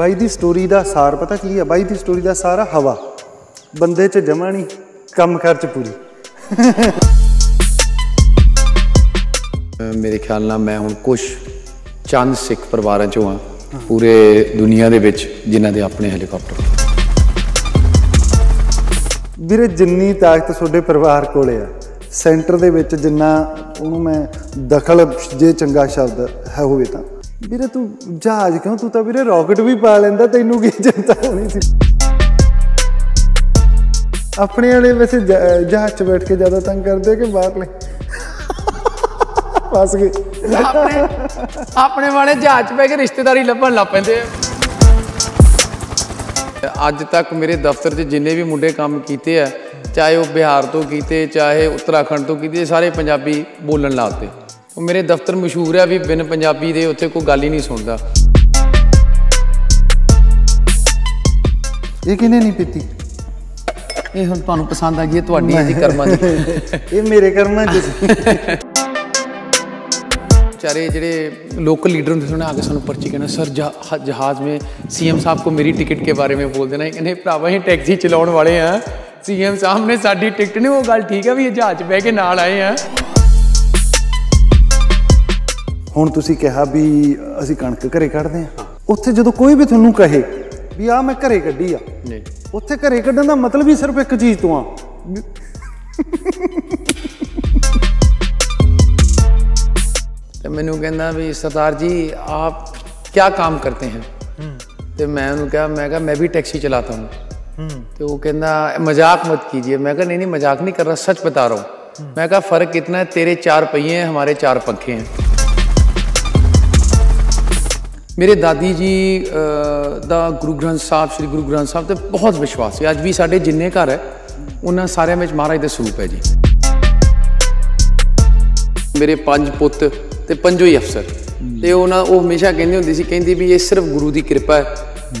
ਬਾਈ ਦੀ story ਦਾ ਸਾਰ ਪਤਾ ਕੀ ਹੈ ਬਾਈ ਦੀ ਸਟੋਰੀ ਦਾ ਸਾਰਾ ਹਵਾ ਬੰਦੇ 'ਚ ਜਮਾ ਨਹੀਂ ਕੰਮ ਕਰ 'ਚ ਪੂਰੀ ਮੇਰੇ ਖਿਆਲ ਨਾਲ ਮੈਂ ਹੁਣ ਕੁਝ ਚੰਦ ਸਿੱਖ ਪਰਿਵਾਰਾਂ 'ਚੋਂ ਆ ਪੂਰੇ ਦੁਨੀਆ ਦੇ ਵਿੱਚ ਜਿਨ੍ਹਾਂ ਦੇ ਆਪਣੇ ਹੈਲੀਕਾਪਟਰ ਵੀਰੇ ਜਿੰਨੀ ਤਾਕਤ ਤੁਹਾਡੇ ਪਰਿਵਾਰ ਕੋਲੇ ਆ ਸੈਂਟਰ ਦੇ ਵਿੱਚ ਜਿੰਨਾ ਉਹਨੂੰ ਮੈਂ ਦਖਲ ਜੇ ਚੰਗਾ ਸ਼ਬਦ ਹੈ ਹੋਵੇ ਤਾਂ ਵੀਰੇ ਤੂੰ ਜਹਾਜ਼ ਕਿਉਂ ਤੂੰ ਤਾਂ ਵੀਰੇ ਰਾਕਟ ਵੀ ਪਾ ਲੈਂਦਾ ਤੈਨੂੰ ਕੀ ਚਿੰਤਾ ਹੋਣੀ ਸੀ ਆਪਣੇ ਵਾਲੇ ਵੈਸੇ ਜਹਾਜ਼ 'ਚ ਬੈਠ ਕੇ ਜ਼ਿਆਦਾ ਤੰਗ ਕਰਦੇ ਕਿ ਬਾਹਰਲੇ ਫਸ ਗਏ ਆਪਣੇ ਆਪਣੇ ਵਾਲੇ ਜਹਾਜ਼ 'ਚ ਬੈ ਕੇ ਰਿਸ਼ਤੇਦਾਰੀ ਲੱਭਣ ਲੱਗ ਪੈਂਦੇ ਆ ਅੱਜ ਤੱਕ ਮੇਰੇ ਦਫ਼ਤਰ 'ਚ ਜਿੰਨੇ ਵੀ ਮੁੰਡੇ ਕੰਮ ਕੀਤੇ ਆ ਚਾਹੇ ਉਹ ਬਿਹਾਰ ਤੋਂ ਕੀਤੇ ਚਾਹੇ ਉੱਤਰਾਖੰਡ ਤੋਂ ਕੀਤੇ ਸਾਰੇ ਪੰਜਾਬੀ ਬੋਲਣ ਲੱਗਦੇ ਉਹ ਮੇਰੇ ਦਫ਼ਤਰ ਮਸ਼ਹੂਰ ਹੈ ਵੀ ਬਿਨ ਪੰਜਾਬੀ ਦੇ ਉੱਥੇ ਕੋਈ ਗੱਲ ਹੀ ਨਹੀਂ ਸੁਣਦਾ ਇਹ ਕਿਨੇ ਨਹੀਂ ਪੀਤੀ ਇਹ ਹੁਣ ਤੁਹਾਨੂੰ ਪਸੰਦ ਆ ਗਈ ਇਹ ਤੁਹਾਡੀ ਇਹ ਕਰਮਾਂ ਦੀ ਇਹ ਮੇਰੇ ਕਰਮਾਂ ਦੀ ਚਾਰੇ ਜਿਹੜੇ ਲੋਕਲ ਲੀਡਰ ਹੁੰਦੇ ਆ ਕੇ ਸਾਨੂੰ ਪਰਚੀ ਕਹਿੰਦਾ ਸਰ ਜਹਾਜ਼ ਮੇ ਸੀਐਮ ਸਾਹਿਬ ਕੋ ਮੇਰੀ ਟਿਕਟ ਕੇ ਬਾਰੇ ਮੇ ਬੋਲ ਦੇਣਾ ਇਹਨੇ ਭਰਾਵਾ ਇਹ ਟੈਕਸੀ ਚਲਾਉਣ ਵਾਲੇ ਆ ਸੀਐਮ ਸਾਹਿਬ ਨੇ ਸਾਡੀ ਟਿਕਟ ਨਹੀਂ ਉਹ ਗੱਲ ਠੀਕ ਆ ਵੀ ਇਹ ਜਹਾਜ਼ 'ਚ ਬਹਿ ਕੇ ਨਾਲ ਆਏ ਆ ਹੁਣ ਤੁਸੀਂ ਕਿਹਾ ਵੀ ਅਸੀਂ ਕਣਕ ਘਰੇ ਕੱਢਦੇ ਆ ਉੱਥੇ ਜਦੋਂ ਕੋਈ ਵੀ ਤੁਹਾਨੂੰ ਕਹੇ ਵੀ ਆ ਮੈਂ ਘਰੇ ਕੱਢੀ ਆ ਜੀ ਉੱਥੇ ਘਰੇ ਕੱਢਣ ਦਾ ਮਤਲਬ ਹੀ ਸਿਰਫ ਇੱਕ ਚੀਜ਼ ਤੋਂ ਆ ਤੇ ਮੈਨੂੰ ਕਹਿੰਦਾ ਵੀ ਸਰਦਾਰ ਜੀ ਆਪ ਕੀ ਕੰਮ ਕਰਤੇ ਹਨ ਤੇ ਮੈਂ ਉਹਨੂੰ ਕਿਹਾ ਮੈਂ ਕਿਹਾ ਮੈਂ ਵੀ ਟੈਕਸੀ ਚਲਾਤਾ ਹੂੰ ਤੇ ਉਹ ਕਹਿੰਦਾ ਮਜ਼ਾਕ ਮਤ ਕੀਜੀਏ ਮੈਂ ਕਿਹਾ ਨਹੀਂ ਨਹੀਂ ਮਜ਼ਾਕ ਨਹੀਂ ਕਰ ਰਿਹਾ ਸੱਚ ਬਤਾ ਰਹਾ ਹਾਂ ਮੈਂ ਕਿਹਾ ਫਰਕ इतना ਹੈ ਤੇਰੇ चार पहिए हैं ਚਾਰ ਪੱਖੇ ਹਨ ਮੇਰੇ ਦਾਦੀ ਜੀ ਦਾ ਗੁਰੂ ਗ੍ਰੰਥ ਸਾਹਿਬ ਸ੍ਰੀ ਗੁਰੂ ਗ੍ਰੰਥ ਸਾਹਿਬ ਤੇ ਬਹੁਤ ਵਿਸ਼ਵਾਸ ਹੈ ਅੱਜ ਵੀ ਸਾਡੇ ਜਿੰਨੇ ਘਰ ਹੈ ਉਹਨਾਂ ਸਾਰਿਆਂ ਵਿੱਚ ਮਹਾਰਾਜ ਦੇ ਸਰੂਪ ਹੈ ਜੀ ਮੇਰੇ ਪੰਜ ਪੁੱਤ ਤੇ ਪੰਜੋ ਹੀ ਅਫਸਰ ਤੇ ਉਹਨਾਂ ਉਹ ਹਮੇਸ਼ਾ ਕਹਿੰਦੇ ਹੁੰਦੀ ਸੀ ਕਹਿੰਦੀ ਵੀ ਇਹ ਸਿਰਫ ਗੁਰੂ ਦੀ ਕਿਰਪਾ ਹੈ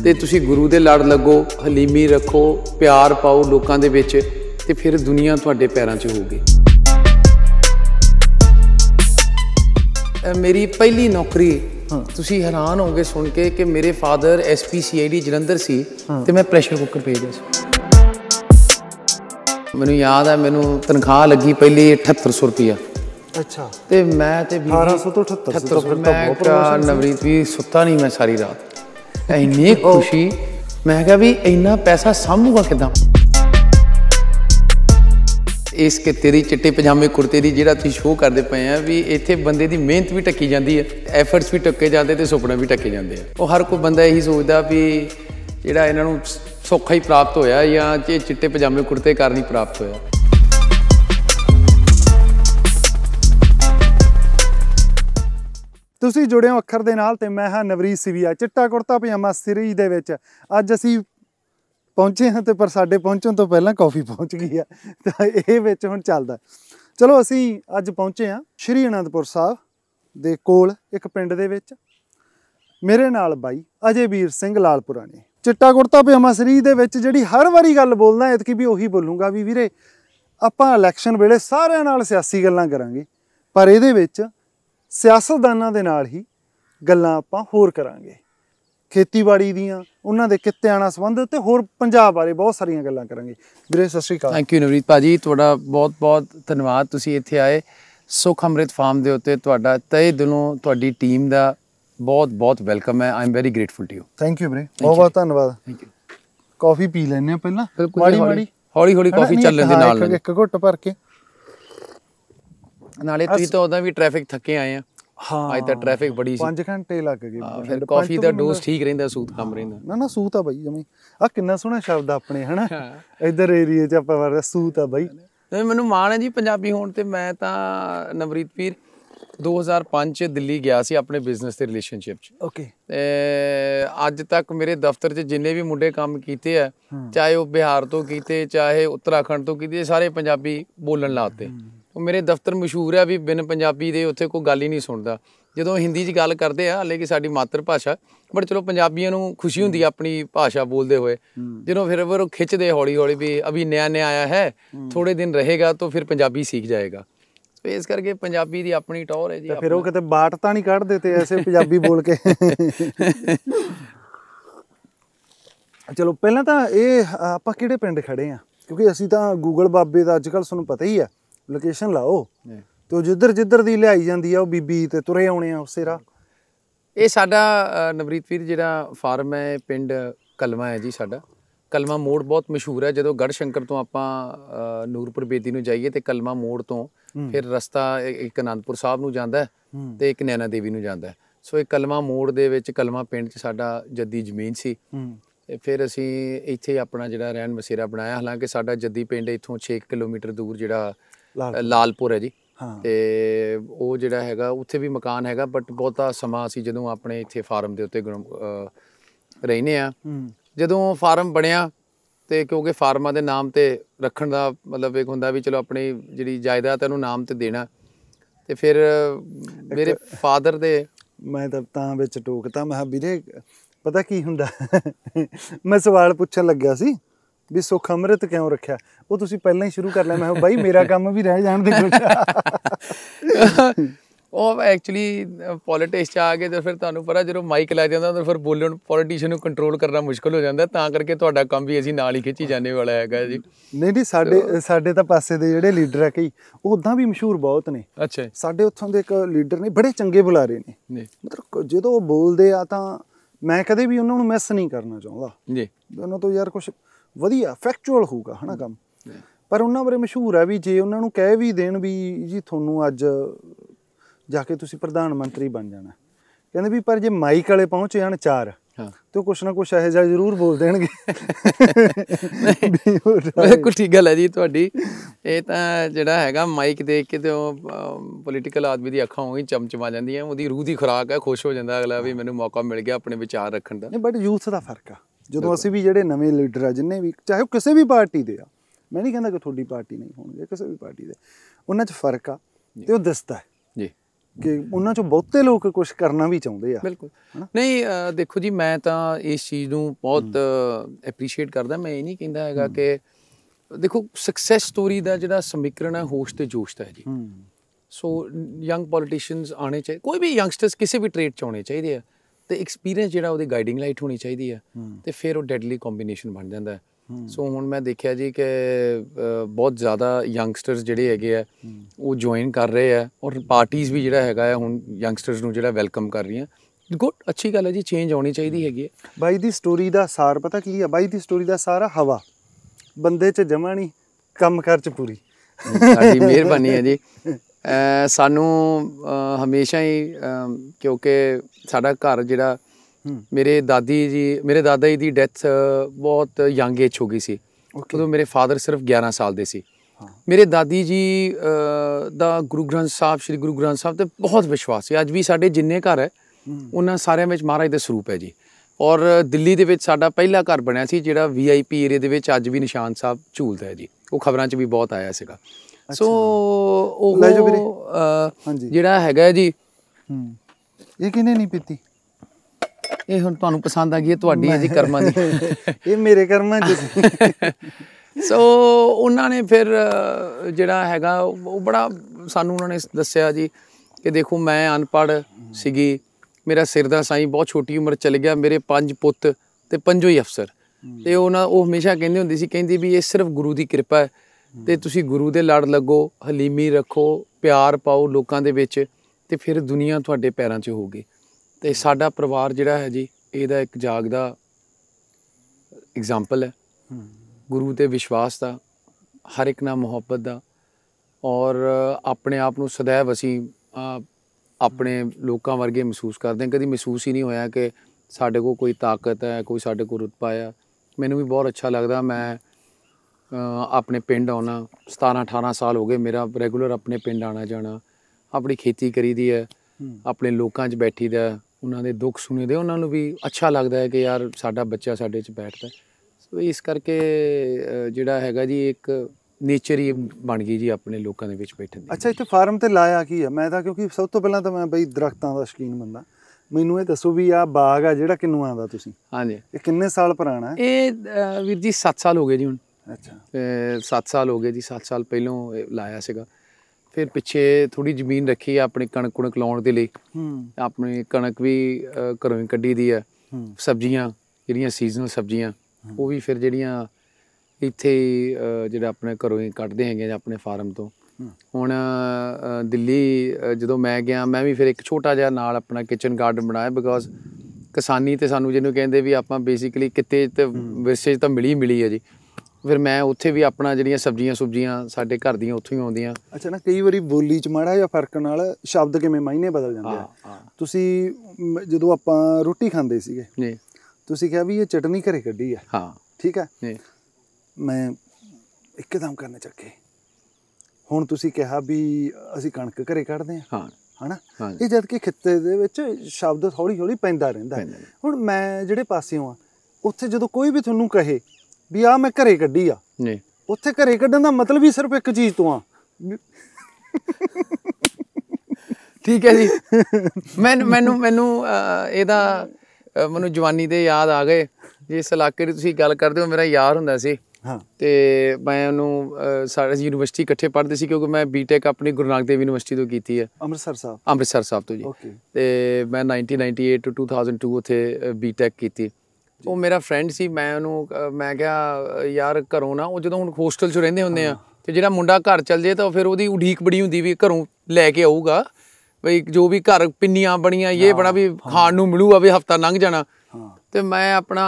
ਤੇ ਤੁਸੀਂ ਗੁਰੂ ਦੇ ਲੜ ਲੱਗੋ ਹਲੀਮੀ ਰੱਖੋ ਪਿਆਰ ਪਾਓ ਲੋਕਾਂ ਦੇ ਵਿੱਚ ਤੇ ਫਿਰ ਦੁਨੀਆ ਤੁਹਾਡੇ ਪੈਰਾਂ 'ਚ ਹੋਊਗੀ ਮੇਰੀ ਪਹਿਲੀ ਨੌਕਰੀ ਤੁਸੀਂ ਹੈਰਾਨ ਹੋਗੇ ਸੁਣ ਕੇ ਕਿ ਮੇਰੇ ਫਾਦਰ ਐਸਪੀਸੀਆਈਡੀ ਜਲੰਧਰ ਸੀ ਤੇ ਮੈਂ ਪ੍ਰੈਸ਼ਰ ਕੁੱਕਰ ਭੇਜਿਆ ਸੀ ਮੈਨੂੰ ਯਾਦ ਆ ਮੈਨੂੰ ਤਨਖਾਹ ਲੱਗੀ ਪਹਿਲੀ 7800 ਰੁਪਿਆ ਅੱਛਾ ਤੇ ਮੈਂ ਤੇ 1200 ਤੋਂ 7800 ਰੁਪਏ ਮੈਂ ਕਾ ਨਵਰੀਤ ਵੀ ਸੁੱਤਾ ਨਹੀਂ ਮੈਂ ਸਾਰੀ ਰਾਤ ਐਨੀ ਖੁਸ਼ੀ ਮੈਂ ਕਿਹਾ ਵੀ ਇੰਨਾ ਪੈਸਾ ਸਾਂਭੂਗਾ ਕਿਦਾਂ ਇਸ ਕਿ ਤੇਰੀ ਚਿੱਟੇ ਪਜਾਮੇ ਕੁਰਤੇ ਦੀ ਜਿਹੜਾ ਤੁਸੀਂ ਸ਼ੋਅ ਕਰਦੇ ਪਏ ਆ ਵੀ ਇੱਥੇ ਬੰਦੇ ਦੀ ਮਿਹਨਤ ਵੀ ਟੱਕੀ ਜਾਂਦੀ ਹੈ ਐਫਰਟਸ ਵੀ ਟੱਕੇ ਜਾਂਦੇ ਤੇ ਸੁਪਨੇ ਵੀ ਟੱਕੇ ਜਾਂਦੇ ਆ ਉਹ ਹਰ ਕੋਈ ਬੰਦਾ ਇਹੀ ਸੋਚਦਾ ਵੀ ਜਿਹੜਾ ਇਹਨਾਂ ਨੂੰ ਸੌਖਾ ਹੀ ਪ੍ਰਾਪਤ ਹੋਇਆ ਜਾਂ ਇਹ ਚਿੱਟੇ ਪਜਾਮੇ ਕੁਰਤੇ ਕਾਰਨ ਹੀ ਪ੍ਰਾਪਤ ਹੋਇਆ ਤੁਸੀਂ ਜੁੜੇ ਹੋ ਅੱਖਰ ਦੇ ਨਾਲ ਤੇ ਮੈਂ ਹਾਂ ਨਵਰੀਤ ਸਿਵੀਆ ਚਿੱਟਾ ਕੁਰਤਾ ਪਜਾਮਾ ਸੀਰੀਜ਼ ਦੇ ਵਿੱਚ ਅੱਜ ਅਸੀਂ ਪਹੁੰਚੇ ਹਾਂ ਤੇ ਪਰ ਸਾਡੇ ਪਹੁੰਚਣ ਤੋਂ ਪਹਿਲਾਂ ਕਾਫੀ ਪਹੁੰਚ ਗਈ ਆ ਤਾਂ ਇਹ ਵਿੱਚ ਹੁਣ ਚੱਲਦਾ ਚਲੋ ਅਸੀਂ ਅੱਜ ਪਹੁੰਚੇ ਹਾਂ ਸ਼੍ਰੀ ਅਨੰਦਪੁਰ ਸਾਹਿਬ ਦੇ ਕੋਲ ਇੱਕ ਪਿੰਡ ਦੇ ਵਿੱਚ ਮੇਰੇ ਨਾਲ ਬਾਈ ਅਜੇ ਵੀਰ ਸਿੰਘ ਲਾਲਪੁਰਾ ਨੇ ਚਿੱਟਾ ਕੁੜਤਾ ਪਜਾਮਾ ਸਰੀਰ ਦੇ ਵਿੱਚ ਜਿਹੜੀ ਹਰ ਵਾਰੀ ਗੱਲ ਬੋਲਦਾ ਐਤਕੀ ਵੀ ਉਹੀ ਬੋਲੂੰਗਾ ਵੀ ਵੀਰੇ ਆਪਾਂ ਇਲੈਕਸ਼ਨ ਵੇਲੇ ਸਾਰਿਆਂ ਨਾਲ ਸਿਆਸੀ ਗੱਲਾਂ ਕਰਾਂਗੇ ਪਰ ਇਹਦੇ ਵਿੱਚ ਸਿਆਸਤਦਾਨਾਂ ਦੇ ਨਾਲ ਹੀ ਗੱਲਾਂ ਆਪਾਂ ਹੋਰ ਕਰਾਂਗੇ ਖੇਤੀਬਾੜੀ ਦੀਆਂ ਉਹਨਾਂ ਦੇ ਕਿੱਤਿਆਂ ਨਾਲ ਸੰਬੰਧ ਤੇ ਹੋਰ ਪੰਜਾਬ ਬਾਰੇ ਬਹੁਤ ਸਾਰੀਆਂ ਗੱਲਾਂ ਕਰਾਂਗੇ ਵੀਰੇ ਸਤਿ ਸ਼੍ਰੀ ਅਕਾਲ ਥੈਂਕ ਯੂ ਨਵਰੀਤ ਭਾਜੀ ਤੁਹਾਡਾ ਬਹੁਤ ਬਹੁਤ ਧੰਨਵਾਦ ਤੁਸੀਂ ਇੱਥੇ ਆਏ ਸੁਖ ਅੰਮ੍ਰਿਤ ਫਾਰਮ ਦੇ ਉੱਤੇ ਤੁਹਾਡਾ ਤਹਿ ਦਿਲੋਂ ਤੁਹਾਡੀ ਟੀਮ ਦਾ ਬਹੁਤ ਬਹੁਤ ਵੈਲਕਮ ਹੈ I'm very grateful to you thank you ਵੀਰੇ ਬਹੁਤ ਬਹੁਤ ਧੰਨਵਾਦ ਥੈਂਕ ਯੂ ਕਾਫੀ ਪੀ ਲੈਣੇ ਆ ਪਹਿਲਾਂ ਮਾੜੀ ਮਾੜੀ ਹੌਲੀ ਹੌਲੀ ਕਾਫੀ ਚੱਲ ਲੈਂਦੇ ਨਾਲ ਇੱਕ ਘੁੱਟ ਭਰ ਕੇ ਨਾਲੇ ਤੁਸੀਂ ਤਾਂ ਉਹਦਾ ਵੀ ਟ੍ਰੈਫਿਕ ਥੱਕੇ ਆਏ ਆ ਹਾਂ ਅਜੇ ਤਾਂ ਟ੍ਰੈਫਿਕ ਬੜੀ ਸੀ 5 ਘੰਟੇ ਲੱਗ ਗਏ ਫਿਰ ਕਾਫੀ ਦਾ ਡੋਸ ਠੀਕ ਰਹਿੰਦਾ ਸੂਤ ਕੰਮ ਰਹਿੰਦਾ ਨਾ ਨਾ ਸੂਤ ਆ ਬਾਈ ਜਮੀ ਆ ਕਿੰਨਾ ਸੋਹਣਾ ਸ਼ਬਦ ਆਪਣੇ ਹਨਾ ਇਧਰ ਏਰੀਏ 'ਚ ਆਪਾਂ ਵਰਦਾ ਸੂਤ ਆ ਬਾਈ ਮੈਨੂੰ ਮਾਣ ਹੈ ਜੀ ਪੰਜਾਬੀ ਹੋਣ ਤੇ ਮੈਂ ਤਾਂ ਨਵਰੀਤ ਪੀਰ 2005 ਚ ਦਿੱਲੀ ਗਿਆ ਸੀ ਆਪਣੇ ਬਿਜ਼ਨਸ ਤੇ ਰਿਲੇਸ਼ਨਸ਼ਿਪ ਚ ਓਕੇ ਅੱਜ ਤੱਕ ਮੇਰੇ ਦਫ਼ਤਰ 'ਚ ਜਿੰਨੇ ਵੀ ਮੁੰਡੇ ਕੰਮ ਕੀਤੇ ਆ ਚਾਹੇ ਉਹ ਬਿਹਾਰ ਤੋਂ ਕੀਤੇ ਚਾਹੇ ਉੱਤਰਾਖੰਡ ਤੋਂ ਕੀਤੇ ਸਾਰੇ ਪੰਜਾਬੀ ਬੋਲਣ ਲਾਤੇ ਉਹ ਮੇਰੇ ਦਫ਼ਤਰ ਮਸ਼ਹੂਰ ਆ ਵੀ ਬਿਨ ਪੰਜਾਬੀ ਦੇ ਉੱਥੇ ਕੋਈ ਗੱਲ ਹੀ ਨਹੀਂ ਸੁਣਦਾ ਜਦੋਂ ਹਿੰਦੀ 'ਚ ਗੱਲ ਕਰਦੇ ਆ ਹਾਲੇ ਕਿ ਸਾਡੀ ਮਾਤਰ ਭਾਸ਼ਾ ਬਟ ਚਲੋ ਪੰਜਾਬੀਆਂ ਨੂੰ ਖੁਸ਼ੀ ਹੁੰਦੀ ਆਪਣੀ ਭਾਸ਼ਾ ਬੋਲਦੇ ਹੋਏ ਜਦੋਂ ਫਿਰ ਉਹ ਖਿੱਚਦੇ ਹੌਲੀ ਹੌਲੀ ਵੀ ਅਭੀ ਨਿਆ ਨਿਆ ਆਇਆ ਹੈ ਥੋੜੇ ਦਿਨ ਰਹੇਗਾ ਤਾਂ ਫਿਰ ਪੰਜਾਬੀ ਸਿੱਖ ਜਾਏਗਾ ਸੋ ਇਸ ਕਰਕੇ ਪੰਜਾਬੀ ਦੀ ਆਪਣੀ ਟੌਰ ਹੈ ਜੀ ਫਿਰ ਉਹ ਕਿਤੇ ਬਾਟ ਤਾਂ ਨਹੀਂ ਕੱਢਦੇ ਤੇ ਐਸੇ ਪੰਜਾਬੀ ਬੋਲ ਕੇ ਚਲੋ ਪਹਿਲਾਂ ਤਾਂ ਇਹ ਆਪਾਂ ਕਿਹੜੇ ਪਿੰਡ ਖੜੇ ਆ ਕਿਉਂਕਿ ਅਸੀਂ ਤਾਂ ਗੂਗਲ ਬਾਬੇ ਦਾ ਅੱਜਕੱਲ ਸਾਨੂੰ ਪਤਾ ਹੀ ਆ ਲੋਕੇਸ਼ਨ ਲਾਓ ਤੇ ਜਿੱਧਰ ਜਿੱਧਰ ਦੀ ਲਿਆਈ ਜਾਂਦੀ ਆ ਉਹ ਬੀਬੀ ਤੇ ਤੁਰੇ ਆਉਣੇ ਆ ਉਸੇ ਰਾਹ ਇਹ ਸਾਡਾ ਨਵਰੀਤ ਵੀਰ ਜਿਹੜਾ ਫਾਰਮ ਹੈ ਪਿੰਡ ਕਲਮਾ ਹੈ ਜੀ ਸਾਡਾ ਕਲਮਾ ਮੋੜ ਬਹੁਤ ਮਸ਼ਹੂਰ ਹੈ ਜਦੋਂ ਗੜ ਸ਼ੰਕਰ ਤੋਂ ਆਪਾਂ ਨੂਰਪੁਰ ਬੇਦੀ ਨੂੰ ਜਾਈਏ ਤੇ ਕਲਮਾ ਮੋੜ ਤੋਂ ਫਿਰ ਰਸਤਾ ਇੱਕ ਅਨੰਦਪੁਰ ਸਾਹਿਬ ਨੂੰ ਜਾਂਦਾ ਤੇ ਇੱਕ ਨੈਣਾ ਦੇਵੀ ਨੂੰ ਜਾਂਦਾ ਸੋ ਇਹ ਕਲਮਾ ਮੋੜ ਦੇ ਵਿੱਚ ਕਲਮਾ ਪਿੰਡ 'ਚ ਸਾਡਾ ਜੱਦੀ ਜ਼ਮੀਨ ਸੀ ਫਿਰ ਅਸੀਂ ਇੱਥੇ ਆਪਣਾ ਜਿਹੜਾ ਰਹਿਣ ਬਸੇਰਾ ਬਣਾਇਆ ਹਾਲਾਂਕਿ ਸਾਡਾ ਜੱਦੀ ਪਿੰਡ ਇੱਥੋਂ 6 ਕਿਲੋਮੀਟਰ ਦੂਰ ਜਿਹੜਾ ਲਾਲਪੁਰ ਹੈ ਜੀ ਤੇ ਉਹ ਜਿਹੜਾ ਹੈਗਾ ਉੱਥੇ ਵੀ ਮਕਾਨ ਹੈਗਾ ਬਟ ਬਹੁਤਾ ਸਮਾਂ ਅਸੀਂ ਜਦੋਂ ਆਪਣੇ ਇੱਥੇ ਫਾਰਮ ਦੇ ਉੱਤੇ ਰਹਿਨੇ ਆ ਜਦੋਂ ਫਾਰਮ ਬਣਿਆ ਤੇ ਕਿਉਂਕਿ ਫਾਰਮਾਂ ਦੇ ਨਾਮ ਤੇ ਰੱਖਣ ਦਾ ਮਤਲਬ ਇੱਕ ਹੁੰਦਾ ਵੀ ਚਲੋ ਆਪਣੀ ਜਿਹੜੀ ਜਾਇਦਾਦ ਹੈ ਉਹਨੂੰ ਨਾਮ ਤੇ ਦੇਣਾ ਤੇ ਫਿਰ ਮੇਰੇ ਫਾਦਰ ਦੇ ਮੈਂ ਤਾਂ ਤਾਂ ਵਿੱਚ ਟੋਕਤਾ ਮੈਂ ਵੀਰੇ ਪਤਾ ਕੀ ਹੁੰਦਾ ਮੈਂ ਸਵਾਲ ਪੁੱਛਣ ਲੱਗਿਆ ਸੀ ਵੀ ਸੁਖ ਅੰਮ੍ਰਿਤ ਕਿਉਂ ਰੱਖਿਆ ਉਹ ਤੁਸੀਂ ਪਹਿਲਾਂ ਹੀ ਸ਼ੁਰੂ ਕਰ ਲਿਆ ਮੈਂ ਬਾਈ ਮੇਰਾ ਕੰਮ ਵੀ ਰਹਿ ਜਾਣ ਦੇ ਕੁਝ ਉਹ ਐਕਚੁਅਲੀ ਪੋਲਿਟਿਕਸ ਚ ਆ ਕੇ ਤੇ ਫਿਰ ਤੁਹਾਨੂੰ ਪਤਾ ਜਦੋਂ ਮਾਈਕ ਲੱਗ ਜਾਂਦਾ ਤਾਂ ਫਿਰ ਬੋਲਣ ਪੋਲਿਟਿਸ਼ੀਅਨ ਨੂੰ ਕੰਟਰੋਲ ਕਰਨਾ ਮੁਸ਼ਕਲ ਹੋ ਜਾਂਦਾ ਤਾਂ ਕਰਕੇ ਤੁਹਾਡਾ ਕੰਮ ਵੀ ਅਸੀਂ ਨਾਲ ਹੀ ਖਿੱਚੀ ਜਾਣੇ ਵਾਲਾ ਹੈਗਾ ਜੀ ਨਹੀਂ ਨਹੀਂ ਸਾਡੇ ਸਾਡੇ ਤਾਂ ਪਾਸੇ ਦੇ ਜਿਹੜੇ ਲੀਡਰ ਆ ਕਈ ਉਹ ਉਦਾਂ ਵੀ ਮਸ਼ਹੂਰ ਬਹੁਤ ਨੇ ਅੱਛਾ ਸਾਡੇ ਉੱਥੋਂ ਦੇ ਇੱਕ ਲੀਡਰ ਨੇ ਬੜੇ ਚੰਗੇ ਬੁਲਾਰੇ ਨੇ ਮਤਲਬ ਜਦੋਂ ਉਹ ਬੋਲਦੇ ਆ ਤਾਂ ਮੈਂ ਕਦੇ ਵੀ ਉਹਨਾਂ ਨੂੰ ਮਿਸ ਨਹੀਂ ਕਰਨਾ ਚਾਹੁੰਦਾ ਜੀ ਉਹਨਾਂ ਤੋਂ ਯਾਰ ਕੁਝ ਵਧੀਆ ਫੈਕਚੁਅਲ ਹੋਊਗਾ ਹਨਾ ਕੰਮ ਪਰ ਉਹਨਾਂ ਬਾਰੇ ਮਸ਼ਹੂਰ ਆ ਵੀ ਜੇ ਉਹਨਾਂ ਨੂੰ ਕਹਿ ਵੀ ਦੇਣ ਵੀ ਜੀ ਤੁਹਾਨੂੰ ਅੱਜ ਜਾ ਕੇ ਤੁਸੀਂ ਪ੍ਰਧਾਨ ਮੰਤਰੀ ਬਣ ਜਾਣਾ ਕਹਿੰਦੇ ਵੀ ਪਰ ਜੇ ਮਾਈਕ ਵਾਲੇ ਪਹੁੰਚ ਜਾਣ ਚਾਰ ਹਾਂ ਤੇ ਕੁਛ ਨਾ ਕੁਛ ਇਹੋ ਜਿਹਾ ਜ਼ਰੂਰ ਬੋਲ ਦੇਣਗੇ ਬਿਲਕੁਲ ਠੀਕ ਗੱਲ ਹੈ ਜੀ ਤੁਹਾਡੀ ਇਹ ਤਾਂ ਜਿਹੜਾ ਹੈਗਾ ਮਾਈਕ ਦੇਖ ਕੇ ਤੇ ਉਹ ਪੋਲੀਟੀਕਲ ਆਦਮੀ ਦੀ ਅੱਖਾਂ ਉਹੀ ਚਮਚਮਾ ਜਾਂਦੀਆਂ ਉਹਦੀ ਰੂਹ ਦੀ ਖੁਰਾਕ ਹੈ ਖੁਸ਼ ਹੋ ਜਾਂਦਾ ਅਗਲਾ ਵੀ ਮੈਨੂੰ ਮੌਕਾ ਮਿਲ ਗਿਆ ਆਪਣੇ ਵਿਚਾਰ ਰੱਖਣ ਦਾ ਨਹੀਂ ਬਟ ਯੂਥ ਦਾ ਫਰਕ ਆ ਜਦੋਂ ਅਸੀਂ ਵੀ ਜਿਹੜੇ ਨਵੇਂ ਲੀਡਰ ਆ ਜਿੰਨੇ ਵੀ ਚਾਹੇ ਉਹ ਕਿਸੇ ਵੀ ਪਾਰਟੀ ਦੇ ਆ ਮੈਂ ਨਹੀਂ ਕਹਿੰਦਾ ਕਿ ਤੁਹਾਡੀ ਪਾਰਟੀ ਨਹੀਂ ਹੋਣਗੇ ਕਿਸੇ ਵੀ ਪਾਰਟੀ ਦੇ ਉਹਨਾਂ 'ਚ ਫਰਕ ਆ ਤੇ ਉਹ ਦਿਸਦਾ ਹੈ ਜੀ ਕਿ ਉਹਨਾਂ 'ਚੋਂ ਬਹੁਤੇ ਲੋਕ ਕੁਝ ਕਰਨਾ ਵੀ ਚਾਹੁੰਦੇ ਆ ਬਿਲਕੁਲ ਨਹੀਂ ਦੇਖੋ ਜੀ ਮੈਂ ਤਾਂ ਇਸ ਚੀਜ਼ ਨੂੰ ਬਹੁਤ ਐਪਰੀਸ਼ੀਏਟ ਕਰਦਾ ਮੈਂ ਇਹ ਨਹੀਂ ਕਹਿੰਦਾ ਹੈਗਾ ਕਿ ਦੇਖੋ ਸਕਸੈਸ ਸਟੋਰੀ ਦਾ ਜਿਹੜਾ ਸਮੀਕਰਨ ਹੈ ਹੋਸ਼ ਤੇ ਜੋਸ਼ ਦਾ ਹੈ ਜੀ ਸੋ ਯੰਗ ਪੋਲੀਟੀਸ਼ੀਅਨਸ ਆਣੇ ਚਾਹੀਦੇ ਕੋਈ ਵੀ ਯੰਗਸਟਰਸ ਕਿਸੇ ਵੀ ਟ੍ਰੇਡ ਚ ਆਉਣੇ ਚਾਹੀਦੇ ਆ ਤੇ ਐਕਸਪੀਰੀਅੰਸ ਜਿਹੜਾ ਉਹਦੀ ਗਾਈਡਿੰਗ ਲਾਈਟ ਹੋਣੀ ਚਾਹੀਦੀ ਹੈ ਤੇ ਫਿਰ ਉਹ ਡੈਡਲੀ ਕੰਬੀਨੇਸ਼ਨ ਬਣ ਜਾਂਦਾ ਹੈ ਸੋ ਹੁਣ ਮੈਂ ਦੇਖਿਆ ਜੀ ਕਿ ਬਹੁਤ ਜ਼ਿਆਦਾ ਯੰਗਸਟਰਸ ਜਿਹੜੇ ਹੈਗੇ ਆ ਉਹ ਜੁਆਇਨ ਕਰ ਰਹੇ ਆ ਔਰ ਪਾਰਟੀਆਂ ਵੀ ਜਿਹੜਾ ਹੈਗਾ ਆ ਹੁਣ ਯੰਗਸਟਰਸ ਨੂੰ ਜਿਹੜਾ ਵੈਲਕਮ ਕਰ ਰਹੀਆਂ ਗੁੱਡ ਅੱਛੀ ਗੱਲ ਹੈ ਜੀ ਚੇਂਜ ਆਉਣੀ ਚਾਹੀਦੀ ਹੈਗੀ ਹੈ ਬਾਈ ਦੀ ਸਟੋਰੀ ਦਾ ਸਾਰ ਪਤਾ ਕੀ ਹੈ ਬਾਈ ਦੀ ਸਟੋਰੀ ਦਾ ਸਾਰਾ ਹਵਾ ਬੰਦੇ 'ਚ ਜਮਾ ਨਹੀਂ ਕੰਮ ਕਰ 'ਚ ਪੂਰੀ ਸਾਡੀ ਮਿਹਰਬਾਨੀ ਹੈ ਜੀ ਸਾਨੂੰ ਹਮੇਸ਼ਾ ਹੀ ਕਿਉਂਕਿ ਸਾਡਾ ਘਰ ਜਿਹੜਾ ਮੇਰੇ ਦਾਦੀ ਜੀ ਮੇਰੇ ਦਾਦਾ ਜੀ ਦੀ ਡੈਥ ਬਹੁਤ ਯੰਗ ਏਜ ਹੋ ਗਈ ਸੀ ਉਦੋਂ ਮੇਰੇ ਫਾਦਰ ਸਿਰਫ 11 ਸਾਲ ਦੇ ਸੀ ਮੇਰੇ ਦਾਦੀ ਜੀ ਦਾ ਗੁਰੂ ਗ੍ਰੰਥ ਸਾਹਿਬ ਸ੍ਰੀ ਗੁਰੂ ਗ੍ਰੰਥ ਸਾਹਿਬ ਤੇ ਬਹੁਤ ਵਿਸ਼ਵਾਸ ਸੀ ਅੱਜ ਵੀ ਸਾਡੇ ਜਿੰਨੇ ਘਰ ਹੈ ਉਹਨਾਂ ਸਾਰਿਆਂ ਵਿੱਚ ਮਹਾਰਾਜ ਦੇ ਸਰੂਪ ਹੈ ਜੀ ਔਰ ਦਿੱਲੀ ਦੇ ਵਿੱਚ ਸਾਡਾ ਪਹਿਲਾ ਘਰ ਬਣਿਆ ਸੀ ਜਿਹੜਾ ਵੀਆਈਪੀ ਏਰੀਆ ਦੇ ਵਿੱਚ ਅੱਜ ਵੀ ਨਿਸ਼ਾਨ ਸਾਹਿਬ ਝੂਲਦਾ ਹੈ ਜੀ ਉਹ ਖਬਰਾਂ 'ਚ ਵੀ ਬਹੁਤ ਆਇਆ ਸੀਗਾ ਸੋ ਉਹ ਲੈ ਵੀਰੇ ਹਾਂਜੀ ਜਿਹੜਾ ਹੈਗਾ ਜੀ ਹੂੰ ਇਹ ਕਿਨੇ ਨਹੀਂ ਪੀਤੀ ਇਹ ਹੁਣ ਤੁਹਾਨੂੰ ਪਸੰਦ ਆ ਗਈ ਇਹ ਤੁਹਾਡੀ ਹੈ ਜੀ ਕਰਮਾਂ ਦੀ ਇਹ ਮੇਰੇ ਕਰਮਾਂ ਦੀ ਸੋ ਉਹਨਾਂ ਨੇ ਫਿਰ ਜਿਹੜਾ ਹੈਗਾ ਉਹ ਬੜਾ ਸਾਨੂੰ ਉਹਨਾਂ ਨੇ ਦੱਸਿਆ ਜੀ ਕਿ ਦੇਖੋ ਮੈਂ ਅਨਪੜ ਸੀਗੀ ਮੇਰਾ ਸਿਰ ਦਾ ਸਾਈਂ ਬਹੁਤ ਛੋਟੀ ਉਮਰ ਚਲ ਗਿਆ ਮੇਰੇ ਪੰਜ ਪੁੱਤ ਤੇ ਪੰਜੋ ਹੀ ਅਫਸਰ ਤੇ ਉਹਨਾਂ ਉਹ ਹਮੇਸ਼ਾ ਕਹਿੰਦੇ ਹੁੰਦੀ ਸੀ ਕਹਿੰਦੀ ਵੀ ਇਹ ਸਿਰਫ ਗੁਰੂ ਦੀ ਕਿਰਪਾ ਹੈ ਤੇ ਤੁਸੀਂ ਗੁਰੂ ਦੇ ਲੜ ਲੱਗੋ ਹਲੀਮੀ ਰੱਖੋ ਪਿਆਰ ਪਾਓ ਲੋਕਾਂ ਦੇ ਵਿੱਚ ਤੇ ਫਿਰ ਦੁਨੀਆ ਤੁਹਾਡੇ ਪੈਰਾਂ 'ਚ ਹੋਊਗੀ ਤੇ ਸਾਡਾ ਪਰਿਵਾਰ ਜਿਹੜਾ ਹੈ ਜੀ ਇਹਦਾ ਇੱਕ ਜਾਗਦਾ ਐਗਜ਼ਾਮਪਲ ਹੈ ਗੁਰੂ ਤੇ ਵਿਸ਼ਵਾਸ ਦਾ ਹਰ ਇੱਕ ਨਾਲ ਮੁਹੱਬਤ ਦਾ ਔਰ ਆਪਣੇ ਆਪ ਨੂੰ ਸਦਾ ਵਸੀ ਆਪਣੇ ਲੋਕਾਂ ਵਰਗੇ ਮਹਿਸੂਸ ਕਰਦੇ ਹਾਂ ਕਦੀ ਮਹਿਸੂਸ ਹੀ ਨਹੀਂ ਹੋਇਆ ਕਿ ਸਾਡੇ ਕੋਲ ਕੋਈ ਤਾਕਤ ਹੈ ਕੋਈ ਸਾਡੇ ਕੋਲ ਰੁਤਬਾ ਹੈ ਮੈਨੂੰ ਵੀ ਬਹੁਤ ਅੱਛਾ ਲੱਗਦਾ ਮੈਂ ਆਪਣੇ ਪਿੰਡ ਆਉਣਾ 17 18 ਸਾਲ ਹੋ ਗਏ ਮੇਰਾ ਰੈਗੂਲਰ ਆਪਣੇ ਪਿੰਡ ਆਣਾ ਜਾਣਾ ਆਪਣੀ ਖੇਤੀ ਕਰੀਦੀ ਹੈ ਆਪਣੇ ਲੋਕਾਂ 'ਚ ਬੈਠੀਦਾ ਉਹਨਾਂ ਦੇ ਦੁੱਖ ਦੇ ਉਹਨਾਂ ਨੂੰ ਵੀ ਅੱਛਾ ਲੱਗਦਾ ਹੈ ਕਿ ਯਾਰ ਸਾਡਾ ਬੱਚਾ ਸਾਡੇ 'ਚ ਬੈਠਦਾ ਸੋ ਇਸ ਕਰਕੇ ਜਿਹੜਾ ਹੈਗਾ ਜੀ ਇੱਕ ਨੇਚਰ ਹੀ ਬਣ ਗਈ ਜੀ ਆਪਣੇ ਲੋਕਾਂ ਦੇ ਵਿੱਚ ਬੈਠਣ ਦੀ ਅੱਛਾ ਇੱਥੇ ਫਾਰਮ ਤੇ ਲਾਇਆ ਕੀ ਹੈ ਮੈਂ ਤਾਂ ਕਿਉਂਕਿ ਸਭ ਤੋਂ ਪਹਿਲਾਂ ਤਾਂ ਮੈਂ ਬਈ ਦਰਖਤਾਂ ਦਾ ਸ਼ਕੀਨ ਬੰਦਾ ਮੈਨੂੰ ਇਹ ਦੱਸੋ ਵੀ ਆ ਬਾਗ ਆ ਜਿਹੜਾ ਕਿੰਨੂ ਆਂਦਾ ਤੁਸੀਂ ਹਾਂਜੀ ਇਹ ਕਿੰਨੇ ਸਾਲ ਪੁਰਾਣਾ ਹੈ ਇਹ ਵੀਰ ਜੀ 7 ਸਾਲ ਹੋ ਗਏ ਜੀ ਹੁਣ ਅੱਛਾ 7 ਸਾਲ ਹੋ ਗਏ ਜੀ 7 ਸਾਲ ਪਹਿਲਾਂ ਲਾਇਆ ਸੀਗਾ ਫਿਰ ਪਿੱਛੇ ਥੋੜੀ ਜ਼ਮੀਨ ਰੱਖੀ ਆ ਆਪਣੀ ਕਣਕ ਕੁਣਕ ਲਾਉਣ ਦੇ ਲਈ ਹੂੰ ਆਪਣੀ ਕਣਕ ਵੀ ਘਰੋਂ ਹੀ ਕੱਢੀ ਦੀ ਆ ਸਬਜ਼ੀਆਂ ਜਿਹੜੀਆਂ ਸੀਜ਼ਨਲ ਸਬਜ਼ੀਆਂ ਉਹ ਵੀ ਫਿਰ ਜਿਹੜੀਆਂ ਇੱਥੇ ਜਿਹੜਾ ਆਪਣੇ ਘਰੋਂ ਹੀ ਕੱਢਦੇ ਹੈਗੇ ਆਪਣੇ ਫਾਰਮ ਤੋਂ ਹੁਣ ਦਿੱਲੀ ਜਦੋਂ ਮੈਂ ਗਿਆ ਮੈਂ ਵੀ ਫਿਰ ਇੱਕ ਛੋਟਾ ਜਿਹਾ ਨਾਲ ਆਪਣਾ ਕਿਚਨ ਗਾਰਡਨ ਬਣਾਇਆ ਬਿਕੋਜ਼ ਕਿਸਾਨੀ ਤੇ ਸਾਨੂੰ ਜਿਹਨੂੰ ਕਹਿੰਦੇ ਵੀ ਆਪਾਂ ਬੇਸਿਕਲੀ ਕਿਤੇ ਤੇ ਵਿਰਸੇ ਤਾਂ ਮਿਲੀ ਮਿਲੀ ਹੈ ਜੀ ਫਿਰ ਮੈਂ ਉੱਥੇ ਵੀ ਆਪਣਾ ਜਿਹੜੀਆਂ ਸਬਜ਼ੀਆਂ ਸੁਬਜ਼ੀਆਂ ਸਾਡੇ ਘਰ ਦੀਆਂ ਉੱਥੋਂ ਹੀ ਆਉਂਦੀਆਂ ਅੱਛਾ ਨਾ ਕਈ ਵਾਰੀ ਬੋਲੀ ਚ ਮਾੜਾ ਜਾਂ ਫਰਕ ਨਾਲ ਸ਼ਬਦ ਕਿਵੇਂ ਮਾਇਨੇ ਬਦਲ ਜਾਂਦੇ ਆ ਤੁਸੀਂ ਜਦੋਂ ਆਪਾਂ ਰੋਟੀ ਖਾਂਦੇ ਸੀਗੇ ਜੀ ਤੁਸੀਂ ਕਿਹਾ ਵੀ ਇਹ ਚਟਨੀ ਘਰੇ ਕੱਢੀ ਆ ਹਾਂ ਠੀਕ ਆ ਜੀ ਮੈਂ ਇੱਕਦਮ ਕਰਨ ਚੱਕੇ ਹੁਣ ਤੁਸੀਂ ਕਿਹਾ ਵੀ ਅਸੀਂ ਕਣਕ ਘਰੇ ਕੱਢਦੇ ਆ ਹਾਂ ਹਨਾ ਇਹ ਜਦ ਕਿ ਖਿੱਤੇ ਦੇ ਵਿੱਚ ਸ਼ਬਦ ਥੋੜੀ ਥੋੜੀ ਪੈਂਦਾ ਰਹਿੰਦਾ ਹੁਣ ਮੈਂ ਜਿਹੜੇ ਪਾਸਿਓਂ ਆ ਉੱਥੇ ਜਦੋਂ ਕੋਈ ਵੀ ਤੁਹਾਨੂੰ ਕਹੇ ਵੀ ਆ ਮੈਂ ਘਰੇ ਕੱਢੀ ਆ ਜੀ ਉੱਥੇ ਘਰੇ ਕੱਢਣ ਦਾ ਮਤਲਬ ਹੀ ਸਿਰਫ ਇੱਕ ਚੀਜ਼ ਤੋਂ ਆ ਠੀਕ ਹੈ ਜੀ ਮੈਂ ਮੈਨੂੰ ਮੈਨੂੰ ਇਹਦਾ ਮੈਨੂੰ ਜਵਾਨੀ ਦੇ ਯਾਦ ਆ ਗਏ ਜਿਸ ਇਲਾਕੇ ਦੀ ਤੁਸੀਂ ਗੱਲ ਕਰਦੇ ਹੋ ਮੇਰਾ ਯਾਰ ਹੁੰਦਾ ਸੀ ਹਾਂ ਤੇ ਮੈਂ ਉਹਨੂੰ ਸਾਰੇ ਯੂਨੀਵਰਸਿਟੀ ਇਕੱਠੇ ਪੜ੍ਹਦੇ ਸੀ ਕਿਉਂਕਿ ਮੈਂ ਬੀਟੈਕ ਆਪਣੀ ਗੁਰੂ ਨਾਨਕ ਦੇਵ ਯੂਨੀਵਰਸਿਟੀ ਤੋਂ ਕੀਤੀ ਹੈ ਅੰਮ੍ਰਿਤਸਰ ਸਾਹਿਬ ਅੰਮ੍ਰਿਤਸਰ ਸਾਹਿਬ ਤੋਂ ਜੀ ਤੇ ਮੈਂ 1998 ਤੋਂ 2002 ਉਥੇ ਬੀਟੈਕ ਕੀਤੀ ਉਹ ਮੇਰਾ ਫਰੈਂਡ ਸੀ ਮੈਂ ਉਹਨੂੰ ਮੈਂ ਕਿਹਾ ਯਾਰ ਘਰੋਂ ਨਾ ਉਹ ਜਦੋਂ ਹੁਣ ਹੋਸਟਲ 'ਚ ਰਹਿੰਦੇ ਹੁੰਦੇ ਆ ਤੇ ਜਿਹੜਾ ਮੁੰਡਾ ਘਰ ਚੱਲ ਜੇ ਤਾਂ ਫਿਰ ਉਹਦੀ ਉਡੀਕ ਬੜੀ ਹੁੰਦੀ ਵੀ ਘਰੋਂ ਲੈ ਕੇ ਆਊਗਾ ਬਈ ਜੋ ਵੀ ਘਰ ਪਿੰਨੀਆਂ ਬਣੀਆਂ ਇਹ ਬੜਾ ਵੀ ਖਾਣ ਨੂੰ ਮਿਲੂਗਾ ਵੀ ਹਫਤਾ ਲੰਘ ਜਾਣਾ ਤੇ ਮੈਂ ਆਪਣਾ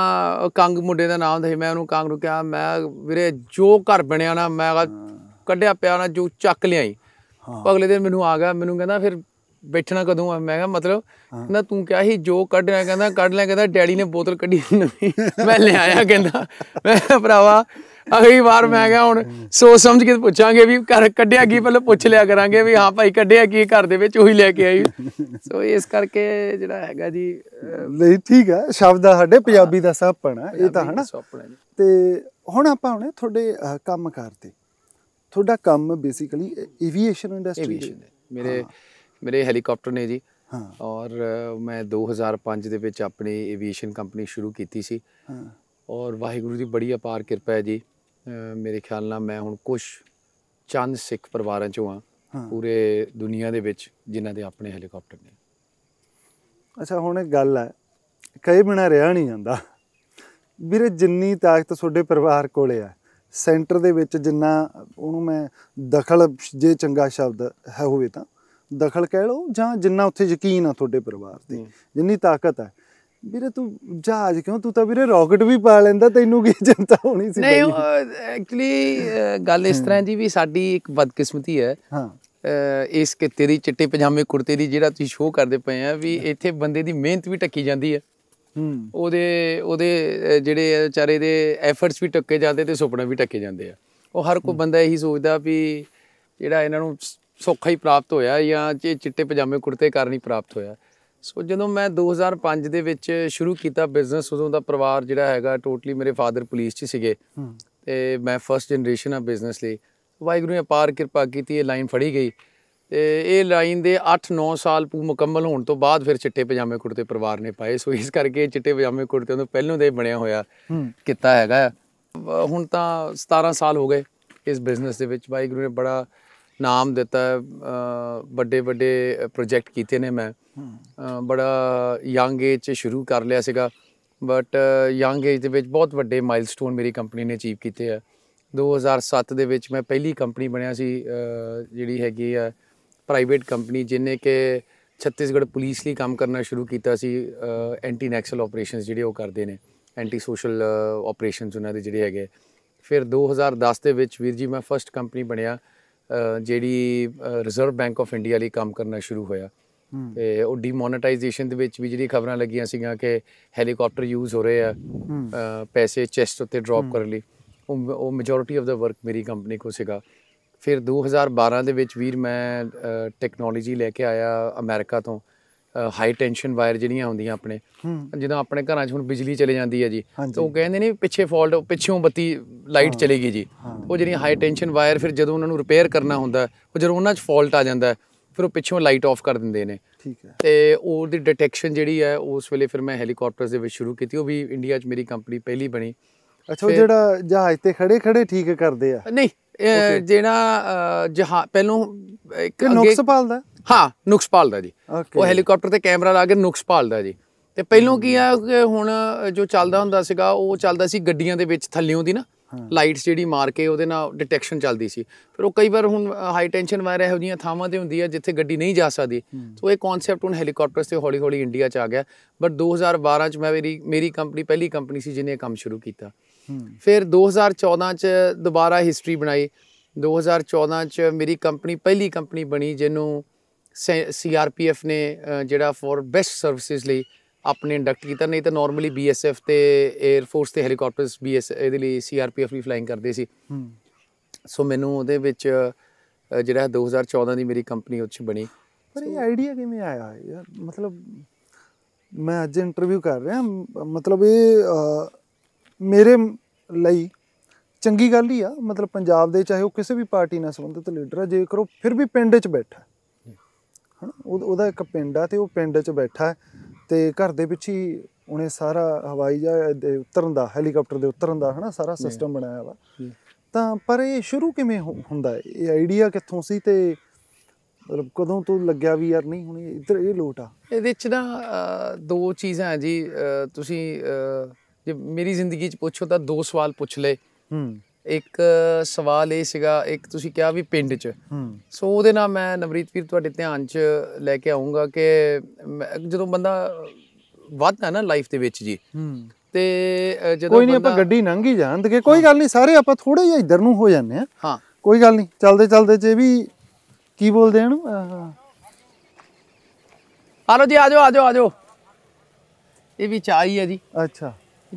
ਕੰਗ ਮੁੰਡੇ ਦਾ ਨਾਮ ਦੇ ਮੈਂ ਉਹਨੂੰ ਕੰਗ ਨੂੰ ਕਿਹਾ ਮੈਂ ਵੀਰੇ ਜੋ ਘਰ ਬਣਿਆ ਨਾ ਮੈਂ ਕੱਢਿਆ ਪਿਆ ਨਾ ਜੋ ਚੱਕ ਲਿਆਈ ਹਾਂ ਅਗਲੇ ਦਿਨ ਮੈਨੂੰ ਆ ਗਿਆ ਮੈਨੂੰ ਕਹਿੰਦਾ ਫਿਰ ਬੈਠਣਾ ਕਦੋਂ ਆ ਮੈਂ ਕਿਹਾ ਮਤਲਬ ਕਹਿੰਦਾ ਤੂੰ ਕਿਹਾ ਸੀ ਜੋ ਕੱਢਣਾ ਕਹਿੰਦਾ ਕੱਢ ਲੈ ਕਹਿੰਦਾ ਡੈਡੀ ਨੇ ਬੋਤਲ ਕੱਢੀ ਨਵੀਂ ਮੈਂ ਲੈ ਆਇਆ ਕਹਿੰਦਾ ਮੈਂ ਭਰਾਵਾ ਅਗਲੀ ਵਾਰ ਮੈਂ ਕਿਹਾ ਹੁਣ ਸੋਚ ਸਮਝ ਕੇ ਪੁੱਛਾਂਗੇ ਵੀ ਘਰ ਕੱਢਿਆ ਕੀ ਪਹਿਲਾਂ ਪੁੱਛ ਲਿਆ ਕਰਾਂਗੇ ਵੀ ਹਾਂ ਭਾਈ ਕੱਢਿਆ ਕੀ ਘਰ ਦੇ ਵਿੱਚ ਉਹੀ ਲੈ ਕੇ ਆਈ ਸੋ ਇਸ ਕਰਕੇ ਜਿਹੜਾ ਹੈਗਾ ਜੀ ਨਹੀਂ ਠੀਕ ਹੈ ਸ਼ਬਦ ਸਾਡੇ ਪੰਜਾਬੀ ਦਾ ਸੱਪਣ ਆ ਇਹ ਤਾਂ ਹਨਾ ਤੇ ਹੁਣ ਆਪਾਂ ਹੁਣੇ ਤੁਹਾਡੇ ਕੰਮ ਕਰਦੇ ਤੁਹਾਡਾ ਕੰਮ ਬੇਸਿਕਲੀ ਏਵੀਏਸ਼ਨ ਇੰਡਸਟਰੀ ਦੇ ਮੇਰੇ ਮੇਰੇ ਹੈਲੀਕਾਪਟਰ ਨੇ ਜੀ ਹਾਂ ਔਰ ਮੈਂ 2005 ਦੇ ਵਿੱਚ ਆਪਣੀ ਏਵੀਏਸ਼ਨ ਕੰਪਨੀ ਸ਼ੁਰੂ ਕੀਤੀ ਸੀ ਹਾਂ ਔਰ ਵਾਹਿਗੁਰੂ ਦੀ ਬੜੀ ਅਪਾਰ ਕਿਰਪਾ ਹੈ ਜੀ ਮੇਰੇ ਖਿਆਲ ਨਾਲ ਮੈਂ ਹੁਣ ਕੁਝ ਚੰਦ ਸਿੱਖ ਪਰਿਵਾਰਾਂ ਚੋਂ ਆ ਪੂਰੇ ਦੁਨੀਆ ਦੇ ਵਿੱਚ ਜਿਨ੍ਹਾਂ ਦੇ ਆਪਣੇ ਹੈਲੀਕਾਪਟਰ ਨੇ ਅੱਛਾ ਹੁਣ ਇੱਕ ਗੱਲ ਹੈ ਕਈ ਬਿਨਾ ਰਿਹਾ ਨਹੀਂ ਜਾਂਦਾ ਵੀਰੇ ਜਿੰਨੀ ਤਾਕਤ ਤੁਹਾਡੇ ਪਰਿਵਾਰ ਕੋਲੇ ਆ ਸੈਂਟਰ ਦੇ ਵਿੱਚ ਜਿੰਨਾ ਉਹਨੂੰ ਮੈਂ ਦਖਲ ਜੇ ਚੰਗਾ ਸ਼ਬਦ ਹੈ ਹੋਵੇ ਤਾਂ ਦਖਲ ਕਹਿ ਲਓ ਜਾਂ ਜਿੰਨਾ ਉੱਥੇ ਯਕੀਨ ਆ ਤੁਹਾਡੇ ਪਰਿਵਾਰ ਦੀ ਜਿੰਨੀ ਤਾਕਤ ਹੈ ਵੀਰੇ ਤੂੰ ਜਹਾਜ਼ ਕਿਉਂ ਤੂੰ ਤਾਂ ਵੀਰੇ ਰਾਕਟ ਵੀ ਪਾ ਲੈਂਦਾ ਤੈਨੂੰ ਕੀ ਚਿੰਤਾ ਹੋਣੀ ਸੀ ਨਹੀਂ ਐਕਚੁਅਲੀ ਗੱਲ ਇਸ ਤਰ੍ਹਾਂ ਜੀ ਵੀ ਸਾਡੀ ਇੱਕ ਬਦਕਿਸਮਤੀ ਹੈ ਹਾਂ ਇਸ ਕਿ ਤੇਰੀ ਚਿੱਟੇ ਪਜਾਮੇ ਕੁਰਤੇ ਦੀ ਜਿਹੜਾ ਤੁਸੀਂ ਸ਼ੋਅ ਕਰਦੇ ਪਏ ਆ ਵੀ ਇੱਥੇ ਬੰਦੇ ਦੀ ਮਿਹਨਤ ਵੀ ਟੱਕੀ ਜਾਂਦੀ ਹੈ ਹੂੰ ਉਹਦੇ ਉਹਦੇ ਜਿਹੜੇ ਵਿਚਾਰੇ ਦੇ ਐਫਰਟਸ ਵੀ ਟੱਕੇ ਜਾਂਦੇ ਤੇ ਸੁਪਨੇ ਵੀ ਟੱਕੇ ਜਾਂਦੇ ਆ ਉਹ ਹਰ ਕੋਈ ਬੰਦਾ ਇਹੀ ਸੋਚਦਾ ਵੀ ਜਿਹੜਾ ਇਹਨਾਂ ਨੂੰ ਸੌਖਾ ਹੀ ਪ੍ਰਾਪਤ ਹੋਇਆ ਜਾਂ ਜੇ ਚਿੱਟੇ ਪਜਾਮੇ ਕੁੜਤੇ ਕਾਰਨ ਹੀ ਪ੍ਰਾਪਤ ਹੋਇਆ ਸੋ ਜਦੋਂ ਮੈਂ 2005 ਦੇ ਵਿੱਚ ਸ਼ੁਰੂ ਕੀਤਾ ਬਿਜ਼ਨਸ ਉਦੋਂ ਦਾ ਪਰਿਵਾਰ ਜਿਹੜਾ ਹੈਗਾ ਟੋਟਲੀ ਮੇਰੇ ਫਾਦਰ ਪੁਲਿਸ 'ਚ ਸੀਗੇ ਤੇ ਮੈਂ ਫਰਸਟ ਜਨਰੇਸ਼ਨ ਆ ਬਿਜ਼ਨਸ ਲਈ ਵਾਹਿਗੁਰੂ ਨੇ ਪਾਰ ਕਿਰਪਾ ਕੀਤੀ ਇਹ ਲਾਈਨ ਫੜੀ ਗਈ ਤੇ ਇਹ ਲਾਈਨ ਦੇ 8-9 ਸਾਲ ਪੂ ਮੁਕੰਮਲ ਹੋਣ ਤੋਂ ਬਾਅਦ ਫਿਰ ਚਿੱਟੇ ਪਜਾਮੇ ਕੁੜਤੇ ਪਰਿਵਾਰ ਨੇ ਪਾਏ ਸੋ ਇਸ ਕਰਕੇ ਚਿੱਟੇ ਪਜਾਮੇ ਕੁੜਤੇ ਉਹਨੂੰ ਪਹਿਲਾਂ ਦੇ ਬਣਿਆ ਹੋਇਆ ਕੀਤਾ ਹੈਗਾ ਹੁਣ ਤਾਂ 17 ਸਾਲ ਹੋ ਗਏ ਇਸ ਬਿਜ਼ਨਸ ਦੇ ਵਿੱਚ ਵਾਹਿਗੁਰੂ ਨੇ ਬੜਾ ਨਾਮ ਦਿੱਤਾ ਵੱਡੇ ਵੱਡੇ ਪ੍ਰੋਜੈਕਟ ਕੀਤੇ ਨੇ ਮੈਂ ਬੜਾ ਯੰਗ ਏਜ 'ਚ ਸ਼ੁਰੂ ਕਰ ਲਿਆ ਸੀਗਾ ਬਟ ਯੰਗ ਏਜ ਦੇ ਵਿੱਚ ਬਹੁਤ ਵੱਡੇ ਮਾਈਲਸਟੋਨ ਮੇਰੀ ਕੰਪਨੀ ਨੇ ਅਚੀਵ ਕੀਤੇ ਆ 2007 ਦੇ ਵਿੱਚ ਮੈਂ ਪਹਿਲੀ ਕੰਪਨੀ ਬਣਿਆ ਸੀ ਜਿਹੜੀ ਹੈਗੀ ਆ ਪ੍ਰਾਈਵੇਟ ਕੰਪਨੀ ਜਿਨੇ ਕਿ ਛੱਤੀਸਗੜ੍ਹ ਪੁਲਿਸ ਲਈ ਕੰਮ ਕਰਨਾ ਸ਼ੁਰੂ ਕੀਤਾ ਸੀ ਐਂਟੀ ਨੈਕਸਲ ਆਪਰੇਸ਼ਨਸ ਜਿਹੜੇ ਉਹ ਕਰਦੇ ਨੇ ਐਂਟੀ ਸੋਸ਼ਲ ਆਪਰੇਸ਼ਨਸ ਉਹਨਾਂ ਦੇ ਜਿਹੜੇ ਹੈਗੇ ਫਿਰ 2010 ਦੇ ਵਿੱਚ ਵੀਰ ਜੀ ਮੈਂ ਫਰਸਟ ਕੰਪਨੀ ਬਣਿਆ ਜਿਹੜੀ ਰਿਜ਼ਰਵ ਬੈਂਕ ਆਫ ਇੰਡੀਆ ਲਈ ਕੰਮ ਕਰਨਾ ਸ਼ੁਰੂ ਹੋਇਆ ਤੇ ਉਹ ਡੀਮੋਨਟਾਈਜੇਸ਼ਨ ਦੇ ਵਿੱਚ ਵੀ ਜਿਹੜੀ ਖਬਰਾਂ ਲੱਗੀਆਂ ਸੀਗੀਆਂ ਕਿ ਹੈਲੀਕਾਪਟਰ ਯੂਜ਼ ਹੋ ਰਹੇ ਆ ਪੈਸੇ ਚੈਸਟ ਉੱਤੇ ਡ੍ਰੌਪ ਕਰਨ ਲਈ ਉਹ ਮੈਜੋਰਿਟੀ ਆਫ ਦਾ ਵਰਕ ਮੇਰੀ ਕੰਪਨੀ ਕੋ ਸੀਗਾ ਫਿਰ 2012 ਦੇ ਵਿੱਚ ਵੀਰ ਮੈਂ ਟੈਕਨੋਲੋਜੀ ਲੈ ਕੇ ਆਇਆ ਅਮਰੀਕਾ ਤੋਂ ਹਾਈ ਟੈਂਸ਼ਨ ਵਾਇਰ ਜਿਹੜੀਆਂ ਹੁੰਦੀਆਂ ਆਪਣੇ ਜਦੋਂ ਆਪਣੇ ਘਰਾਂ 'ਚ ਹੁਣ ਬਿਜਲੀ ਚਲੇ ਜਾਂਦੀ ਹੈ ਜੀ ਤਾਂ ਉਹ ਕਹਿੰਦੇ ਨੇ ਪਿੱਛੇ ਫਾਲਟ ਪਿੱਛੋਂ ਬੱਤੀ ਲਾਈਟ ਚਲੇ ਗਈ ਜੀ ਉਹ ਜਿਹੜੀਆਂ ਹਾਈ ਟੈਂਸ਼ਨ ਵਾਇਰ ਫਿਰ ਜਦੋਂ ਉਹਨਾਂ ਨੂੰ ਰਿਪੇਅਰ ਕਰਨਾ ਹੁੰਦਾ ਉਹ ਜਦੋਂ ਉਹਨਾਂ 'ਚ ਫਾਲਟ ਆ ਜਾਂਦਾ ਫਿਰ ਉਹ ਪਿੱਛੋਂ ਲਾਈਟ ਆਫ ਕਰ ਦਿੰਦੇ ਨੇ ਠੀਕ ਹੈ ਤੇ ਉਹਦੀ ਡਿਟੈਕਸ਼ਨ ਜਿਹੜੀ ਹੈ ਉਸ ਵੇਲੇ ਫਿਰ ਮੈਂ ਹੈਲੀਕਾਪਟਰਸ ਦੇ ਵਿੱਚ ਸ਼ੁਰੂ ਕੀਤੀ ਉਹ ਵੀ ਇੰਡੀਆ 'ਚ ਮੇਰੀ ਕੰਪਨੀ ਪਹਿਲੀ ਬਣੀ ਅੱਛਾ ਉਹ ਜਿਹੜਾ ਜਹਾਜ਼ ਤੇ ਖੜੇ ਖੜੇ ਠੀਕ ਕਰਦੇ ਆ ਨਹੀਂ ਜਿਹੜਾ ਜਹਾ ਪਹਿਲੋਂ ਇੱਕ ਨੁਕਸ ਪਾਲਦਾ ਹਾਂ ਨੁਕਸ ਪਾਲਦਾ ਜੀ ਉਹ ਹੈਲੀਕਾਪਟਰ ਤੇ ਕੈਮਰਾ ਲਾ ਕੇ ਨੁਕਸ ਪਾਲਦਾ ਜੀ ਤੇ ਪਹਿਲੋਂ ਕੀ ਆ ਕਿ ਹੁਣ ਜੋ ਚੱਲਦਾ ਹੁੰਦਾ ਸੀਗਾ ਉਹ ਚੱਲਦਾ ਸੀ ਗੱਡੀਆਂ ਦੇ ਵਿੱਚ ਥੱਲਿਓਂ ਦੀ ਨਾ ਲਾਈਟਸ ਜਿਹੜੀ ਮਾਰ ਕੇ ਉਹਦੇ ਨਾਲ ਡਿਟੈਕਸ਼ਨ ਚੱਲਦੀ ਸੀ ਫਿਰ ਉਹ ਕਈ ਵਾਰ ਹੁਣ ਹਾਈ ਟੈਂਸ਼ਨ ਵਾਇਰ ਇਹੋ ਜੀਆਂ ਥਾਵਾਂ ਤੇ ਹੁੰਦੀ ਆ ਜਿੱਥੇ ਗੱਡੀ ਨਹੀਂ ਜਾ ਸਕਦੀ ਸੋ ਇਹ ਕਨਸੈਪਟ ਹੁਣ ਹੈਲੀਕਾਪਟਰਸ ਤੇ ਹੌਲੀ ਹੌਲੀ ਇੰਡੀਆ ਚ ਆ ਗਿਆ ਬਟ 2012 ਚ ਮੈਂ ਮੇਰੀ ਮੇਰੀ ਕੰਪਨੀ ਪਹਿਲੀ ਕੰਪਨੀ ਸੀ ਜਿਹਨੇ ਕੰਮ ਸ਼ੁਰੂ ਕੀਤਾ ਫਿਰ 2014 ਚ ਦੁਬਾਰਾ ਹਿਸਟਰੀ ਬਣਾਈ 2014 ਚ ਮੇਰੀ ਕੰਪਨੀ ਪਹਿਲੀ ਕੰਪਨੀ ਬਣੀ ਜਿਹਨੂੰ ਸੀਆਰਪੀਐਫ ਨੇ ਜਿਹੜਾ ਫੋਰ ਬੈਸਟ ਸਰਵਿਸਿਜ਼ ਲਈ ਆਪਣੇ ਇੰਡਕਟ ਕੀਤਾ ਨਹੀਂ ਤਾਂ ਨਾਰਮਲੀ ਬੀਐਸਐਫ ਤੇ 에ਅਰ ਫੋਰਸ ਤੇ ਹੈਲੀਕਾਪਟਰਸ ਬੀਐਸ ਇਹਦੇ ਲਈ ਸੀਆਰਪੀਐਫ ਵੀ ਫਲਾਈਂਗ ਕਰਦੇ ਸੀ ਸੋ ਮੈਨੂੰ ਉਹਦੇ ਵਿੱਚ ਜਿਹੜਾ 2014 ਦੀ ਮੇਰੀ ਕੰਪਨੀ ਉੱਚ ਬਣੀ ਪਰ ਇਹ ਆਈਡੀਆ ਕਿਵੇਂ ਆਇਆ ਯਾਰ ਮਤਲਬ ਮੈਂ ਅੱਜ ਇੰਟਰਵਿਊ ਕਰ ਰਿਹਾ ਮਤਲਬ ਇਹ ਮੇਰੇ ਲਈ ਚੰਗੀ ਗੱਲ ਹੀ ਆ ਮਤਲਬ ਪੰਜਾਬ ਦੇ ਚਾਹੇ ਉਹ ਕਿਸੇ ਵੀ ਪਾਰਟੀ ਨਾਲ ਸੰਬੰਧਿਤ ਲੀਡਰ ਆ ਜੇਕਰ ਉਹ ਫਿਰ ਵੀ ਪਿੰਡ 'ਚ ਬੈਠਾ ਹਣਾ ਉਹਦਾ ਇੱਕ ਪਿੰਡ ਆ ਤੇ ਉਹ ਪਿੰਡ 'ਚ ਬੈਠਾ ਹੈ ਤੇ ਘਰ ਦੇ ਪਿੱਛੇ ਉਹਨੇ ਸਾਰਾ ਹਵਾਈ ਜਹਾਜ਼ ਦੇ ਉਤਰਨ ਦਾ ਹੈਲੀਕਾਪਟਰ ਦੇ ਉਤਰਨ ਦਾ ਹਨਾ ਸਾਰਾ ਸਿਸਟਮ ਬਣਾਇਆ ਵਾ ਤਾਂ ਪਰ ਇਹ ਸ਼ੁਰੂ ਕਿਵੇਂ ਹੁੰਦਾ ਇਹ ਆਈਡੀਆ ਕਿੱਥੋਂ ਸੀ ਤੇ ਮਤਲਬ ਕਦੋਂ ਤੋਂ ਲੱਗਿਆ ਵੀ ਯਾਰ ਨਹੀਂ ਹੁਣ ਇੱਧਰ ਇਹ ਲੋਟ ਆ ਇਹਦੇ ਵਿੱਚ ਨਾ ਦੋ ਚੀਜ਼ਾਂ ਜੀ ਤੁਸੀਂ ਜੇ ਮੇਰੀ ਜ਼ਿੰਦਗੀ 'ਚ ਪੁੱਛੋ ਤਾਂ ਦੋ ਸਵਾਲ ਪੁੱਛ ਲੇ ਹੂੰ ਇੱਕ ਸਵਾਲ ਇਹ ਸੀਗਾ ਇੱਕ ਤੁਸੀਂ ਕਿਹਾ ਵੀ ਪਿੰਡ 'ਚ ਹੂੰ ਸੋ ਉਹਦੇ ਨਾਲ ਮੈਂ ਨਵਰੀਤ ਵੀਰ ਤੁਹਾਡੇ ਧਿਆਨ 'ਚ ਲੈ ਕੇ ਆਉਂਗਾ ਕਿ ਜਦੋਂ ਬੰਦਾ ਵੱਧਦਾ ਨਾ ਲਾਈਫ ਦੇ ਵਿੱਚ ਜੀ ਤੇ ਜਦੋਂ ਕੋਈ ਨਹੀਂ ਆਪਾਂ ਗੱਡੀ ਲੰਘੀ ਜਾਂਦ ਤੇ ਕੋਈ ਗੱਲ ਨਹੀਂ ਸਾਰੇ ਆਪਾਂ ਥੋੜੇ ਜਿਹਾ ਇਧਰ ਨੂੰ ਹੋ ਜਾਂਦੇ ਆ ਹਾਂ ਕੋਈ ਗੱਲ ਨਹੀਂ ਚੱਲਦੇ ਚੱਲਦੇ ਜੇ ਵੀ ਕੀ ਬੋਲਦੇ ਆ ਇਹਨੂੰ ਆਲੋ ਜੀ ਆਜੋ ਆਜੋ ਆਜੋ ਇਹ ਵੀ ਚਾਹੀ ਹੈ ਜੀ ਅੱਛਾ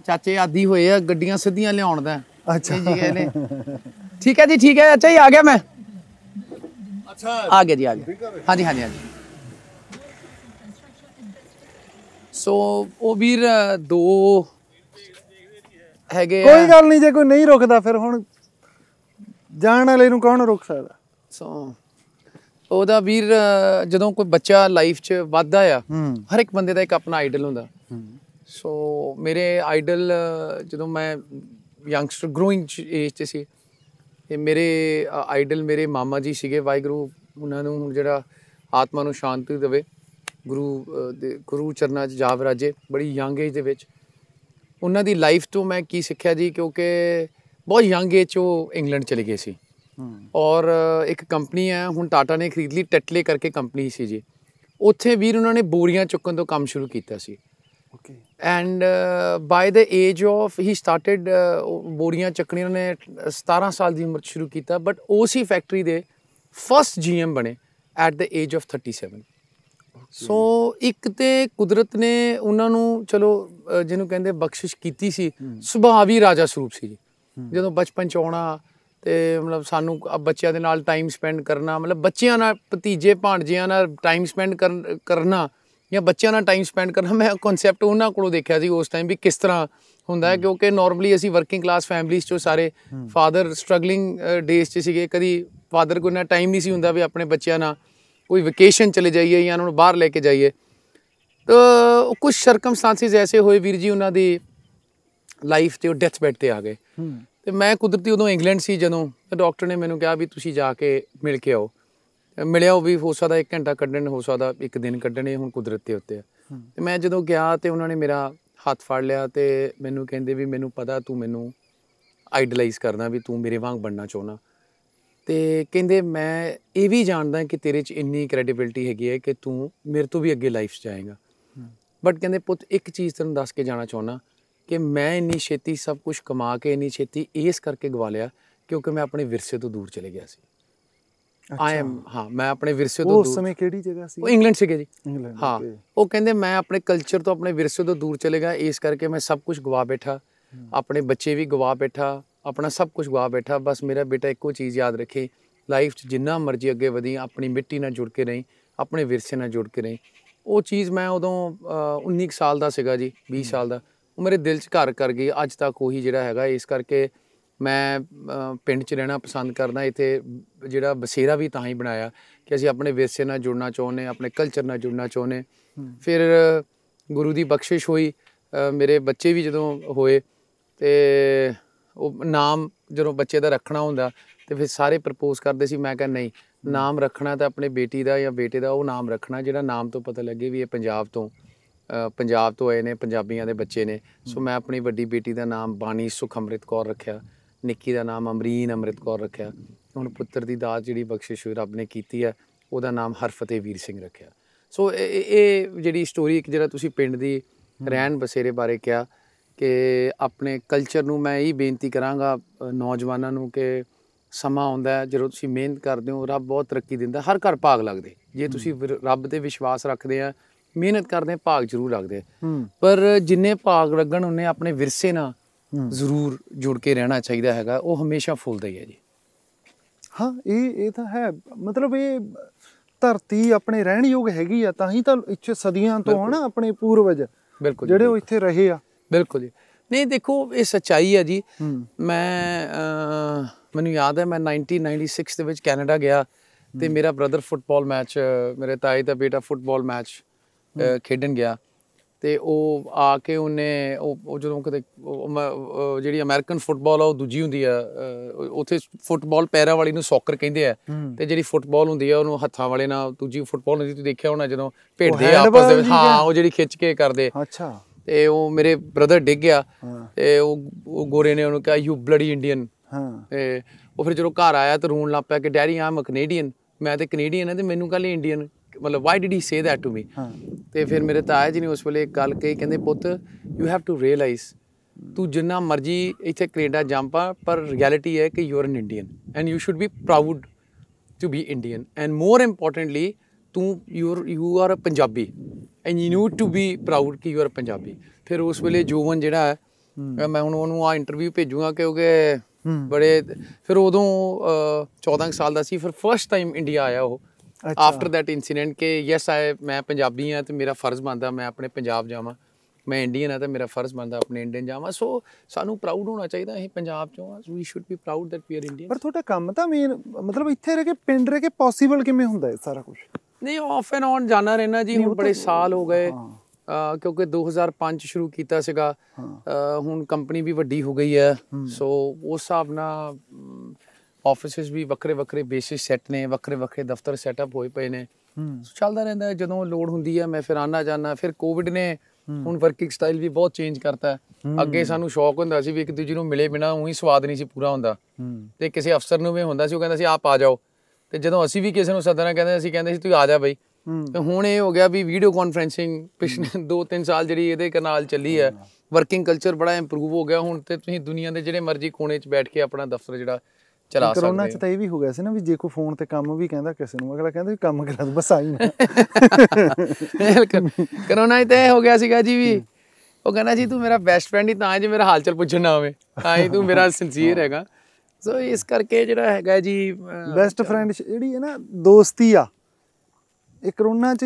ਚਾਚੇ ਆਦੀ ਹੋਏ ਆ ਗੱਡੀਆਂ ਸਿੱਧੀਆਂ ਲਿਆਉਣ ਦਾ ਅੱਛਾ ਜੀ कहने ठीक ਠੀਕ ਹੈ ਜੀ ਠੀਕ ਹੈ ਅੱਛਾ ਹੀ ਆ ਗਿਆ ਮੈਂ ਅੱਛਾ ਆ ਗਿਆ ਜੀ ਆ ਗਿਆ जी हाँ जी हाँ ਸੋ ਉਹ ਵੀਰ ਦੋ ਹੈਗੇ ਕੋਈ ਗੱਲ ਨਹੀਂ ਜੇ ਕੋਈ ਨਹੀਂ ਰੁਕਦਾ ਫਿਰ ਹੁਣ ਜਾਣ ਵਾਲੇ ਨੂੰ ਕੌਣ ਰੁਕ ਸਕਦਾ ਸੋ ਉਹਦਾ ਵੀਰ ਜਦੋਂ ਕੋਈ ਬੱਚਾ ਲਾਈਫ 'ਚ ਵੱਧਦਾ ਆ ਹਰ ਇੱਕ ਬੰਦੇ ਦਾ ਇੱਕ ਆਪਣਾ ਆਈਡਲ ਹੁੰਦਾ ਸੋ ਮੇਰੇ ਆਈਡਲ ਜਦੋਂ ਮੈਂ ਯੰਗਸਟਰ ਗਰੋਇੰਗ ਏਜ ਤੇ ਸੀ ਤੇ ਮੇਰੇ ਆਈਡਲ ਮੇਰੇ ਮਾਮਾ ਜੀ ਸੀਗੇ ਵਾਹਿਗੁਰੂ ਉਹਨਾਂ ਨੂੰ ਹੁਣ ਜਿਹੜਾ ਆਤਮਾ ਨੂੰ ਸ਼ਾਂਤੀ ਦੇਵੇ ਗੁਰੂ ਦੇ ਗੁਰੂ ਚਰਨਾਂ 'ਚ ਜਾ ਵਿਰਾਜੇ ਬੜੀ ਯੰਗ ਏਜ ਦੇ ਵਿੱਚ ਉਹਨਾਂ ਦੀ ਲਾਈਫ ਤੋਂ ਮੈਂ ਕੀ ਸਿੱਖਿਆ ਜੀ ਕਿਉਂਕਿ ਬਹੁਤ ਯੰਗ ਏਜ 'ਚ ਉਹ ਇੰਗਲੈਂਡ ਚਲੇ ਗਏ ਸੀ ਔਰ ਇੱਕ ਕੰਪਨੀ ਹੈ ਹੁਣ ਟਾਟਾ ਨੇ ਖਰੀਦ ਲਈ ਟੈਟਲੇ ਕਰਕੇ ਕੰਪਨੀ ਸੀ ਜੀ ਉੱਥੇ ਵੀਰ ਉਹਨਾਂ ਨੇ ਬੋਰੀਆਂ ਚੁੱਕਣ ਤੋਂ ਕੰਮ ਸ਼ੁਰੂ ਕੀਤਾ ਸੀ and by the age of he started ਬੋਰੀਆਂ ਚੱਕਣੀਆਂ ਨੇ 17 ਸਾਲ ਦੀ ਉਮਰ ਸ਼ੁਰੂ ਕੀਤਾ ਬਟ ਹੀ ਫੈਕਟਰੀ ਦੇ ਫਰਸਟ ਜੀਐਮ ਬਣੇ at the age of 37 so ਇੱਕ ਤੇ ਕੁਦਰਤ ਨੇ ਉਹਨਾਂ ਨੂੰ ਚਲੋ ਜਿਹਨੂੰ ਕਹਿੰਦੇ ਬਖਸ਼ਿਸ਼ ਕੀਤੀ ਸੀ ਸੁਭਾਵੀ ਰਾਜਾ ਸਰੂਪ ਸੀ ਜੀ ਜਦੋਂ ਬਚਪਨ ਚ ਆਉਣਾ ਤੇ ਮਤਲਬ ਸਾਨੂੰ ਬੱਚਿਆਂ ਦੇ ਨਾਲ ਟਾਈਮ ਸਪੈਂਡ ਕਰਨਾ ਮਤਲਬ ਬੱਚਿਆਂ ਨਾਲ ਭਤੀਜੇ ਭਾਂਜਿਆਂ ਨਾਲ ਟਾਈਮ ਸਪੈਂਡ ਕਰਨਾ ਜਾਂ ਬੱਚਿਆਂ ਨਾਲ ਟਾਈਮ ਸਪੈਂਡ ਕਰਨਾ ਮੈਂ ਕਨਸੈਪਟ ਉਹਨਾਂ ਕੋਲੋਂ ਦੇਖਿਆ ਸੀ ਉਸ ਟਾਈਮ ਵੀ ਕਿਸ ਤਰ੍ਹਾਂ ਹੁੰਦਾ ਹੈ ਕਿਉਂਕਿ ਨਾਰਮਲੀ ਅਸੀਂ ਵਰਕਿੰਗ ਕਲਾਸ ਫੈਮਿਲੀਆਂ ਚੋਂ ਸਾਰੇ ਫਾਦਰ ਸਟਰਗਲਿੰਗ ਡੇਸ 'ਚ ਸੀਗੇ ਕਦੀ ਫਾਦਰ ਕੋਲ ਨਾ ਟਾਈਮ ਨਹੀਂ ਸੀ ਹੁੰਦਾ ਵੀ ਆਪਣੇ ਬੱਚਿਆਂ ਨਾਲ ਕੋਈ ਵਕੇਸ਼ਨ ਚਲੇ ਜਾਈਏ ਜਾਂ ਉਹਨਾਂ ਨੂੰ ਬਾਹਰ ਲੈ ਕੇ ਜਾਈਏ ਤਾਂ ਕੁਝ ਸਰਕਮਸਟੈਂਸਿਸ ਐਸੇ ਹੋਏ ਵੀਰ ਜੀ ਉਹਨਾਂ ਦੀ ਲਾਈਫ ਤੇ ਉਹ ਡੈਥ ਬੈਡ ਤੇ ਆ ਗਏ ਤੇ ਮੈਂ ਕੁਦਰਤੀ ਉਦੋਂ ਇੰਗਲੈਂਡ ਸੀ ਜਦੋਂ ਤੇ ਡਾਕਟਰ ਨੇ ਮੈਨੂੰ ਕਿਹਾ ਵੀ ਤੁਸੀਂ ਜਾ ਕੇ ਮਿਲ ਕੇ ਆਓ ਮਿਲਿਆ ਉਹ ਵੀ ਹੋ ਸਕਦਾ 1 ਘੰਟਾ ਕੱਢਣ ਹੋ ਸਕਦਾ 1 ਦਿਨ ਕੱਢਣੇ ਹੁਣ ਕੁਦਰਤ ਤੇ ਉੱਤੇ ਆ ਤੇ ਮੈਂ ਜਦੋਂ ਗਿਆ ਤੇ ਉਹਨਾਂ ਨੇ ਮੇਰਾ ਹੱਥ ਫੜ ਲਿਆ ਤੇ ਮੈਨੂੰ ਕਹਿੰਦੇ ਵੀ ਮੈਨੂੰ ਪਤਾ ਤੂੰ ਮੈਨੂੰ ਆਈਡਲਾਈਜ਼ ਕਰਦਾ ਵੀ ਤੂੰ ਮੇਰੇ ਵਾਂਗ ਬਣਨਾ ਚਾਹੁੰਦਾ ਤੇ ਕਹਿੰਦੇ ਮੈਂ ਇਹ ਵੀ ਜਾਣਦਾ ਕਿ ਤੇਰੇ 'ਚ ਇੰਨੀ ਕ੍ਰੈਡੀਬਿਲਟੀ ਹੈਗੀ ਹੈ ਕਿ ਤੂੰ ਮੇਰੇ ਤੋਂ ਵੀ ਅੱਗੇ ਲਾਈਫ 'ਚ ਜਾਏਗਾ ਬਟ ਕਹਿੰਦੇ ਪੁੱਤ ਇੱਕ ਚੀਜ਼ ਤੈਨੂੰ ਦੱਸ ਕੇ ਜਾਣਾ ਚਾਹੁੰਦਾ ਕਿ ਮੈਂ ਇੰਨੀ ਛੇਤੀ ਸਭ ਕੁਝ ਕਮਾ ਕੇ ਇੰਨੀ ਛੇਤੀ ਇਸ ਕਰਕੇ ਗਵਾ ਲਿਆ ਕਿਉਂਕਿ ਮੈਂ ਆਪਣੇ ਵਿਰਸੇ ਤੋਂ ਦੂਰ ਚਲੇ ਗਿਆ ਸੀ ਆਈ ਐਮ ਹਾਂ ਮੈਂ ਆਪਣੇ ਵਿਰਸੇ ਤੋਂ ਦੂਰ ਉਸ ਸਮੇਂ ਕਿਹੜੀ ਜਗ੍ਹਾ ਸੀ ਉਹ ਇੰਗਲੈਂਡ ਸੀਗੇ ਜੀ ਇੰਗਲੈਂਡ ਹਾਂ ਉਹ ਕਹਿੰਦੇ ਮੈਂ ਆਪਣੇ ਕਲਚਰ ਤੋਂ ਆਪਣੇ ਵਿਰਸੇ ਤੋਂ ਦੂਰ ਚਲੇ ਗਿਆ ਇਸ ਕਰਕੇ ਮੈਂ ਸਭ ਕੁਝ ਗਵਾ ਬੈਠਾ ਆਪਣੇ ਬੱਚੇ ਵੀ ਗਵਾ ਬੈਠਾ ਆਪਣਾ ਸਭ ਕੁਝ ਗਵਾ ਬੈਠਾ ਬਸ ਮੇਰਾ ਬੇਟਾ ਇੱਕੋ ਚੀਜ਼ ਯਾਦ ਰੱਖੇ ਲਾਈਫ 'ਚ ਜਿੰਨਾ ਮਰਜ਼ੀ ਅੱਗੇ ਵਧੀ ਆਪਣੀ ਮਿੱਟੀ ਨਾਲ ਜੁੜ ਕੇ ਰਹੀ ਆਪਣੇ ਵਿਰਸੇ ਨਾਲ ਜੁੜ ਕੇ ਰਹੀ ਉਹ ਚੀਜ਼ ਮੈਂ ਉਦੋਂ 19 ਸਾਲ ਦਾ ਸੀਗਾ ਜੀ 20 ਸਾਲ ਦਾ ਉਹ ਮੇਰੇ ਦਿਲ 'ਚ ਘਰ ਕਰ ਗਈ ਅੱਜ ਤੱਕ ਉਹੀ ਜਿਹੜਾ ਹੈਗਾ ਇਸ ਕਰਕੇ ਮੈਂ ਪਿੰਡ 'ਚ ਰਹਿਣਾ ਪਸੰਦ ਕਰਦਾ ਇੱਥੇ ਜਿਹੜਾ ਬਸੇਰਾ ਵੀ ਤਾਂ ਹੀ ਬਣਾਇਆ ਕਿ ਅਸੀਂ ਆਪਣੇ ਵਿਰਸੇ ਨਾਲ ਜੁੜਨਾ ਚਾਹੁੰਦੇ ਆਪਣੇ ਕਲਚਰ ਨਾਲ ਜੁੜਨਾ ਚਾਹੁੰਦੇ ਫਿਰ ਗੁਰੂ ਦੀ ਬਖਸ਼ਿਸ਼ ਹੋਈ ਮੇਰੇ ਬੱਚੇ ਵੀ ਜਦੋਂ ਹੋਏ ਤੇ ਉਹ ਨਾਮ ਜਦੋਂ ਬੱਚੇ ਦਾ ਰੱਖਣਾ ਹੁੰਦਾ ਤੇ ਫਿਰ ਸਾਰੇ ਪ੍ਰਪੋਜ਼ ਕਰਦੇ ਸੀ ਮੈਂ ਕਿਹਾ ਨਹੀਂ ਨਾਮ ਰੱਖਣਾ ਤਾਂ ਆਪਣੇ ਬੇਟੀ ਦਾ ਜਾਂ ਬੇਟੇ ਦਾ ਉਹ ਨਾਮ ਰੱਖਣਾ ਜਿਹੜਾ ਨਾਮ ਤੋਂ ਪਤਾ ਲੱਗੇ ਵੀ ਇਹ ਪੰਜਾਬ ਤੋਂ ਪੰਜਾਬ ਤੋਂ ਆਏ ਨੇ ਪੰਜਾਬੀਆਂ ਦੇ ਬੱਚੇ ਨੇ ਸੋ ਮੈਂ ਆਪਣੀ ਵੱਡੀ ਬੇਟੀ ਦਾ ਨਾਮ ਬਾਣੀ ਸੁਖਮ੍ਰਿਤ ਕੌਰ ਰੱਖਿਆ ਨਿੱਕੀ ਦਾ ਨਾਮ ਅਮਰੀਨ ਅਮਰਿਤ ਕੌਰ ਰੱਖਿਆ ਹੁਣ ਪੁੱਤਰ ਦੀ ਦਾਤ ਜਿਹੜੀ ਬਖਸ਼ਿਸ਼ ਹੋਈ ਰੱਬ ਨੇ ਕੀਤੀ ਹੈ ਉਹਦਾ ਨਾਮ ਹਰਫਤੇ ਵੀਰ ਸਿੰਘ ਰੱਖਿਆ ਸੋ ਇਹ ਜਿਹੜੀ ਸਟੋਰੀ ਇੱਕ ਜਿਹੜਾ ਤੁਸੀਂ ਪਿੰਡ ਦੀ ਰਹਿਣ ਬਸੇਰੇ ਬਾਰੇ ਕਿਹਾ ਕਿ ਆਪਣੇ ਕਲਚਰ ਨੂੰ ਮੈਂ ਇਹ ਬੇਨਤੀ ਕਰਾਂਗਾ ਨੌਜਵਾਨਾਂ ਨੂੰ ਕਿ ਸਮਾਂ ਆਉਂਦਾ ਜਦੋਂ ਤੁਸੀਂ ਮਿਹਨਤ ਕਰਦੇ ਹੋ ਰੱਬ ਬਹੁਤ ਤਰੱਕੀ ਦਿੰਦਾ ਹਰ ਘਰ ਭਾਗ ਲੱਗਦੇ ਜੇ ਤੁਸੀਂ ਰੱਬ ਤੇ ਵਿਸ਼ਵਾਸ ਰੱਖਦੇ ਆ ਮਿਹਨਤ ਕਰਦੇ ਭਾਗ ਜ਼ਰੂਰ ਲੱਗਦੇ ਪਰ ਜਿੰਨੇ ਭਾਗ ਲੱਗਣ ਉਹਨੇ ਆਪਣੇ ਵਿਰਸੇ ਨਾਲ ਜ਼ਰੂਰ ਜੁੜ ਕੇ ਰਹਿਣਾ ਚਾਹੀਦਾ ਹੈਗਾ ਉਹ ਹਮੇਸ਼ਾ ਫੁੱਲਦਾ ਹੀ ਹੈ ਜੀ ਹਾਂ ਇਹ ਇਹ ਤਾਂ ਹੈ ਮਤਲਬ ਇਹ ਧਰਤੀ ਆਪਣੇ ਰਹਿਣ ਯੋਗ ਹੈਗੀ ਆ ਤਾਂ ਹੀ ਤਾਂ ਇੱਥੇ ਸਦੀਆਂ ਤੋਂ ਹਨਾ ਆਪਣੇ ਪੂਰਵਜ ਬਿਲਕੁਲ ਜਿਹੜੇ ਉਹ ਇੱਥੇ ਰਹੇ ਆ ਬਿਲਕੁਲ ਜੀ ਨਹੀਂ ਦੇਖੋ ਇਹ ਸਚਾਈ ਹੈ ਜੀ ਮੈਂ ਮੈਨੂੰ ਯਾਦ ਹੈ ਮੈਂ 1996 ਦੇ ਵਿੱਚ ਕੈਨੇਡਾ ਗਿਆ ਤੇ ਮੇਰਾ ਬ੍ਰਦਰ ਫੁੱਟਬਾਲ ਮੈਚ ਮੇਰੇ ਤਾਏ ਦਾ ਬੇਟਾ ਫੁੱਟਬਾਲ ਮੈਚ ਖੇਡਣ ਗਿਆ ਤੇ ਉਹ ਆ ਕੇ ਉਹਨੇ ਉਹ ਜਦੋਂ ਕਿਤੇ ਜਿਹੜੀ ਅਮਰੀਕਨ ਫੁੱਟਬਾਲ ਆ ਉਹ ਦੂਜੀ ਹੁੰਦੀ ਆ ਉੱਥੇ ਫੁੱਟਬਾਲ ਪੈਰਾਂ ਵਾਲੀ ਨੂੰ ਸੌਕਰ ਕਹਿੰਦੇ ਆ ਤੇ ਜਿਹੜੀ ਫੁੱਟਬਾਲ ਹੁੰਦੀ ਆ ਉਹਨੂੰ ਹੱਥਾਂ ਵਾਲੇ ਨਾਲ ਦੂਜੀ ਫੁੱਟਬਾਲ ਨਹੀਂ ਤੁਸੀਂ ਦੇਖਿਆ ਹੋਣਾ ਜਦੋਂ ਭੇਡਦੇ ਆਪਸ ਦੇ ਵਿੱਚ ਹਾਂ ਉਹ ਜਿਹੜੀ ਖਿੱਚ ਕੇ ਕਰਦੇ ਅੱਛਾ ਤੇ ਉਹ ਮੇਰੇ ਬ੍ਰਦਰ ਡਿੱਗ ਗਿਆ ਤੇ ਉਹ ਗੋਰੇ ਨੇ ਉਹਨੂੰ ਕਿਹਾ ਯੂ ਬਲੱਡੀ ਇੰਡੀਅਨ ਹਾਂ ਤੇ ਉਹ ਫਿਰ ਜਦੋਂ ਘਰ ਆਇਆ ਤੇ ਰੋਣ ਲੱਗ ਪਿਆ ਕਿ ਡੈਡੀ ਆਮ ਕੈਨੇਡੀਅਨ ਮੈਂ ਤੇ ਕੈਨੇਡੀਅਨ ਹਾਂ ਤੇ ਮੈਨੂੰ ਕਹਿੰਦੇ ਇੰਡੀਅਨ ਮਤਲਬ why did he say that to me ਤੇ ਫਿਰ ਮੇਰੇ ਤਾਇਆ ਜੀ ਨੇ ਉਸ ਵੇਲੇ ਇੱਕ ਗੱਲ ਕਹੀ ਕਹਿੰਦੇ ਪੁੱਤ ਯੂ ਹੈਵ ਟੂ ਰੀਅਲਾਈਜ਼ ਤੂੰ ਜਿੰਨਾ ਮਰਜੀ ਇੱਥੇ ਕੈਨੇਡਾ ਜੰਪਾ ਪਰ ਰਿਐਲਿਟੀ ਹੈ ਕਿ you are an Indian and you should be proud to be Indian and more importantly ਤੂੰ you you are Punjabi and you need to be proud ਕਿ ਯੂ ਆਰ ਪੰਜਾਬੀ ਫਿਰ ਉਸ ਵੇਲੇ ਜੋਵਨ ਜਿਹੜਾ ਹੈ ਮੈਂ ਹੁਣ ਉਹਨੂੰ ਆ ਇੰਟਰਵਿਊ ਭੇਜੂਗਾ ਕਿਉਂਕਿ ਬੜੇ ਫਿਰ ਉਦੋਂ 14 ਸਾਲ ਦਾ ਸੀ ਫਿਰ ਫਰਸਟ ਟਾਈਮ ਇੰਡੀਆ ਆਇਆ ਉਹ ਆਫਟਰ ਦੈਟ ਇਨਸੀਡੈਂਟ ਕਿ ਯੈਸ ਆਈ ਮੈਂ ਪੰਜਾਬੀ ਆ ਤੇ ਮੇਰਾ ਫਰਜ਼ ਬਣਦਾ ਮੈਂ ਆਪਣੇ ਪੰਜਾਬ ਜਾਵਾਂ ਮੈਂ ਇੰਡੀਅਨ ਆ ਤੇ ਮੇਰਾ ਫਰਜ਼ ਬਣਦਾ ਆਪਣੇ ਇੰਡੀਅਨ ਜਾਵਾਂ ਸੋ ਸਾਨੂੰ ਪ੍ਰਾਊਡ ਹੋਣਾ ਚਾਹੀਦਾ ਅਸੀਂ ਪੰਜਾਬ ਚੋਂ ਆ so we should be proud that we are Indian ਪਰ ਤੁਹਾਡਾ ਕੰਮ ਤਾਂ ਮੇਨ ਮਤਲਬ ਇੱਥੇ ਰਹਿ ਕੇ ਪਿੰਡ ਰਹਿ ਕੇ ਪੋਸੀਬਲ ਕਿਵੇਂ ਹੁੰਦਾ ਹੈ ਸਾਰਾ ਕੁਝ ਨਹੀਂ ਆਫ ਐਂਡ ਔਨ ਜਾਣਾ ਰਹਿਣਾ ਜੀ ਹੁਣ ਬੜੇ ਸਾਲ ਹੋ ਗਏ ਕਿਉਂਕਿ 2005 ਸ਼ੁਰੂ ਕੀਤਾ ਸੀਗਾ ਹੁਣ ਕੰਪਨੀ ਵੀ ਵੱਡੀ ਹੋ ਗਈ ਹੈ ਸੋ ਉਸ ਹਿਸਾਬ ਨਾਲ ਆਫਿਸਿਸ ਵੀ ਵੱਖਰੇ ਵੱਖਰੇ ਬੇਸਿਸ ਸੈੱਟ ਨੇ ਵੱਖਰੇ ਵੱਖਰੇ ਦਫ਼ਤਰ ਸੈਟਅਪ ਹੋਏ ਪਏ ਨੇ ਹੂੰ ਚੱਲਦਾ ਰਹਿੰਦਾ ਜਦੋਂ ਲੋਡ ਹੁੰਦੀ ਹੈ ਮੈਂ ਫਿਰ ਆਣਾ ਜਾਣਾ ਫਿਰ ਕੋਵਿਡ ਨੇ ਹੁਣ ਵਰਕਿੰਗ ਸਟਾਈਲ ਵੀ ਬਹੁਤ ਚੇਂਜ ਕਰਤਾ ਅੱਗੇ ਸਾਨੂੰ ਸ਼ੌਕ ਹੁੰਦਾ ਸੀ ਵੀ ਇੱਕ ਦੂਜੇ ਨੂੰ ਮਿਲੇ ਬਿਨਾ ਉਹੀ ਸਵਾਦ ਨਹੀਂ ਸੀ ਪੂਰਾ ਹੁੰਦਾ ਤੇ ਕਿਸੇ ਅਫਸਰ ਨੂੰ ਵੀ ਹੁੰਦਾ ਸੀ ਉਹ ਕਹਿੰਦਾ ਸੀ ਆਪ ਆ ਜਾਓ ਤੇ ਜਦੋਂ ਅਸੀਂ ਵੀ ਕਿਸੇ ਨੂੰ ਸੱਦਣਾ ਕਹਿੰਦੇ ਅਸੀਂ ਕਹਿੰਦੇ ਸੀ ਤੂੰ ਆ ਜਾ ਬਈ ਤੇ ਹੁਣ ਇਹ ਹੋ ਗਿਆ ਵੀ ਵੀਡੀਓ ਕਾਨਫਰੈਂਸਿੰਗ ਪਿਛਲੇ 2-3 ਸਾਲ ਜਿਹੜੀ ਇਹਦੇ ਕਨਾਲ ਚੱਲੀ ਹੈ ਵਰਕਿੰਗ ਕਲਚਰ ਬੜਾ ਇੰਪਰੂਵ ਹੋ ਗਿਆ ਹੁਣ ਤੇ ਤੁਸੀਂ ਦੁਨੀਆ ਦੇ ਜਿਹੜੇ ਮਰਜ਼ੀ ਕੋਨੇ 'ਚ ਬੈਠ ਕੇ ਆਪਣਾ ਦਫ਼ਤਰ ਜਿਹੜਾ ਚਲਾ ਸਕਦੇ ਕਰੋਨਾ ਚ ਤਾਂ ਇਹ ਵੀ ਹੋ ਗਿਆ ਸੀ ਨਾ ਵੀ ਜੇ ਕੋ ਫੋਨ ਤੇ ਕੰਮ ਵੀ ਕਹਿੰਦਾ ਕਿਸੇ ਨੂੰ ਅਗਲਾ ਕਹਿੰਦਾ ਕੰਮ ਕਰਾ ਦੂੰ ਬਸ ਆਈ ਨਾ ਕਰੋਨਾ ਹੀ ਤਾਂ ਹੋ ਗਿਆ ਸੀਗਾ ਜੀ ਵੀ ਉਹ ਕਹਿੰਦਾ ਜੀ ਤੂੰ ਮੇਰਾ ਬੈਸਟ ਫਰੈਂਡ ਹੀ ਤਾਂ ਜੇ ਮੇਰਾ ਹਾਲ ਚਾਲ ਪੁੱਛਣ ਨਾ ਆਵੇ ਤਾਂ ਹੀ ਤੂੰ ਮੇਰਾ ਸਿੰਸੀਅਰ ਹੈਗਾ ਸੋ ਇਸ ਕਰਕੇ ਜਿਹੜਾ ਹੈਗਾ ਜੀ ਬੈਸਟ ਫਰੈਂਡ ਜਿਹੜੀ ਹੈ ਨਾ ਦੋਸਤੀ ਆ ਇਹ ਕਰੋਨਾ ਚ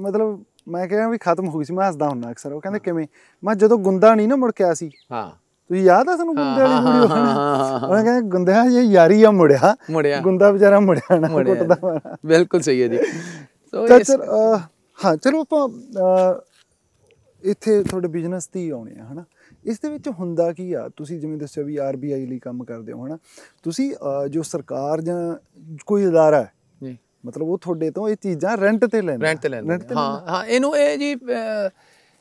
ਮਤਲਬ ਮੈਂ ਕਹਿੰਦਾ ਵੀ ਖਤਮ ਹੋ ਗਈ ਸੀ ਮੈਂ ਹੱਸਦਾ ਹੁੰਨਾ ਅਕਸਰ ਉਹ ਕਹਿੰਦੇ ਕਿਵੇਂ ਮੈਂ ਜਦੋਂ ਗੁੰਦਾ ਨਹੀਂ ਨਾ ਮੁੜ ਕੇ ਆ ਸੀ ਹਾਂ ਤੁਸੀਂ ਯਾਦ ਆ ਤੁਹਾਨੂੰ ਗੁੰਦੇ ਵਾਲੀ ਕੁੜੀ ਉਹ ਕਹਿੰਦਾ ਗੁੰਦਿਆ ਇਹ ਯਾਰੀ ਆ ਮੁੜਿਆ ਗੁੰਦਾ ਵਿਚਾਰਾ ਮੁੜਿਆ ਨਾ ਕੁੱਟਦਾ ਬਿਲਕੁਲ ਸਹੀ ਹੈ ਜੀ ਸੋ ਹਾਂ ਚਲੋ ਆਪਾਂ ਇੱਥੇ ਤੁਹਾਡੇ ਬਿਜ਼ਨਸ ਦੀ ਆਉਣੇ ਆ ਹਨਾ ਇਸ ਦੇ ਵਿੱਚ ਹੁੰਦਾ ਕੀ ਆ ਤੁਸੀਂ ਜਿਵੇਂ ਦੱਸਿਆ ਵੀ ਆਰਬੀਆਈ ਲਈ ਕੰਮ ਕਰਦੇ ਹੋ ਹਨਾ ਤੁਸੀਂ ਜੋ ਸਰਕਾਰ ਜਾਂ ਕੋਈ ادارہ ਹੈ ਜੀ ਮਤਲਬ ਉਹ ਤੁਹਾਡੇ ਤੋਂ ਇਹ ਚੀਜ਼ਾਂ ਰੈਂਟ ਤੇ ਲੈਂਦੇ ਰੈਂਟ ਤੇ ਲੈਂਦੇ ਹਾਂ ਹਾਂ ਇਹਨੂੰ ਇਹ ਜੀ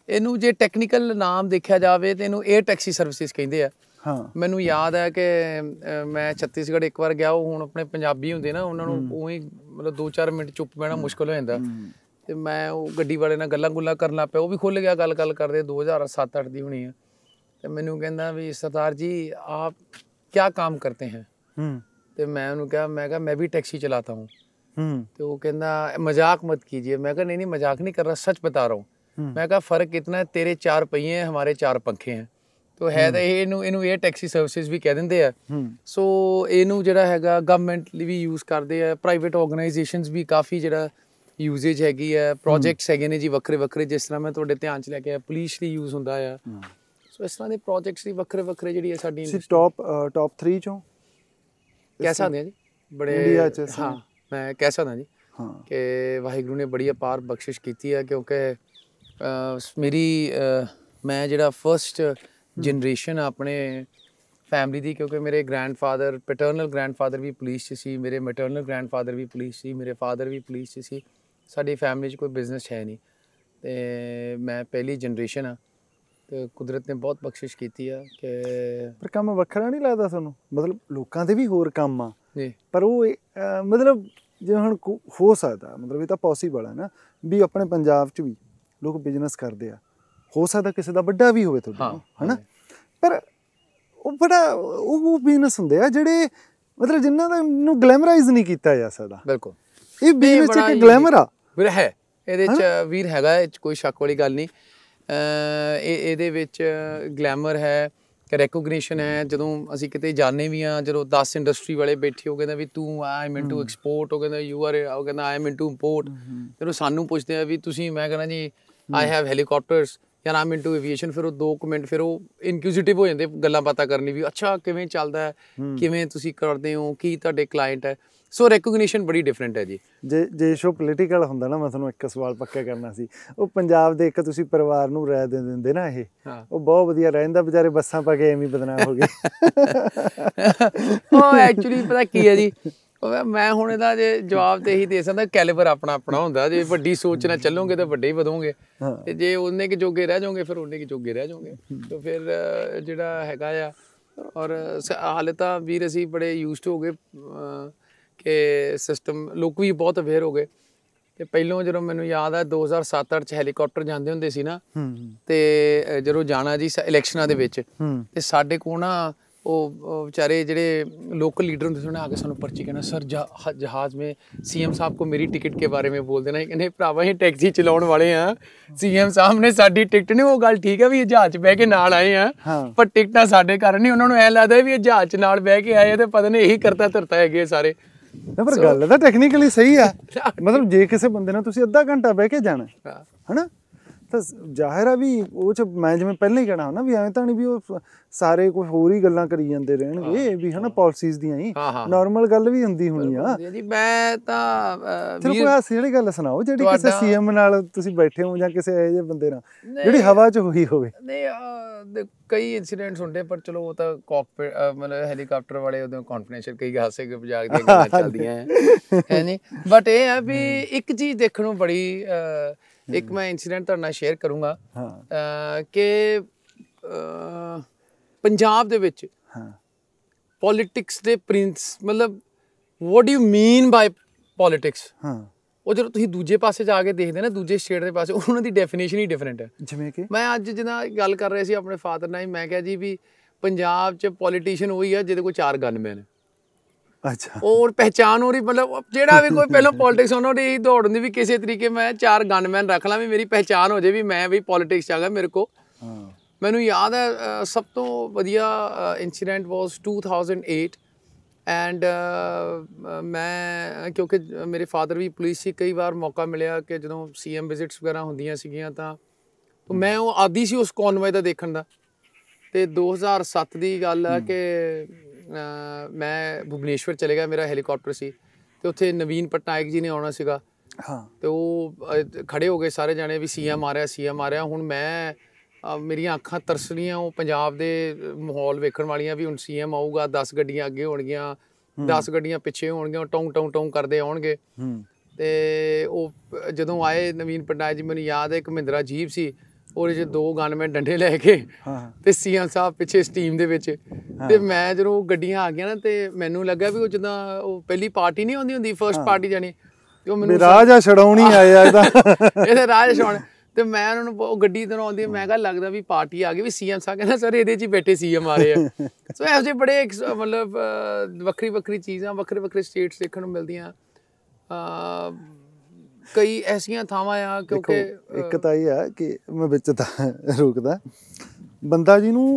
ਇਹਨੂੰ ਜੇ ਟੈਕਨੀਕਲ ਨਾਮ ਦੇਖਿਆ ਜਾਵੇ ਤੇ ਇਹਨੂੰ 에어 ਟੈਕਸੀ ਸਰਵਿਸਿਜ਼ ਕਹਿੰਦੇ ਆ ਹਾਂ ਮੈਨੂੰ ਯਾਦ ਹੈ ਕਿ ਮੈਂ ਛੱਤੀਸਗੜ੍ਹ ਇੱਕ ਵਾਰ ਗਿਆ ਉਹ ਹੁਣ ਆਪਣੇ ਪੰਜਾਬੀ ਹੁੰਦੇ ਨਾ ਉਹਨਾਂ ਨੂੰ ਉਹੀ ਮਤਲਬ 2-4 ਮਿੰਟ ਚੁੱਪ ਬਹਿਣਾ ਮੁਸ਼ਕਲ ਹੋ ਜਾਂਦਾ ਤੇ ਮੈਂ ਉਹ ਗੱਡੀ ਵਾਲੇ ਨਾਲ ਗੱਲਾਂ ਗੁੱਲਾਂ ਕਰਨ ਲੱਗ ਪਿਆ ਉਹ ਵੀ ਖੁੱਲ ਗਿਆ ਗੱਲ ਗੱਲ ਕਰਦੇ 2007-8 ਦੀ ਹੋਣੀ ਆ ਤੇ ਮੈਨੂੰ ਕਹਿੰਦਾ ਵੀ ਸਰਦਾਰ ਜੀ ਆਪ ਕੀ ਕੰਮ ਕਰਤੇ ਹੈ ਹੂੰ ਤੇ ਮੈਂ ਉਹਨੂੰ ਕਿਹਾ ਮੈਂ ਕਿਹਾ ਮੈਂ ਵੀ ਟੈਕਸੀ ਚਲਾਤਾ ਹੂੰ ਹੂੰ ਤੇ ਉਹ ਕਹਿੰਦਾ ਮਜ਼ਾਕ ਮਤ ਕੀਜੀਏ ਮੈਂ ਕਿਹਾ ਨਹੀਂ ਨਹੀਂ ਮਜ਼ਾਕ ਨਹੀਂ ਕਰ ਰਹਾ ਸੱਚ ਬਤਾ ਰਹਾ ਹੂੰ ਮੈਂ ਕਿਹਾ ਫਰਕ ਕਿਤਨਾ ਹੈ ਤੇਰੇ ਚਾਰ पहिए हैं हमारे ਚਾਰ ਪੱਖੇ हैं ਤੋ ਹੈ ਤਾਂ ਇਹ ਇਹਨੂੰ ਇਹਨੂੰ ਇਹ ਟੈਕਸੀ ਸਰਵਿਸਿਜ਼ ਵੀ ਕਹਿ ਦਿੰਦੇ ਆ ਸੋ ਇਹਨੂੰ ਜਿਹੜਾ ਹੈਗਾ ਗਵਰਨਮੈਂਟ ਲਈ ਵੀ ਯੂਜ਼ ਕਰਦੇ ਆ ਪ੍ਰਾਈਵੇਟ ਆਰਗੇਨਾਈਜੇਸ਼ਨਸ ਵੀ ਕਾਫੀ ਜਿਹੜਾ ਯੂਜੇਜ ਹੈਗੀ ਆ ਪ੍ਰੋਜੈਕਟਸ ਹੈਗੇ ਨੇ ਜੀ ਵੱਖਰੇ ਵੱਖਰੇ ਜਿਸ ਤਰ੍ਹਾਂ ਮੈਂ ਤੁਹਾਡੇ ਧਿਆਨ 'ਚ ਲੈ ਕੇ ਆ ਪੁਲਿਸ ਲਈ ਯੂਜ਼ ਹੁੰਦਾ ਆ ਸੋ ਇਸ ਤਰ੍ਹਾਂ ਦੇ ਪ੍ਰੋਜੈਕਟਸ ਦੀ ਵੱਖਰੇ ਵੱਖਰੇ ਜਿਹੜੀ ਆ ਸਾਡੀ ਸੀ ਟੌਪ ਟੌਪ 3 ਚੋਂ ਕਿਹਦਾ ਸਕਦੇ ਆ ਜੀ ਬੜੇ ਇੰਡੀਆ 'ਚ ਹਾਂ ਮੈਂ ਕਹਿ ਹੁੰਦਾ ਜੀ ਹਾਂ ਕਿ ਵਾਹਿਗੁਰੂ ਨੇ ਬੜੀ ਅਪਾਰ ਬਖਸ਼ਿਸ਼ ਕੀਤੀ ਆ ਕਿਉਂਕਿ ਮੇਰੀ ਮੈਂ ਜਿਹੜਾ ਫਰਸਟ ਜਨਰੇਸ਼ਨ ਆਪਣੇ ਫੈਮਿਲੀ ਦੀ ਕਿਉਂਕਿ ਮੇਰੇ ਗ੍ਰੈਂਡਫਾਦਰ ਪੈਟਰਨਲ ਗ੍ਰੈਂਡਫਾਦਰ ਵੀ ਪੁਲਿਸ 'ਚ ਸੀ ਮੇਰੇ ਮੈਟਰਨਲ ਗ੍ਰੈਂਡਫਾਦਰ ਵੀ ਪੁਲਿਸ ਸੀ ਮੇਰੇ ਫਾਦਰ ਵੀ ਪੁਲਿਸ 'ਚ ਸੀ ਸਾਡੀ ਫੈਮਿਲੀ 'ਚ ਕੋਈ ਬਿਜ਼ਨਸ ਹੈ ਨਹੀਂ ਤੇ ਮੈਂ ਪਹਿਲੀ ਜਨਰੇਸ਼ਨ ਆ ਤੇ ਕੁਦਰਤ ਨੇ ਬਹੁਤ ਬਖਸ਼ਿਸ਼ ਕੀਤੀ ਆ ਕਿ ਪਰ ਕੰਮ ਵੱਖਰਾ ਨਹੀਂ ਲੱਗਦਾ ਤੁਹਾਨੂੰ ਮਤਲਬ ਲੋਕਾਂ ਦੇ ਵੀ ਹੋਰ ਕੰਮ ਆ ਜੀ ਪਰ ਉਹ ਮਤਲਬ ਜੇ ਹੁਣ ਹੋ ਸਕਦਾ ਮਤਲਬ ਇਹ ਤਾਂ ਪੋਸੀਬਲ ਹੈ ਨਾ ਵੀ ਆਪਣੇ ਪੰਜਾਬ 'ਚ ਵੀ ਲੋਕ ਬਿਜ਼ਨਸ ਕਰਦੇ ਆ ਹੋ ਸਕਦਾ ਕਿਸੇ ਦਾ ਵੱਡਾ ਵੀ ਹੋਵੇ ਤੁਹਾਡਾ ਹਨਾ ਪਰ ਉਹ ਬੜਾ ਉਹ ਬਿਜ਼ਨਸ ਹੁੰਦੇ ਆ ਜਿਹੜੇ ਮਤਲਬ ਜਿਨ੍ਹਾਂ ਦਾ ਨੂੰ ਗਲੈਮਰਾਈਜ਼ ਨਹੀਂ ਕੀਤਾ ਜਾ ਸਕਦਾ ਬਿਲਕੁਲ ਇਹ ਬਿਜ਼ਨਸ ਇੱਕ ਗਲੈਮਰ ਆ ਵੀਰ ਹੈ ਇਹਦੇ ਚ ਵੀਰ ਹੈਗਾ ਇਹ ਚ ਕੋਈ ਸ਼ੱਕ ਵਾਲੀ ਗੱਲ ਨਹੀਂ ਇਹ ਇਹਦੇ ਵਿੱਚ ਗਲੈਮਰ ਹੈ ਰੈਕੋਗਨੀਸ਼ਨ ਹੈ ਜਦੋਂ ਅਸੀਂ ਕਿਤੇ ਜਾਣੇ ਵੀ ਆ ਜਦੋਂ 10 ਇੰਡਸਟਰੀ ਵਾਲੇ ਬੈਠੇ ਹੋ ਕਹਿੰਦੇ ਵੀ ਤੂੰ ਆ ਐਮ ਇਨਟੂ ਐਕਸਪੋਰਟ ਹੋ ਕਹਿੰਦਾ ਯੂ ਆਰ ਆ ਕਹਿੰਦਾ ਆਮ ਇਨਟੂ ਇੰਪੋਰਟ ਜਦੋਂ ਸਾਨੂੰ ਪੁੱਛਦੇ ਆ ਵੀ ਤੁਸੀਂ ਮੈਂ ਕਹਿੰਦਾ ਜੀ ਆਈ ਹੈਵ ਹੈਲੀਕਾਪਟਰਸ ਜਾਂ ਆਮ ਇਨਟੂ ਐਵੀਏਸ਼ਨ ਫਿਰ ਉਹ ਦੋ ਕਮੈਂਟ ਫਿਰ ਉਹ ਇਨਕਿਊਜ਼ਿਟਿਵ ਹੋ ਜਾਂਦੇ ਗੱਲਾਂ ਬਾਤਾਂ ਕਰਨੀ ਵੀ ਅੱਛਾ ਕਿਵੇਂ ਚੱਲਦਾ ਹੈ ਕਿਵੇਂ ਤੁਸੀਂ ਕਰਦੇ ਹੋ ਕੀ ਤੁਹਾਡੇ ਕਲਾਇੰਟ ਹੈ ਸੋ ਰੈਕੋਗਨੀਸ਼ਨ ਬੜੀ ਡਿਫਰੈਂਟ ਹੈ ਜੀ ਜੇ ਜੇ ਸ਼ੋ ਪੋਲੀਟੀਕਲ ਹੁੰਦਾ ਨਾ ਮੈਂ ਤੁਹਾਨੂੰ ਇੱਕ ਸਵਾਲ ਪੱਕਾ ਕਰਨਾ ਸੀ ਉਹ ਪੰਜਾਬ ਦੇ ਇੱਕ ਤੁਸੀਂ ਪਰਿਵਾਰ ਨੂੰ ਰਹਿ ਦੇ ਦਿੰਦੇ ਨਾ ਇਹ ਉਹ ਬਹੁਤ ਵਧੀਆ ਰਹਿੰਦਾ ਵਿਚਾਰੇ ਬੱਸਾਂ ਪਾ ਕੇ ਐਵੇਂ ਬਦਨਾਮ ਹੋ ਗਏ ਉਹ ਐਕਚੁਅਲੀ ਪਤਾ ਕੀ ਹੈ ਜੀ ਉਹ ਮੈਂ ਹੁਣ ਇਹਦਾ ਜੇ ਜਵਾਬ ਤੇ ਹੀ ਦੇ ਸਕਦਾ ਕੈਲੀਬਰ ਆਪਣਾ ਆਪਣਾ ਹੁੰਦਾ ਜੇ ਵੱਡੀ ਸੋਚ ਨਾਲ ਚੱਲੋਗੇ ਤਾਂ ਵੱਡੇ ਹੀ ਵਧੋਗੇ ਤੇ ਜੇ ਉਹਨੇ ਕਿ ਜੋਗੇ ਰਹਿ ਜਾਓਗੇ ਫਿਰ ਉਹਨੇ ਕਿ ਜੋਗੇ ਰਹਿ ਜਾਓਗੇ ਤਾਂ ਫਿਰ ਜਿਹੜਾ ਹੈਗਾ ਆ ਔਰ ਹਾਲੇ ਤਾਂ ਵੀਰ ਅਸੀਂ ਬੜੇ ਯੂਜ਼ਡ ਹੋ ਗਏ ਕਿ ਸਿਸਟਮ ਲੋਕ ਵੀ ਬਹੁਤ ਅਵੇਅਰ ਹੋ ਗਏ ਤੇ ਪਹਿਲਾਂ ਜਦੋਂ ਮੈਨੂੰ ਯਾਦ ਆ 2007-8 ਚ ਹੈਲੀਕਾਪਟਰ ਜਾਂਦੇ ਹੁੰਦੇ ਸੀ ਨਾ ਤੇ ਜਦੋਂ ਜਾਣਾ ਜੀ ਇਲੈਕਸ਼ਨਾਂ ਦੇ ਵਿੱਚ ਤੇ ਸਾਡੇ ਕੋਲ ਨਾ ਉਹ ਵਿਚਾਰੇ ਜਿਹੜੇ ਲੋਕਲ ਲੀਡਰ ਹੁੰਦੇ ਸੀ ਉਹਨੇ ਆ ਕੇ ਸਾਨੂੰ ਪਰਚੀ ਕਹਿਣਾ ਸਰ ਜਹਾਜ਼ ਮੇ ਸੀਐਮ ਸਾਹਿਬ ਕੋ ਮੇਰੀ ਟਿਕਟ ਕੇ ਬਾਰੇ ਮੇ ਬੋਲ ਦੇਣਾ ਕਹਿੰਦੇ ਭਰਾਵਾ ਇਹ ਟੈਕਸੀ ਚਲਾਉਣ ਵਾਲੇ ਆ ਸੀਐਮ ਸਾਹਿਬ ਨੇ ਸਾਡੀ ਟਿਕਟ ਨਹੀਂ ਉਹ ਗੱਲ ਠੀਕ ਹੈ ਵੀ ਇਹ ਜਹਾਜ਼ ਬਹਿ ਕੇ ਨਾਲ ਆਏ ਆ ਪਰ ਟਿਕਟਾਂ ਸਾਡੇ ਕਾਰਨ ਨਹੀਂ ਉਹਨਾਂ ਨੂੰ ਐ ਲੱਗਦਾ ਵੀ ਇਹ ਜਹਾਜ਼ ਨਾਲ ਬਹਿ ਕੇ ਆਏ ਤੇ ਪਤਾ ਨਹੀਂ ਇਹੀ ਕਰਤਾ ਧਰਤਾ ਹੈਗੇ ਸਾਰੇ ਪਰ ਗੱਲ ਤਾਂ ਟੈਕਨੀਕਲੀ ਸਹੀ ਆ ਮਤਲਬ ਜੇ ਕਿਸੇ ਬੰਦੇ ਨਾਲ ਤੁਸੀਂ ਅੱਧਾ ਘੰਟਾ ਬਹਿ ਕੇ ਜਾਣਾ ਹੈ ਹਨਾ ਤਾਂ ਜ਼ਾਹਿਰ ਆ ਵੀ ਉਹ ਚ ਮੈਂ ਜਿਵੇਂ ਪਹਿਲਾਂ ਹੀ ਕਹਿਣਾ ਨਾ ਵੀ ਐਵੇਂ ਤਾਂ ਨਹੀਂ ਵੀ ਉਹ ਸਾਰੇ ਕੋਈ ਹੋਰ ਹੀ ਗੱਲਾਂ ਕਰੀ ਜਾਂਦੇ ਰਹਿਣਗੇ ਵੀ ਹਨਾ ਪਾਲਿਸੀਜ਼ ਦੀਆਂ ਹੀ ਨਾਰਮਲ ਗੱਲ ਵੀ ਹੁੰਦੀ ਹੋਣੀ ਆ ਜੀ ਮੈਂ ਤਾਂ ਵੀਰ ਕੋਈ ਹਾਸੇ ਵਾਲੀ ਗੱਲ ਸੁਣਾਓ ਜਿਹੜੀ ਕਿਸੇ ਸੀਐਮ ਨਾਲ ਤੁਸੀਂ ਬੈਠੇ ਹੋ ਜਾਂ ਕਿਸੇ ਇਹੋ ਜਿਹੇ ਬੰਦੇ ਨਾਲ ਜਿਹੜੀ ਹਵਾ 'ਚ ਹੋਈ ਹੋਵੇ ਨਹੀਂ ਕਈ ਇਨਸੀਡੈਂਟਸ ਹੁੰਦੇ ਪਰ ਚਲੋ ਉਹ ਤਾਂ ਕਾਕਪਿਟ ਮਤਲਬ ਹੈਲੀਕਾਪਟਰ ਵਾਲੇ ਉਹਦੇ ਕੌਨਫੀਡੈਂਸ਼ੀਅਲ ਕਈ ਹਾਸੇ ਕੇ ਬਜਾਗ ਦੀਆਂ ਗੱਲਾਂ ਚੱਲਦੀਆਂ ਹੈ ਨਹੀਂ ਬਟ ਇਹ ਆ ਵੀ ਇੱਕ ਚੀਜ਼ ਦੇਖਣ ਨੂੰ ਬੜੀ ਇੱਕ ਮੈਂ ਇਨਸੀਡੈਂਟ ਤੁਹਾਡੇ ਨਾਲ ਸ਼ੇਅਰ ਕਰੂੰਗਾ ਹਾਂ ਕਿ ਪੰਜਾਬ ਦੇ ਵਿੱਚ ਹਾਂ ਪੋਲਿਟਿਕਸ ਦੇ ਪ੍ਰਿੰਸ ਮਤਲਬ what do you mean by politics ਹਾਂ ਉਹ ਜਦੋਂ ਤੁਸੀਂ ਦੂਜੇ ਪਾਸੇ ਜਾ ਕੇ ਦੇਖਦੇ ਨਾ ਦੂਜੇ ਸਟੇਟ ਦੇ ਪਾਸੇ ਉਹਨਾਂ ਦੀ ਡੈਫੀਨੇਸ਼ਨ ਹੀ ਡਿਫਰੈਂਟ ਹੈ ਜਿਵੇਂ ਕਿ ਮੈਂ ਅੱਜ ਜਿਹਨਾਂ ਗੱਲ ਕਰ ਰਿਹਾ ਸੀ ਆਪਣੇ ਫਾਦਰ ਨਾਲ ਮੈਂ ਕਿਹਾ ਜੀ ਵੀ ਪੰਜਾਬ 'ਚ ਪੋਲੀਟੀਸ਼ੀਅਨ ਉਹੀ ਆ ਜਿਹਦੇ ਕੋਲ ਚਾਰ ਗਨਮੈਨ ਅੱਛਾ ਔਰ ਪਹਿਚਾਨ ਹੋ ਰਹੀ ਮਤਲਬ ਜਿਹੜਾ ਵੀ ਕੋਈ ਪਹਿਲਾਂ ਪੋਲਿਟਿਕਸ ਉਹਨਾਂ ਦੀ ਦੌੜਨ ਦੀ ਵੀ ਕਿਸੇ ਤਰੀਕੇ ਮੈਂ ਚਾਰ ਗਨਮੈਨ ਰੱਖ ਲਾਂ ਵੀ ਮੇਰੀ ਪਹਿਚਾਨ ਹੋ ਜੇ ਵੀ ਮੈਂ ਵੀ ਪੋਲਿਟਿਕਸ ਚ ਆਗਾ ਮੇਰੇ ਕੋ ਮੈਨੂੰ ਯਾਦ ਹੈ ਸਭ ਤੋਂ ਵਧੀਆ ਇਨਸੀਡੈਂਟ ਵਾਸ 2008 ਐਂਡ ਮੈਂ ਕਿਉਂਕਿ ਮੇਰੇ ਫਾਦਰ ਵੀ ਪੁਲਿਸ ਸੀ ਕਈ ਵਾਰ ਮੌਕਾ ਮਿਲਿਆ ਕਿ ਜਦੋਂ ਸੀਐਮ ਵਿਜ਼ਿਟਸ ਵਗੈਰਾ ਹੁੰਦੀਆਂ ਸੀਗੀਆਂ ਤਾਂ ਮੈਂ ਉਹ ਆਦੀ ਸੀ ਉਸ ਕਨਵੇ ਦਾ ਦੇਖਣ ਦਾ ਤੇ 2007 ਦੀ ਗੱਲ ਆ ਕਿ ਮੈਂ ਭੁਵਨੇਸ਼ਵਰ ਚਲੇ ਗਿਆ ਮੇਰਾ ਹੈਲੀਕਾਪਟਰ ਸੀ ਤੇ ਉੱਥੇ ਨਵੀਨ ਪਟਨਾਇਕ ਜੀ ਨੇ ਆਉਣਾ ਸੀਗਾ ਹਾਂ ਤੇ ਉਹ ਖੜੇ ਹੋ ਗਏ ਸਾਰੇ ਜਾਣੇ ਵੀ ਸੀਐਮ ਆ ਰਿਹਾ ਸੀਐਮ ਆ ਰਿਹਾ ਹੁਣ ਮੈਂ ਮੇਰੀਆਂ ਅੱਖਾਂ ਤਰਸ ਉਹ ਪੰਜਾਬ ਦੇ ਮਾਹੌਲ ਵੇਖਣ ਵਾਲੀਆਂ ਵੀ ਹੁਣ ਸੀਐਮ ਆਊਗਾ 10 ਗੱਡੀਆਂ ਅੱਗੇ ਹੋਣਗੀਆਂ 10 ਗੱਡੀਆਂ ਪਿੱਛੇ ਹੋਣਗੀਆਂ ਟੌਂ ਟੌਂ ਟੌਂ ਕਰਦੇ ਆਉਣਗੇ ਤੇ ਉਹ ਜਦੋਂ ਆਏ ਨਵੀਨ ਪਟਨਾਇਕ ਜੀ ਮੈਨੂੰ ਯਾਦ ਹੈ ਇੱਕ ਮਹਿੰਦਰਾ ਜੀਪ ਸੀ ਉਹਦੇ ਚ ਦੋ ਗਨਮੈਨ ਡੰਡੇ ਲੈ ਕੇ ਤੇ ਸੀਐਮ ਸਾਹਿਬ ਪਿੱਛੇ ਸਟੀਮ ਦੇ ਵਿੱਚ ਤੇ ਮੈਂ ਜਦੋਂ ਗੱਡੀਆਂ ਆ ਗਈਆਂ ਨਾ ਤੇ ਮੈਨੂੰ ਲੱਗਾ ਵੀ ਉਹ ਜਦੋਂ ਉਹ ਪਹਿਲੀ ਪਾਰਟੀ ਨਹੀਂ ਆਉਂਦੀ ਹੁੰਦੀ ਫਰਸਟ ਪਾਰਟੀ ਜਾਨੀ ਤੇ ਉਹ ਮੈਨੂੰ ਰਾਜ ਆ ਛਡਾਉਣੀ ਆਇਆ ਇਹਦਾ ਇਹਦੇ ਰਾਜ ਛਾਉਣ ਤੇ ਮੈਂ ਉਹਨਾਂ ਨੂੰ ਉਹ ਗੱਡੀ ਤੋਂ ਆਉਂਦੀ ਮੈਂ ਕਿਹਾ ਲੱਗਦਾ ਵੀ ਪਾਰਟੀ ਆ ਗਈ ਵੀ ਸੀਐਮ ਸਾਹਿਬ ਕਹਿੰਦਾ ਸਰ ਇਹਦੇ 'ਚ ਹੀ ਬੈਠੇ ਸੀਐਮ ਆ ਰਹੇ ਆ ਸੋ ਇਹੋ ਜਿਹੇ ਬੜੇ ਮਤਲਬ ਵੱਖਰੀ ਵੱਖਰੀ ਚੀਜ਼ਾਂ ਵੱਖਰੇ ਵੱਖਰੇ ਸਟੇਟਸ ਦੇਖਣ ਨੂੰ ਮਿਲਦੀਆਂ ਕਈ ਐਸੀਆਂ ਥਾਵਾਂ ਆ ਕਿਉਂਕਿ ਇੱਕ ਤਾਂ ਇਹ ਆ ਕਿ ਮੈਂ ਵਿੱਚ ਤਾਂ ਰੁਕਦਾ ਬੰਦਾ ਜੀ ਨੂੰ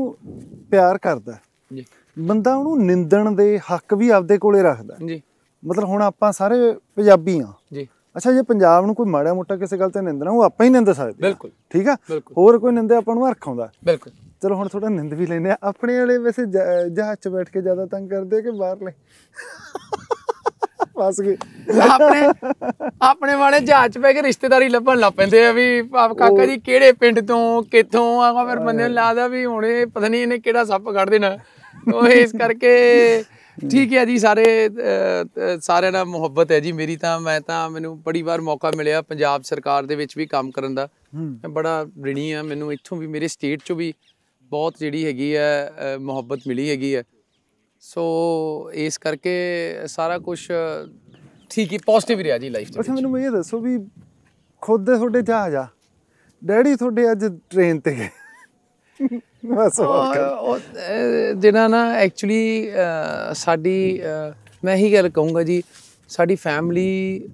ਪਿਆਰ ਕਰਦਾ ਜੀ ਬੰਦਾ ਉਹਨੂੰ ਨਿੰਦਣ ਦੇ ਹੱਕ ਵੀ ਆਪਦੇ ਕੋਲੇ ਰੱਖਦਾ ਜੀ ਮਤਲਬ ਹੁਣ ਆਪਾਂ ਸਾਰੇ ਪੰਜਾਬੀ ਆ ਜੀ ਅੱਛਾ ਜੇ ਪੰਜਾਬ ਨੂੰ ਕੋਈ ਮਾੜਾ ਮੋਟਾ ਕਿਸੇ ਗੱਲ ਤੇ ਨਿੰਦਣਾ ਉਹ ਆਪਾਂ ਹੀ ਨਿੰਦ ਸਕਦੇ ਬਿਲਕੁਲ ਠੀਕ ਆ ਹੋਰ ਕੋਈ ਨਿੰਦੇ ਆਪਾਂ ਨੂੰ ਹਰਖ ਆਉਂਦਾ ਬਿਲਕੁਲ ਚਲੋ ਹੁਣ ਥੋੜਾ ਨਿੰਦ ਵੀ ਲੈਨੇ ਆ ਆਪਣੇ ਵਾਲੇ ਵੈਸੇ ਜਹਾਜ਼ 'ਚ ਬੈਠ ਕੇ ਜ਼ਿਆਦਾ ਤੰਗ ਕਰਦੇ ਕਿ ਬਾਹਰਲੇ ਫਸ ਗਏ ਆਪਣੇ ਆਪਣੇ ਵਾਲੇ ਜਹਾਜ਼ 'ਚ ਬੈ ਕੇ ਰਿਸ਼ਤੇਦਾਰੀ ਲੱਭਣ ਲੱਗ ਪੈਂਦੇ ਆ ਵੀ ਆਪ ਕਾਕਾ ਜੀ ਕਿਹੜੇ ਪਿੰਡ ਤੋਂ ਕਿੱਥੋਂ ਆਗਾ ਫਿਰ ਬੰਦੇ ਨੂੰ ਲੱਗਦਾ ਵੀ ਹੁਣ ਇਹ ਪਤਾ ਨਹੀਂ ਇਹਨੇ ਕਿਹੜਾ ਸੱਪ ਕੱਢ ਦੇਣਾ ਉਹ ਇਸ ਕਰਕੇ ਠੀਕ ਹੈ ਜੀ ਸਾਰੇ ਸਾਰਿਆਂ ਨਾਲ ਮੁਹੱਬਤ ਹੈ ਜੀ ਮੇਰੀ ਤਾਂ ਮੈਂ ਤਾਂ ਮੈਨੂੰ ਬੜੀ ਵਾਰ ਮੌਕਾ ਮਿਲਿਆ ਪੰਜਾਬ ਸਰਕਾਰ ਦੇ ਵਿੱਚ ਵੀ ਕੰਮ ਕਰਨ ਦਾ ਮੈਂ ਬੜਾ ਰਿਣੀ ਆ ਮੈਨੂੰ ਇੱਥੋਂ ਵੀ ਮੇਰੇ ਸਟੇਟ 'ਚੋਂ ਵੀ ਬਹੁਤ ਜਿਹੜੀ ਹੈਗੀ ਹੈ ਮੁਹੱਬਤ ਮਿਲੀ ਹੈਗੀ ਹੈ ਸੋ ਇਸ ਕਰਕੇ ਸਾਰਾ ਕੁਝ ਠੀਕ ਹੀ ਪੋਜ਼ਿਟਿਵ ਰਿਹਾ ਜੀ ਲਾਈਫ ਚ ਅੱਛਾ ਮੈਨੂੰ ਇਹ ਦੱਸੋ ਵੀ ਖੁਦ ਦੇ ਤੁਹਾਡੇ ਜਾ ਆ ਡੈਡੀ ਤੁਹਾਡੇ ਅੱਜ ਟ੍ਰੇਨ ਤੇ ਗਏ ਬਸ ਜਿਹਨਾਂ ਨਾ ਐਕਚੁਅਲੀ ਸਾਡੀ ਮੈਂ ਹੀ ਗੱਲ ਕਹੂੰਗਾ ਜੀ ਸਾਡੀ ਫੈਮਿਲੀ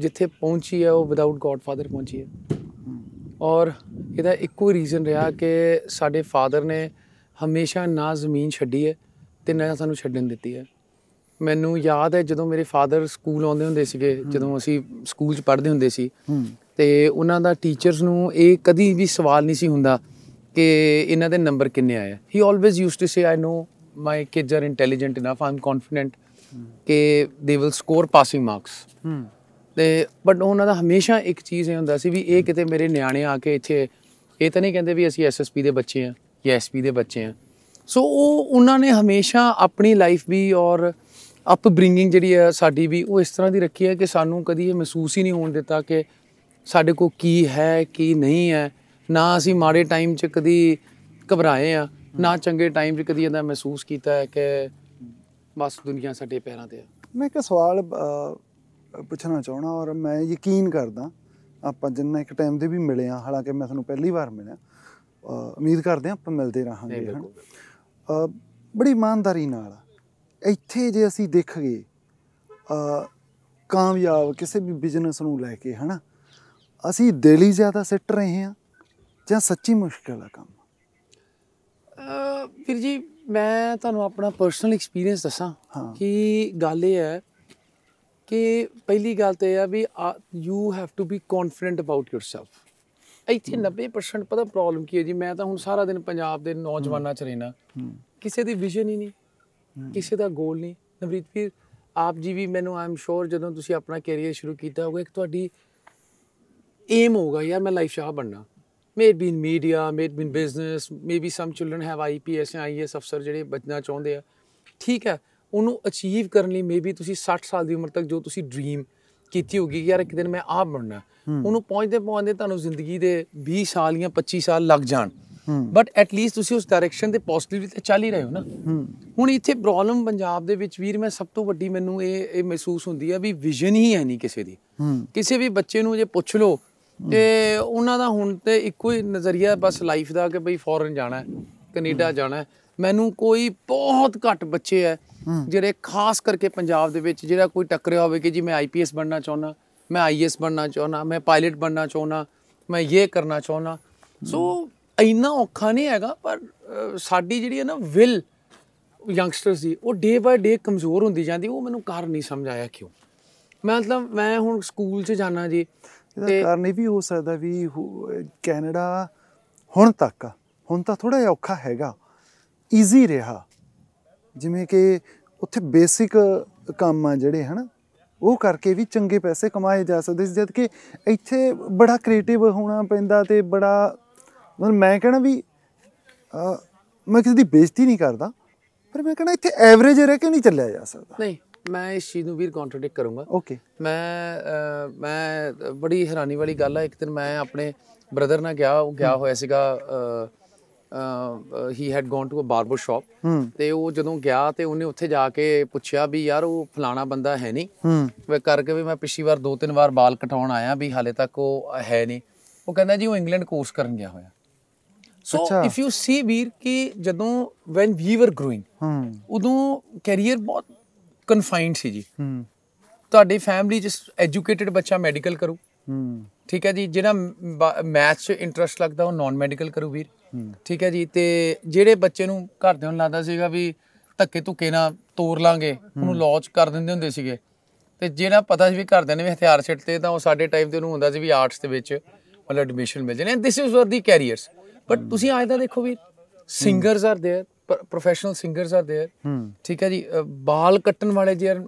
ਜਿੱਥੇ ਪਹੁੰਚੀ ਹੈ ਉਹ ਵਿਦਆਊਟ ਗੋਡਫਾਦਰ ਪਹੁੰਚੀ ਹੈ ਔਰ ਇਹਦਾ ਇੱਕੋ ਰੀਜ਼ਨ ਰਿਹਾ ਕਿ ਸਾਡੇ ਫਾਦਰ ਨੇ ਹਮੇਸ਼ਾ ਨਾ ਜ਼ਮੀਨ ਛੱਡੀ ਹੈ ਤੇ ਨਾ ਸਾਨੂੰ ਛੱਡਣ ਦਿੱਤੀ ਹੈ ਮੈਨੂੰ ਯਾਦ ਹੈ ਜਦੋਂ ਮੇਰੇ ਫਾਦਰ ਸਕੂਲ ਆਉਂਦੇ ਹੁੰਦੇ ਸੀਗੇ ਜਦੋਂ ਅਸੀਂ ਸਕੂਲ 'ਚ ਪੜ੍ਹਦੇ ਹੁੰਦੇ ਸੀ ਤੇ ਉਹਨਾਂ ਦਾ ਟੀਚਰਸ ਨੂੰ ਇਹ ਕਦੀ ਵੀ ਸਵਾਲ ਨਹੀਂ ਸੀ ਹੁੰਦਾ ਕਿ ਇਹਨਾਂ ਦੇ ਨੰਬਰ ਕਿੰਨੇ ਆਏ he always used to say I know my kids are intelligent enough I'm confident ਕਿ they will score passing marks ਤੇ ਬਟ ਉਹਨਾਂ ਦਾ ਹਮੇਸ਼ਾ ਇੱਕ ਚੀਜ਼ ਇਹ ਹੁੰਦਾ ਸੀ ਵੀ ਇਹ ਕਿਤੇ ਮੇਰੇ ਨਿਆਣੇ ਆ ਕੇ ਇੱਥੇ ਇਹ ਤਾਂ ਨਹੀਂ ਕਹਿੰਦੇ ਵੀ ਅਸੀਂ ਐਸਐਸਪੀ ਦੇ ਬੱਚੇ ਆ ਜਾਂ ਐਸਪੀ ਦੇ ਬੱਚੇ ਆ ਸੋ ਉਹ ਉਹਨਾਂ ਨੇ ਹਮੇਸ਼ਾ ਆਪਣੀ ਲਾਈਫ ਵੀ ਔਰ ਅਪਬ੍ਰਿੰਗਿੰਗ ਜਿਹੜੀ ਹੈ ਸਾਡੀ ਵੀ ਉਹ ਇਸ ਤਰ੍ਹਾਂ ਦੀ ਰੱਖੀ ਹੈ ਕਿ ਸਾਨੂੰ ਕਦੀ ਇਹ ਮਹਿਸੂਸ ਹੀ ਨਹੀਂ ਹੋਣ ਦਿੱਤਾ ਕਿ ਸਾਡੇ ਕੋਲ ਕੀ ਹੈ ਕੀ ਨਹੀਂ ਹੈ ਨਾ ਅਸੀਂ ਮਾੜੇ ਟਾਈਮ 'ਚ ਕਦੀ ਘਬਰਾਏ ਆ ਨਾ ਚੰਗੇ ਟਾਈਮ 'ਚ ਕਦੀ ਇਹਦਾ ਮਹਿਸੂਸ ਕੀਤਾ ਹੈ ਕਿ ਬਸ ਦੁਨੀਆ ਸਾਡੇ ਪੈਰਾਂ ਤੇ ਆ ਮੈਂ ਇੱਕ ਸਵਾਲ ਪੁੱਛਣਾ ਚਾਹਣਾ ਔਰ ਮੈਂ ਯਕੀਨ ਕਰਦਾ ਆਪਾਂ ਜਿੰਨਾ ਇੱਕ ਟਾਈਮ ਦੇ ਵੀ ਮਿਲੇ ਆ ਹਾਲਾਂਕਿ ਮੈਂ ਤੁਹਾਨੂੰ ਪਹਿਲੀ ਵਾਰ ਮਿਲਿਆ ਉਮੀਦ ਕਰਦੇ ਆ ਆਪਾਂ ਮਿਲਦੇ ਰਹਾਂਗੇ ਬੜੀ ਇਮਾਨਦਾਰੀ ਨਾਲ ਇੱਥੇ ਜੇ ਅਸੀਂ ਦੇਖ ਗਏ ਕਾਮਯਾਬ ਕਿਸੇ ਵੀ ਬਿਜ਼ਨਸ ਨੂੰ ਲੈ ਕੇ ਹਨਾ ਅਸੀਂ ਡੇਲੀ ਜ਼ਿਆਦਾ ਸਿੱਟ ਰਹੇ ਹਾਂ ਜਾਂ ਸੱਚੀ ਮੁਸ਼ਕਲ ਆ ਕੰਮ ਫਿਰ ਜੀ ਮੈਂ ਤੁਹਾਨੂੰ ਆਪਣਾ ਪਰਸਨਲ ਐਕਸਪੀਰੀਅੰਸ ਦੱਸਾਂ ਕਿ ਗੱਲ ਇਹ ਹੈ ਕਿ ਪਹਿਲੀ ਗੱਲ ਤੇ ਆ ਵੀ you have to be confident about yourself ਇੱਥੇ 90% ਪਤਾ ਪ੍ਰੋਬਲਮ ਕੀ ਹੈ ਜੀ ਮੈਂ ਤਾਂ ਹੁਣ ਸਾਰਾ ਦਿਨ ਪੰਜਾਬ ਦੇ ਨੌਜਵਾਨਾਂ 'ਚ ਰਹਿਣਾ ਕਿਸੇ ਦੀ ਵਿਜ਼ਨ ਹੀ ਨਹੀਂ ਕਿਸੇ ਦਾ ਗੋਲ ਨਹੀਂ ਨਵਰੀਤ ਵੀਰ ਆਪ ਜੀ ਵੀ ਮੈਨੂੰ ਆਮ ਸ਼ੋਰ ਜਦੋਂ ਤੁਸੀਂ ਆਪਣਾ ਕੈਰੀਅਰ ਸ਼ੁਰੂ ਕੀਤਾ ਹੋਗਾ ਇੱਕ ਤੁਹਾਡੀ ਏਮ ਹੋਗਾ ਯਾਰ ਮੈਂ ਲਾਈਫ ਸ਼ਾਹ ਬਣਨਾ made in media made been business maybe some children have IPS ਜਾਂ ਆਈਐਸ ਅਫਸਰ ਜਿਹੜੇ ਬਣਨਾ ਚਾਹੁੰਦੇ ਆ ਠੀਕ ਹੈ ਉਹਨੂੰ ਅਚੀਵ ਕਰਨ ਲਈ ਮੇਬੀ ਤੁਸੀਂ 60 ਸਾਲ ਦੀ ਉਮਰ ਤੱਕ ਜੋ ਤੁਸੀਂ ਡ੍ਰੀਮ ਕੀਤੀ ਹੋਗੀ ਯਾਰ ਇੱਕ ਦਿਨ ਮੈਂ ਆਪ ਬਣਨਾ ਉਹਨੂੰ ਪਹੁੰਚਦੇ ਪਹੁੰਚਦੇ ਤੁਹਾਨੂੰ ਜ਼ਿੰਦਗੀ ਦੇ 20 ਸਾਲ ਜਾਂ 25 ਸਾਲ ਲੱਗ ਜਾਣ ਬਟ ਐਟ ਲੀਸਟ ਤੁਸੀਂ ਉਸ ਡਾਇਰੈਕਸ਼ਨ ਤੇ ਪੋਜ਼ਿਟਿਵਲੀ ਤੇ ਚੱਲ ਹੀ ਰਹੇ ਹੋ ਨਾ ਹੁਣ ਇੱਥੇ ਪ੍ਰੋਬਲਮ ਪੰਜਾਬ ਦੇ ਵਿੱਚ ਵੀਰ ਮੈਂ ਸਭ ਤੋਂ ਵੱਡੀ ਮੈਨੂੰ ਇਹ ਇਹ ਮਹਿਸੂਸ ਹੁੰਦੀ ਹੈ ਵੀ ਵਿਜ਼ਨ ਹੀ ਹੈ ਨਹੀਂ ਕਿਸੇ ਦੀ ਕਿਸੇ ਵੀ ਬੱਚੇ ਨੂੰ ਜੇ ਪੁੱਛ ਲਓ ਤੇ ਉਹਨਾਂ ਦਾ ਹੁਣ ਤੇ ਇੱਕੋ ਹੀ ਨਜ਼ਰੀਆ ਬਸ ਲਾਈਫ ਦਾ ਕਿ ਬਈ ਫੋਰਨ ਜਾਣਾ ਹੈ ਕੈਨੇਡਾ ਜਾਣਾ ਹੈ ਮੈਨੂੰ ਕੋਈ ਬਹੁਤ ਘੱਟ ਬੱਚੇ ਹੈ ਜਿਹੜੇ ਖਾਸ ਕਰਕੇ ਪੰਜਾਬ ਦੇ ਵਿੱਚ ਜਿਹੜਾ ਕੋਈ ਟੱਕਰਿਆ ਹੋਵੇ ਕਿ ਜੀ ਮੈਂ ਆਈਪੀਐਸ ਬਣਨਾ ਚਾਹੁੰਦਾ ਮੈਂ ਆਈਐਸ e ਬਣਨਾ ਚਾਹੁੰਦਾ ਮੈਂ ਪਾਇਲਟ ਬਣਨਾ ਚਾਹੁੰਦਾ ਮੈਂ ਇਹ ਕਰਨਾ ਚਾਹੁੰਦਾ ਸੋ ਇੰਨਾ ਔਖਾ ਨਹੀਂ ਹੈਗਾ ਪਰ ਸਾਡੀ ਜਿਹੜੀ ਹੈ ਨਾ ਵਿਲ ਯੰਗਸਟਰਸ ਦੀ ਉਹ ਡੇ ਬਾਏ ਡੇ ਕਮਜ਼ੋਰ ਹੁੰਦੀ ਜਾਂਦੀ ਉਹ ਮੈਨੂੰ ਕਾਰਨ ਨਹੀਂ ਸਮਝ ਆਇਆ ਕਿਉਂ ਮੈਂ ਮਤਲਬ ਮੈਂ ਹੁਣ ਸਕੂਲ 'ਚ ਜਾਣਾ ਜੀ ਇਹਦਾ ਕਾਰਨ ਇਹ ਵੀ ਹੋ ਸਕਦਾ ਵੀ ਕੈਨੇਡਾ ਹੁਣ ਤੱਕ ਹੁਣ ਤਾਂ ਥੋੜਾ ਜਿਹਾ ਔਖਾ ਹੈਗਾ ਈਜ਼ੀ ਰਿਹਾ ਜਿਵੇਂ ਕਿ ਉੱਥੇ ਬੇਸਿਕ ਕੰਮ ਆ ਜਿਹੜੇ ਹਨ ਉਹ ਕਰਕੇ ਵੀ ਚੰਗੇ ਪੈਸੇ ਕਮਾਏ ਜਾ ਸਕਦੇ ਜਦ ਕਿ ਇੱਥੇ ਬੜਾ ਕ੍ਰੀਏਟਿਵ ਹੋਣਾ ਪੈਂਦਾ ਤੇ ਬੜਾ ਮਤਲਬ ਮੈਂ ਕਹਿੰਦਾ ਵੀ ਮੈਂ ਕਿਸੇ ਦੀ ਬੇਇੱਜ਼ਤੀ ਨਹੀਂ ਕਰਦਾ ਪਰ ਮੈਂ ਕਹਿੰਦਾ ਇੱਥੇ ਐਵਰੇਜ ਰਹਿ ਕੇ ਨਹੀਂ ਚੱਲਿਆ ਜਾ ਸਕਦਾ ਨਹੀਂ ਮੈਂ ਇਸ ਚੀਜ਼ ਨੂੰ ਵੀਰ ਕੰਟਰਡਿਕਟ ਕਰੂੰਗਾ ਓਕੇ ਮੈਂ ਮੈਂ ਬੜੀ ਹੈਰਾਨੀ ਵਾਲੀ ਗੱਲ ਆ ਇੱਕ ਦਿਨ ਮੈਂ ਆਪਣੇ ਬ੍ਰਦਰ ਨਾਲ ਗਿਆ ਉਹ ਗਿਆ ਹੋਇਆ ਸੀਗਾ he had gone to a barber shop ਤੇ ਉਹ ਜਦੋਂ ਗਿਆ ਤੇ ਉਹਨੇ ਉੱਥੇ ਜਾ ਕੇ ਪੁੱਛਿਆ ਵੀ ਯਾਰ ਉਹ ਫਲਾਣਾ ਬੰਦਾ ਹੈ ਨਹੀਂ ਵੇ ਕਰਕੇ ਵੀ ਮੈਂ ਪਿਛਲੀ ਵਾਰ ਦੋ ਤਿੰਨ ਵਾਰ ਬਾਲ ਕਟਾਉਣ ਆਇਆ ਵੀ ਹਾਲੇ ਤੱਕ ਉਹ ਹੈ ਨਹੀਂ ਉਹ ਕਹਿੰਦਾ ਜੀ ਉਹ ਇੰਗਲੈਂਡ ਕੋਰਸ ਕਰਨ ਗਿਆ ਹੋਇਆ ਸੋ ਇਫ ਯੂ ਸੀ ਵੀਰ ਕਿ ਜਦੋਂ ਵੈਨ ਵੀ ਵਰ ਗਰੋਇੰਗ ਉਦੋਂ ਕੈਰੀਅਰ ਬਹੁਤ ਕਨਫਾਈਨਡ ਸੀ ਜੀ ਤੁਹਾਡੀ ਫੈਮਿਲੀ ਜਸ ਐਜੂਕੇਟਿਡ ਬੱਚਾ ਮੈਡੀਕਲ ਕਰੂ ਠੀਕ ਹੈ ਜੀ ਜਿਹੜਾ ਮੈਥ 'ਚ ਇੰਟਰਸਟ ਲੱਗਦਾ ਉਹ ਨਾਨ ਮੈਡੀਕਲ ਕਰੂ ਵੀਰ ਠੀਕ ਹੈ ਜੀ ਤੇ ਜਿਹੜੇ ਬੱਚੇ ਨੂੰ ਘਰ ਦੇ ਹੁਣ ਲੱਗਦਾ ਸੀਗਾ ਵੀ ਧੱਕੇ ਧੁੱਕੇ ਨਾਲ ਤੋੜ ਲਾਂਗੇ ਉਹਨੂੰ ਲੌਂਚ ਕਰ ਦਿੰਦੇ ਹੁੰਦੇ ਸੀਗੇ ਤੇ ਜਿਹੜਾ ਪਤਾ ਸੀ ਵੀ ਦੇ ਨੇ ਵੀ ਹਥਿਆਰ ਛੱਡਤੇ ਤਾਂ ਉਹ ਸਾਡੇ ਟਾਈਮ ਦੇ ਉਹਨੂੰ ਹੁੰਦਾ ਸੀ ਵੀ ਆਰਟਸ ਦੇ ਵਿੱਚ ਮਤਲਬ ਐਡਮਿਸ਼ਨ ਮਿਲ ਜਾਣੀ this is for the careers but ਤੁਸੀਂ ਅੱਜ ਦਾ ਦੇਖੋ ਵੀ singers are there professional singers are there ਠੀਕ ਹੈ ਜੀ ਬਾਲ ਕੱਟਣ ਵਾਲੇ J R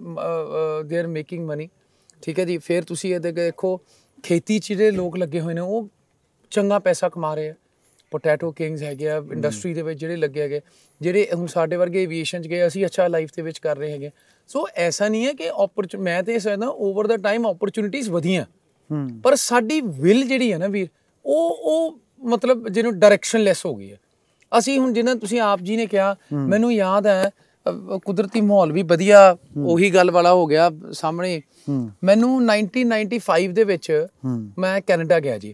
are making money ਠੀਕ ਹੈ ਜੀ ਫਿਰ ਤੁਸੀਂ ਇਹ ਦੇਖੋ ਖੇਤੀ 'ਚ ਜਿਹੜੇ ਲੋਕ ਲੱਗੇ ਹੋਏ ਨੇ ਉਹ ਚੰਗਾ ਪੈਸਾ ਕਮਾ ਰਹੇ ਆ ਪੋਟੈਟੋ ਕਿੰਗਸ ਹੈਗੇ ਆ ਇੰਡਸਟਰੀ ਦੇ ਵਿੱਚ ਜਿਹੜੇ ਲੱਗੇ ਹੈਗੇ ਜਿਹੜੇ ਹੁਣ ਸਾਡੇ ਵਰਗੇ ਏਵੀਏਸ਼ਨ 'ਚ ਗਏ ਅਸੀਂ ਅੱਛਾ ਲਾਈਫ ਦੇ ਵਿੱਚ ਕਰ ਰਹੇ ਹੈਗੇ ਸੋ ਐਸਾ ਨਹੀਂ ਹੈ ਕਿ ਮੈਂ ਤੇ ਸੋਚਦਾ ਓਵਰ ਦਾ ਟਾਈਮ ਓਪਰਚ्युनिटीज ਵਧੀਆਂ ਪਰ ਸਾਡੀ ਵਿਲ ਜਿਹੜੀ ਹੈ ਨਾ ਵੀਰ ਉਹ ਉਹ ਮਤਲਬ ਜਿਹਨੂੰ ਡਾਇਰੈਕਸ਼ਨਲੈਸ ਹੋ ਗਈ ਹੈ ਅਸੀਂ ਹੁਣ ਜਿਹਨਾਂ ਤੁਸੀਂ ਆਪ ਜੀ ਨੇ ਕਿਹਾ ਮੈਨੂੰ ਯਾਦ ਹੈ ਕੁਦਰਤੀ ਮਾਹੌਲ ਵੀ ਵਧੀਆ ਉਹੀ ਗੱਲ ਵਾਲਾ ਹੋ ਗਿਆ ਸਾਹਮਣੇ ਮੈਨੂੰ 1995 ਦੇ ਵਿੱਚ ਮੈਂ ਕੈਨੇਡਾ ਗਿਆ ਜੀ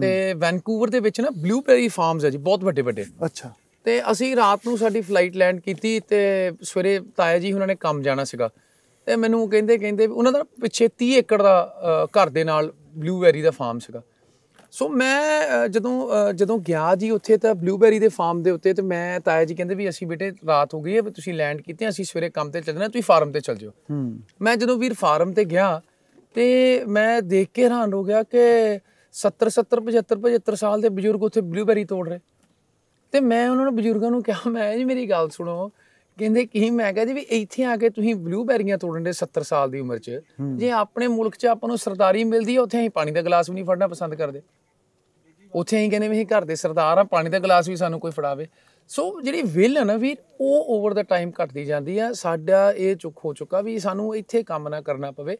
ਤੇ ਵੈਨਕੂਵਰ ਦੇ ਵਿੱਚ ਨਾ ਬਲੂਬੇਰੀ ਫਾਰਮਸ ਹੈ ਜੀ ਬਹੁਤ ਵੱਡੇ ਵੱਡੇ ਅੱਛਾ ਤੇ ਅਸੀਂ ਰਾਤ ਨੂੰ ਸਾਡੀ ਫਲਾਈਟ ਲੈਂਡ ਕੀਤੀ ਤੇ ਸਵੇਰੇ ਤਾਇਆ ਜੀ ਉਹਨਾਂ ਨੇ ਕੰਮ ਜਾਣਾ ਸੀਗਾ ਤੇ ਮੈਨੂੰ ਕਹਿੰਦੇ ਕਹਿੰਦੇ ਉਹਨਾਂ ਦਾ ਪਿੱਛੇ 30 ਏਕੜ ਦਾ ਘਰ ਦੇ ਨਾਲ ਬਲੂਬੇਰੀ ਦਾ ਫਾਰਮ ਸੀਗਾ ਸੋ ਮੈਂ ਜਦੋਂ ਜਦੋਂ ਗਿਆ ਜੀ ਉੱਥੇ ਤਾਂ ਬਲੂਬੈਰੀ ਦੇ ਫਾਰਮ ਦੇ ਉੱਤੇ ਤੇ ਮੈਂ ਤਾਇਆ ਜੀ ਕਹਿੰਦੇ ਵੀ ਅਸੀਂ ਬੇਟੇ ਰਾਤ ਹੋ ਗਈ ਹੈ ਤੁਸੀਂ ਲੈਂਡ ਕੀਤੇ ਅਸੀਂ ਸਵੇਰੇ ਕੰਮ ਤੇ ਚੱਲਣਾ ਤੁਸੀਂ ਫਾਰਮ ਤੇ ਚੱਲ ਜਿਓ ਮੈਂ ਜਦੋਂ ਵੀਰ ਫਾਰਮ ਤੇ ਗਿਆ ਤੇ ਮੈਂ ਦੇਖ ਕੇ ਹੈਰਾਨ ਹੋ ਗਿਆ ਕਿ 70 70 75 75 ਸਾਲ ਦੇ ਬਜ਼ੁਰਗ ਉੱਥੇ ਬਲੂਬੈਰੀ ਤੋੜ ਰਹੇ ਤੇ ਮੈਂ ਉਹਨਾਂ ਨੂੰ ਬਜ਼ੁਰਗਾਂ ਨੂੰ ਕਿਹਾ ਮੈਂ ਜੀ ਮੇਰੀ ਗੱਲ ਸੁਣੋ ਕਹਿੰਦੇ ਕਿ ਮੈਂ ਕਹਾਂ ਜੀ ਵੀ ਇੱਥੇ ਆ ਕੇ ਤੁਸੀਂ ਬਲੂ ਬੈਰੀਆਂ ਤੋੜਨ ਦੇ 70 ਸਾਲ ਦੀ ਉਮਰ 'ਚ ਜੇ ਆਪਣੇ ਮੁਲਕ 'ਚ ਆਪਾਂ ਨੂੰ ਸਰਦਾਰੀ ਮਿਲਦੀ ਹੈ ਉੱਥੇ ਅਸੀਂ ਪਾਣੀ ਦਾ ਗਲਾਸ ਵੀ ਨਹੀਂ ਫੜਨਾ ਪਸੰਦ ਕਰਦੇ ਉੱਥੇ ਅਸੀਂ ਕਹਿੰਦੇ ਵੀ ਅਸੀਂ ਘਰ ਦੇ ਸਰਦਾਰ ਆ ਪਾਣੀ ਦਾ ਗਲਾਸ ਵੀ ਸਾਨੂੰ ਕੋਈ ਫੜਾਵੇ ਸੋ ਜਿਹੜੀ ਵਿਲ ਹੈ ਨਾ ਵੀਰ ਉਹ ਓਵਰ ਦਾ ਟਾਈਮ ਘਟਦੀ ਜਾਂਦੀ ਆ ਸਾਡਾ ਇਹ ਚੁੱਕ ਹੋ ਚੁੱਕਾ ਵੀ ਸਾਨੂੰ ਇੱਥੇ ਕੰਮ ਨਾ ਕਰਨਾ ਪਵੇ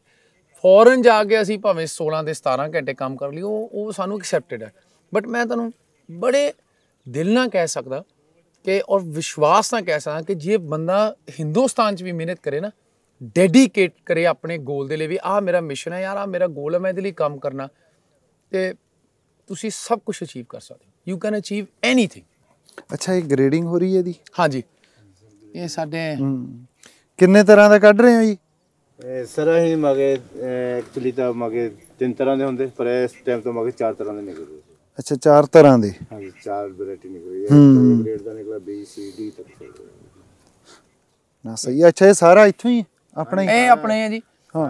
ਫੋਰਨ ਜਾ ਕੇ ਅਸੀਂ ਭਾਵੇਂ 16 ਦੇ 17 ਘੰਟੇ ਕੰਮ ਕਰ ਲਈ ਉਹ ਉਹ ਸਾਨੂੰ ਐਕਸੈਪਟਡ ਹੈ ਬਟ ਮੈਂ ਤੁਹਾਨੂੰ ਬੜੇ ਦਿਲ ਨਾਲ ਕਹਿ ਸਕਦਾ ਕਿ ਔਰ ਵਿਸ਼ਵਾਸ ਨਾਲ ਕਹਿ ਸਕਦਾ ਕਿ ਜੇ ਬੰਦਾ ਹਿੰਦੁਸਤਾਨ 'ਚ ਵੀ ਮਿਹਨਤ ਕਰੇ ਨਾ ਡੈਡੀਕੇਟ ਕਰੇ ਆਪਣੇ ਗੋਲ ਦੇ ਲਈ ਵੀ ਆਹ ਮੇਰਾ ਮਿਸ਼ਨ ਹੈ ਯਾਰ ਆਹ ਮੇਰਾ ਗੋਲ ਹੈ ਮੈਂ ਇਹਦੇ ਲਈ ਕੰਮ ਕਰਨਾ ਤੇ ਤੁਸੀਂ ਸਭ ਕੁਝ ਅਚੀਵ ਕਰ ਸਕਦੇ ਹੋ ਯੂ ਕੈਨ ਅਚੀਵ ਐਨੀਥਿੰਗ ਅੱਛਾ ਇਹ ਗ੍ਰੇਡਿੰਗ ਹੋ ਰਹੀ ਹੈ ਦੀ ਹਾਂਜੀ ਇਹ ਸਾਡੇ ਕਿੰਨੇ ਤਰ੍ਹਾਂ ਦਾ ਕੱਢ ਰਹੇ ਹੋ ਜੀ ਸਰ ਅਸੀਂ ਮਗੇ ਐਕਚੁਅਲੀ ਤਾਂ ਮਗੇ ਤਿੰਨ ਤਰ੍ਹਾਂ ਦੇ ਹੁੰਦੇ ਪਰ ਇਸ ਟਾਈਮ ਤੋਂ ਮਗੇ ਚਾਰ ਤਰ੍ਹਾਂ ਦੇ ਨਿਕਲਦੇ ਅੱਛਾ ਚਾਰ ਤਰ੍ਹਾਂ ਦੇ ਹਾਂਜੀ ਚਾਰ ਵੈਰਾਈਟੀ ਨਿਕਲ ਰਹੀ ਹੈ ਇੱਕ ਗ੍ਰੇਡ ਦਾ ਨਿਕਲਾ ਬੀ ਸੀ ਡੀ ਤੱਕ ਨਾ ਸਹੀ ਹੈ ਅੱਛਾ ਇਹ ਸਾਰਾ ਇੱਥੋਂ ਹੀ ਆਪਣਾ ਹੀ ਇਹ ਆਪਣੇ ਹੈ ਜੀ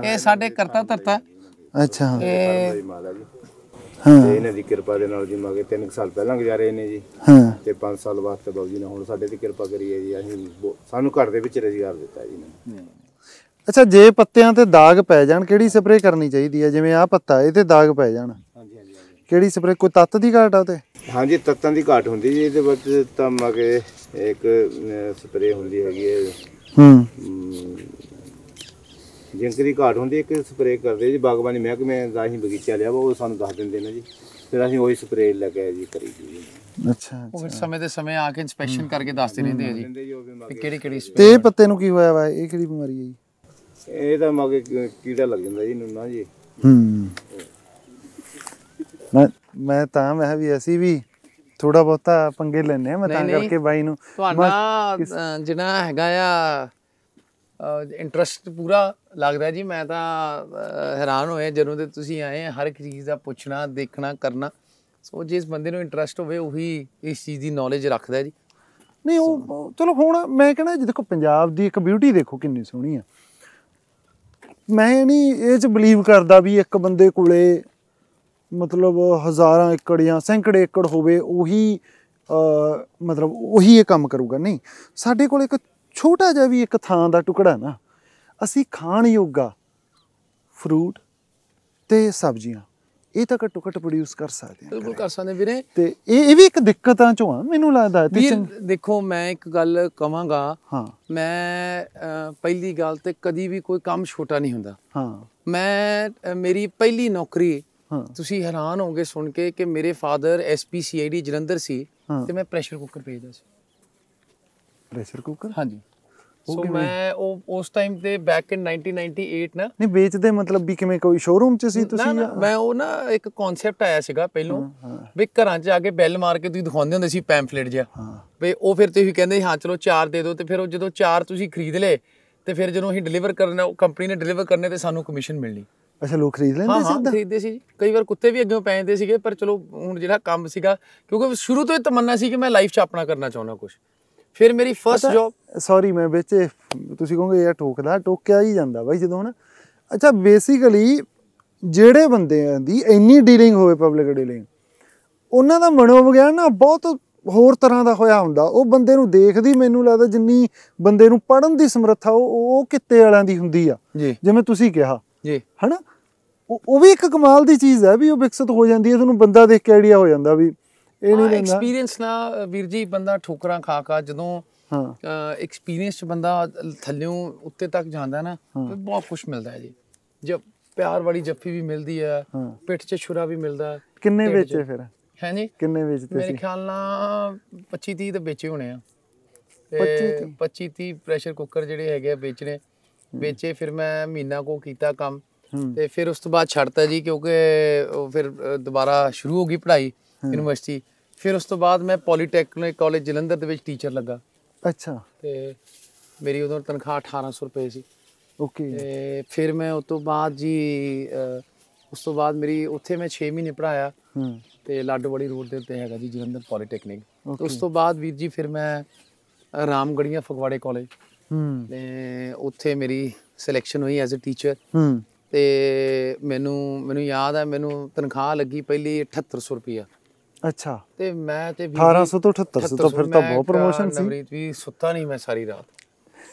ਇਹ ਸਾਡੇ ਕਰਤਾ ਧਰਤਾ ਅੱਛਾ ਹਾਂ ਇਹ ਇਹਨਾਂ ਦੀ ਕਿਰਪਾ ਦੇ ਨਾਲ ਜੀ ਮਾਗੇ 3 ਸਾਲ ਪਹਿਲਾਂ ਗੁਜ਼ਾਰੇ ਨੇ ਜੀ ਹਾਂ ਤੇ 5 ਸਾਲ ਤੇ ਬਾਬੂ ਜੀ ਨੇ ਹੁਣ ਸਾਡੇ ਤੇ ਕਿਰਪਾ ਕਰੀ ਹੈ ਜੀ ਅਸੀਂ ਸਾਨੂੰ ਘਰ ਦੇ ਵਿੱਚ ਰੋਜ਼ਗਾਰ ਦਿੱਤਾ ਜੀ ਨੇ ਅੱਛਾ ਜੇ ਪੱਤਿਆਂ ਤੇ ਦਾਗ ਪੈ ਜਾਣ ਕਿਹੜੀ ਸਪਰੇਅ ਕਰਨੀ ਚਾਹੀਦੀ ਹੈ ਜਿਵੇਂ ਆ ਪੱਤਾ ਇਹ ਤੇ ਦਾਗ ਪੈ ਜਾਣ ਕਿਹੜੀ ਸਪਰੇ ਕੋਈ ਤੱਤ ਦੀ ਘਾਟ ਆ ਤੇ ਹਾਂਜੀ ਤੱਤਾਂ ਦੀ ਘਾਟ ਹੁੰਦੀ ਜੀ ਇਹਦੇ ਵਿੱਚ ਤਾਂ ਮਗੇ ਇੱਕ ਸਪਰੇ ਹੁੰਦੀ ਹੈਗੀ ਹੈ ਹੂੰ ਜਿੰਕ ਦੀ ਘਾਟ ਹੁੰਦੀ ਇੱਕ ਸਪਰੇ ਕਰਦੇ ਜੀ ਬਾਗਬਾਨੀ ਮਹਿਕਮੇ ਦਾ ਅਸੀਂ ਬਗੀਚਾ ਲਿਆ ਉਹ ਸਾਨੂੰ ਦੱਸ ਦਿੰਦੇ ਨੇ ਜੀ ਫਿਰ ਅਸੀਂ ਉਹੀ ਸਪਰੇ ਲਗਾਇਆ ਜੀ ਕਰੀ ਜੀ ਅੱਛਾ ਉਹ ਫਿਰ ਸਮੇਂ ਦੇ ਸਮੇਂ ਆ ਕੇ ਇਨਸਪੈਕਸ਼ਨ ਕਰਕੇ ਦੱਸਦੇ ਰਹਿੰਦੇ ਆ ਜੀ ਕਿਹੜੀ ਕਿਹੜੀ ਤੇ ਪੱਤੇ ਨੂੰ ਕੀ ਹੋਇਆ ਵਾ ਇਹ ਕਿਹੜੀ ਬਿਮਾਰੀ ਹੈ ਜੀ ਇਹ ਤਾਂ ਮਗੇ ਕੀੜਾ ਲੱਗ ਜਾਂਦਾ ਜੀ ਨੂੰ ਨਾ ਜੀ ਹੂੰ ਮੈਂ ਮੈਂ ਤਾਂ ਮੈਂ ਵੀ ਅਸੀਂ ਵੀ ਥੋੜਾ ਬਹੁਤਾ ਪੰਗੇ ਲੈਨੇ ਆ ਮੈਂ ਤਾਂ ਕਰਕੇ ਬਾਈ ਨੂੰ ਤੁਹਾਡਾ ਜਿਹੜਾ ਹੈਗਾ ਆ ਇੰਟਰਸਟ ਪੂਰਾ ਲੱਗਦਾ ਜੀ ਮੈਂ ਤਾਂ ਹੈਰਾਨ ਹੋਇਆ ਜਦੋਂ ਦੇ ਤੁਸੀਂ ਆਏ ਹਰ ਇੱਕ ਚੀਜ਼ ਦਾ ਪੁੱਛਣਾ ਦੇਖਣਾ ਕਰਨਾ ਸੋ ਜਿਸ ਬੰਦੇ ਨੂੰ ਇੰਟਰਸਟ ਹੋਵੇ ਉਹੀ ਇਸ ਚੀਜ਼ ਦੀ ਨੌਲੇਜ ਰੱਖਦਾ ਜੀ ਨਹੀਂ ਉਹ ਚਲੋ ਹੁਣ ਮੈਂ ਕਹਿੰਦਾ ਜੀ ਦੇਖੋ ਪੰਜਾਬ ਦੀ ਇੱਕ ਬਿਊਟੀ ਦੇਖੋ ਕਿੰਨੀ ਸੋਹਣੀ ਆ ਮੈਂ ਨਹੀਂ ਇਹ ਚ ਬਲੀਵ ਕਰਦਾ ਵੀ ਇੱਕ ਬੰਦੇ ਕੋਲੇ ਮਤਲਬ ਹਜ਼ਾਰਾਂ ਏਕੜੀਆਂ ਸੈਂਕੜੇ ਏਕੜ ਹੋਵੇ ਉਹੀ ਮਤਲਬ ਉਹੀ ਇਹ ਕੰਮ ਕਰੂਗਾ ਨਹੀਂ ਸਾਡੇ ਕੋਲ ਇੱਕ ਛੋਟਾ ਜਿਹਾ ਵੀ ਇੱਕ ਥਾਂ ਦਾ ਟੁਕੜਾ ਨਾ ਅਸੀਂ ਖਾਣ ਯੋਗਾ ਫਰੂਟ ਤੇ ਸਬਜ਼ੀਆਂ ਇਹ ਤਾਂ ਘੱਟੋ ਘੱਟ ਪ੍ਰੋਡਿਊਸ ਕਰ ਸਕਦੇ ਹਾਂ ਬਿਲਕੁਲ ਕਰ ਸਕਦੇ ਵੀਰੇ ਤੇ ਇਹ ਇਹ ਵੀ ਇੱਕ ਦਿੱਕਤਾਂ ਚੋਂ ਆ ਮੈਨੂੰ ਲੱਗਦਾ ਹੈ ਵੀਰ ਦੇਖੋ ਮੈਂ ਇੱਕ ਗੱਲ ਕਵਾਂਗਾ ਹਾਂ ਮੈਂ ਪਹਿਲੀ ਗੱਲ ਤੇ ਕਦੀ ਵੀ ਕੋਈ ਕੰਮ ਛੋਟਾ ਨਹੀਂ ਹੁੰਦਾ ਹਾਂ ਮੈਂ ਮੇਰੀ ਪਹਿਲੀ ਨੌਕਰੀ ਤੁਸੀਂ ਹੈਰਾਨ ਹੋਗੇ ਸੁਣ ਕੇ ਕਿ ਮੇਰੇ ਫਾਦਰ ਐਸਪੀ ਸੀਆਈਡੀ ਜਲੰਧਰ ਸੀ ਤੇ ਮੈਂ ਪ੍ਰੈਸ਼ਰ ਕੁੱਕਰ ਭੇਜਦਾ ਸੀ ਪ੍ਰੈਸ਼ਰ ਕੁੱਕਰ ਹਾਂਜੀ ਸੋ ਮੈਂ ਉਹ ਉਸ ਟਾਈਮ ਤੇ ਬੈਕ ਇਨ 1998 ਨਾ ਨਹੀਂ ਵੇਚਦੇ ਮਤਲਬ ਵੀ ਕਿਵੇਂ ਕੋਈ ਸ਼ੋਰੂਮ ਚ ਸੀ ਤੁਸੀਂ ਨਾ ਮੈਂ ਉਹ ਨਾ ਇੱਕ ਕਨਸੈਪਟ ਆਇਆ ਸੀਗਾ ਪਹਿਲੋਂ ਵੀ ਘਰਾਂ 'ਚ ਆ ਕੇ ਬੈਲ ਮਾਰ ਕੇ ਤੁਸੀਂ ਦਿਖਾਉਂਦੇ ਹੁੰਦੇ ਸੀ ਪੈਂਫਲੇਟ ਜਿਹਾ ਵੀ ਉਹ ਫਿਰ ਤੁਸੀਂ ਕਹਿੰਦੇ ਹਾਂ ਚਲੋ ਚਾਰ ਦੇ ਦਿਓ ਤੇ ਫਿਰ ਉਹ ਜਦੋਂ ਚਾਰ ਤੁਸੀਂ ਖਰੀਦ ਲਏ ਤੇ ਫਿਰ ਜਦੋਂ ਅਸੀਂ ਡਿਲੀਵਰ ਕਰਨਾ ਉਹ ਕੰਪਨੀ ਨੇ ਡਿਲੀਵਰ ਕਰਨੇ ਤੇ ਸਾਨੂੰ ਕਮਿਸ਼ਨ ਮਿਲਣੀ ਅੱਛਾ ਲੋਕ ਖਰੀਦ ਲੈਂਦੇ ਸੀ ਹਾਂ ਖਰੀਦਦੇ ਸੀ ਜੀ ਕਈ ਵਾਰ ਕੁੱਤੇ ਵੀ ਅੱਗੇ ਪੈ ਜਾਂਦੇ ਸੀਗੇ ਪਰ ਚਲੋ ਹੁਣ ਜਿਹੜਾ ਕੰਮ ਸੀਗਾ ਕਿਉਂਕਿ ਸ਼ੁਰੂ ਤੋਂ ਹੀ ਤਮੰਨਾ ਸੀ ਕਿ ਮੈਂ ਲਾਈਫ 'ਚ ਆਪਣਾ ਕਰਨਾ ਚਾਹੁੰਦਾ ਕੁਝ ਫਿਰ ਮੇਰੀ ਫਰਸਟ ਜੌਬ ਸੌਰੀ ਮੈਂ ਵਿੱਚ ਤੁਸੀਂ ਕਹੋਗੇ ਯਾਰ ਠੋਕਦਾ ਟੋਕਿਆ ਹੀ ਜਾਂਦਾ ਬਾਈ ਜਦੋਂ ਹੁਣ ਅੱਛਾ ਬੇਸਿਕਲੀ ਜਿਹੜੇ ਬੰਦਿਆਂ ਦੀ ਇੰਨੀ ਡੀਲਿੰਗ ਹੋਵੇ ਪਬਲਿਕ ਡੀਲਿੰਗ ਉਹਨਾਂ ਦਾ ਮਨੋਵਿਗਿਆਨ ਨਾ ਬਹੁਤ ਹੋਰ ਤਰ੍ਹਾਂ ਦਾ ਹੋਇਆ ਹੁੰਦਾ ਉਹ ਬੰਦੇ ਨੂੰ ਦੇਖਦੀ ਮੈਨੂੰ ਲੱਗਦਾ ਜਿੰਨੀ ਬੰਦੇ ਨੂੰ ਪੜਨ ਦੀ ਸਮਰੱਥਾ ਉਹ ਉਹ ਕਿੱਤੇ ਵਾਲਿਆਂ ਦੀ ਹੁੰਦੀ ਆ ਜਿਵੇਂ ਤੁਸੀਂ ਕਿਹਾ ਜੀ ਹਨਾ ਉਹ ਵੀ ਇੱਕ ਕਮਾਲ ਦੀ ਚੀਜ਼ ਹੈ ਵੀ ਉਹ ਵਿਕਸਿਤ ਹੋ ਜਾਂਦੀ ਹੈ ਤੁਹਾਨੂੰ ਬੰਦਾ ਦੇਖ ਕੇ ਆਈਡੀਆ ਹੋ ਜਾਂਦਾ ਵੀ ਇਹ ਨਹੀਂ ਰਹਿੰਦਾ ਐਕਸਪੀਰੀਅੰਸ ਨਾ ਵੀਰ ਜੀ ਬੰਦਾ ਠੋਕਰਾਂ ਖਾ ਕੇ ਜਦੋਂ ਹਾਂ ਐਕਸਪੀਰੀਅੰਸ ਬੰਦਾ ਥੱਲਿਓਂ ਉੱਤੇ ਤੱਕ ਜਾਂਦਾ ਨਾ ਬਹੁਤ ਕੁਝ ਮਿਲਦਾ ਹੈ ਜੀ ਜਬ ਪਿਆਰ ਵਾਲੀ ਜੱਫੀ ਵੀ ਮਿਲਦੀ ਹੈ ਪਿੱਠ 'ਚ ਛੁਰਾ ਵੀ ਮਿਲਦਾ ਕਿੰਨੇ ਵਿੱਚ ਫਿਰ ਹੈ ਜੀ ਕਿੰਨੇ ਵਿੱਚ ਸੀ ਮੇਰੇ ਖਿਆਲ ਨਾਲ 25 30 ਤਾਂ ਵੇਚੇ ਹੋਣੇ ਆ 25 30 25 30 ਪ੍ਰੈਸ਼ਰ ਕੁੱਕਰ ਜਿਹੜੇ ਹੈਗੇ ਆ ਵੇਚਣੇ ਵੇਚੇ ਫਿਰ ਮੈਂ ਮਹੀਨਾ ਕੋ ਕੀਤਾ ਕੰਮ ਤੇ ਫਿਰ ਉਸ ਤੋਂ ਬਾਅਦ ਛੱਡਤਾ ਜੀ ਕਿਉਂਕਿ ਉਹ ਫਿਰ ਦੁਬਾਰਾ ਸ਼ੁਰੂ ਹੋ ਗਈ ਪੜ੍ਹਾਈ ਯੂਨੀਵਰਸਿਟੀ ਫਿਰ ਉਸ ਤੋਂ ਬਾਅਦ ਮੈਂ ਪੋਲੀਟੈਕਨਿਕ ਕਾਲਜ ਜਲੰਧਰ ਦੇ ਵਿੱਚ ਟੀਚਰ ਲੱਗਾ ਅੱਛਾ ਤੇ ਮੇਰੀ ਉਦੋਂ ਤਨਖਾਹ 1800 ਰੁਪਏ ਸੀ ਓਕੇ ਤੇ ਫਿਰ ਮੈਂ ਉਸ ਤੋਂ ਬਾਅਦ ਜੀ ਉਸ ਤੋਂ ਬਾਅਦ ਮੇਰੀ ਉੱਥੇ ਮੈਂ 6 ਮਹੀਨੇ ਪੜਾਇਆ ਹੂੰ ਤੇ ਲੱਡਵੜੀ ਰੋਡ ਦੇ ਉੱਤੇ ਹੈਗਾ ਜੀ ਜਲੰਧਰ ਪੋਲੀਟੈਕਨਿਕ ਉਸ ਤੋਂ ਬਾਅਦ ਵੀਰ ਜੀ ਫਿਰ ਮੈਂ ਰਾਮਗੜੀਆਂ ਫਗਵਾੜੇ ਕਾਲਜ ਹੂੰ ਉੱਥੇ ਮੇਰੀ ਸਿਲੈਕਸ਼ਨ ਹੋਈ ਐਜ਼ ਅ ਟੀਚਰ ਹੂੰ ਤੇ ਮੈਨੂੰ ਮੈਨੂੰ ਯਾਦ ਆ ਮੈਨੂੰ ਤਨਖਾਹ ਲੱਗੀ ਪਹਿਲੀ 7800 ਰੁਪਿਆ ਅੱਛਾ ਤੇ ਮੈਂ ਤੇ 1800 ਤੋਂ 7800 ਤਾਂ ਫਿਰ ਤਾਂ ਬਹੁਤ ਪ੍ਰੋਮੋਸ਼ਨ ਸੀ ਨਵਰੀਤ ਵੀ ਸੁੱਤਾ ਨਹੀਂ ਮੈਂ ਸਾਰੀ ਰਾਤ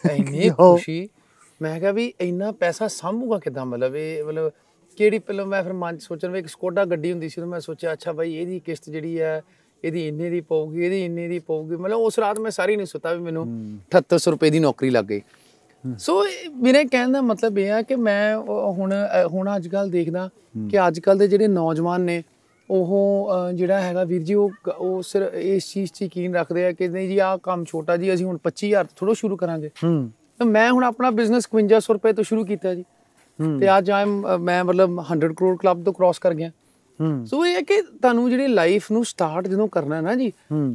ਇੰਨੀ ਖੁਸ਼ੀ ਮੈਂ ਕਿਹਾ ਵੀ ਇੰਨਾ ਪੈਸਾ ਸਾਂਭੂਗਾ ਕਿਦਾਂ ਮਤਲਬ ਇਹ ਮਤਲਬ ਕਿਹੜੀ ਪਹਿਲਾਂ ਮੈਂ ਫਿਰ ਮਨ ਚ ਸੋਚਣ ਵੀ ਇੱਕ ਸਕੋਡਾ ਗੱਡੀ ਹੁੰਦੀ ਸੀ ਤੇ ਮੈਂ ਸੋਚਿਆ ਅੱਛਾ ਭਾਈ ਇਹਦੀ ਕਿਸ਼ਤ ਜਿਹੜੀ ਹੈ ਇਹਦੀ ਇੰਨੇ ਦੀ ਪਊਗੀ ਇਹਦੀ ਇੰਨੇ ਦੀ ਪਊਗੀ ਮਤਲਬ ਉਸ ਰਾਤ ਮੈਂ ਸਾਰੀ ਨਹੀਂ ਸੁੱਤਾ ਵੀ ਮੈਨੂੰ 7800 ਰੁਪਏ ਦੀ ਨੌਕਰੀ ਲੱਗ ਗਈ ਸੋ ਮੇਰੇ ਕਹਿਣ ਦਾ ਮਤਲਬ ਇਹ ਆ ਕਿ ਮੈਂ ਹੁਣ ਹੁਣ ਅੱਜ ਕੱਲ ਦੇਖਦਾ ਕਿ ਅੱਜ ਕੱਲ ਦੇ ਜਿਹੜੇ ਨੌਜਵਾਨ ਨੇ ਉਹ ਜਿਹੜਾ ਹੈਗਾ ਵੀਰ ਜੀ ਉਹ ਉਹ ਸਿਰ ਇਸ ਚੀਜ਼ 'ਚ ਯਕੀਨ ਰੱਖਦੇ ਆ ਕਿ ਨਹੀਂ ਜੀ ਆਹ ਕੰਮ ਛੋਟਾ ਜੀ ਅਸੀਂ ਹੁਣ 25000 ਤੋਂ ਸ਼ੁਰੂ ਕਰਾਂਗੇ ਹੂੰ ਤਾਂ ਮੈਂ ਹੁਣ ਆਪਣਾ ਬਿਜ਼ਨਸ 5500 ਰੁਪਏ ਤੋਂ ਸ਼ੁਰੂ ਕੀਤਾ ਜੀ ਤੇ ਅੱਜ ਆਮ ਮੈਂ ਮਤਲਬ 100 ਕਰੋੜ ਕਲੱਬ ਤੋਂ ਕ੍ਰਾਸ ਕਰ ਗਿਆ ਸੋ ਇਹ ਹੈ ਕਿ ਤੁਹਾਨੂੰ ਜਿਹੜੀ ਲਾਈਫ ਨੂੰ ਸਟਾਰਟ ਜਦੋਂ ਕਰਨਾ ਹੈ ਨਾ ਜੀ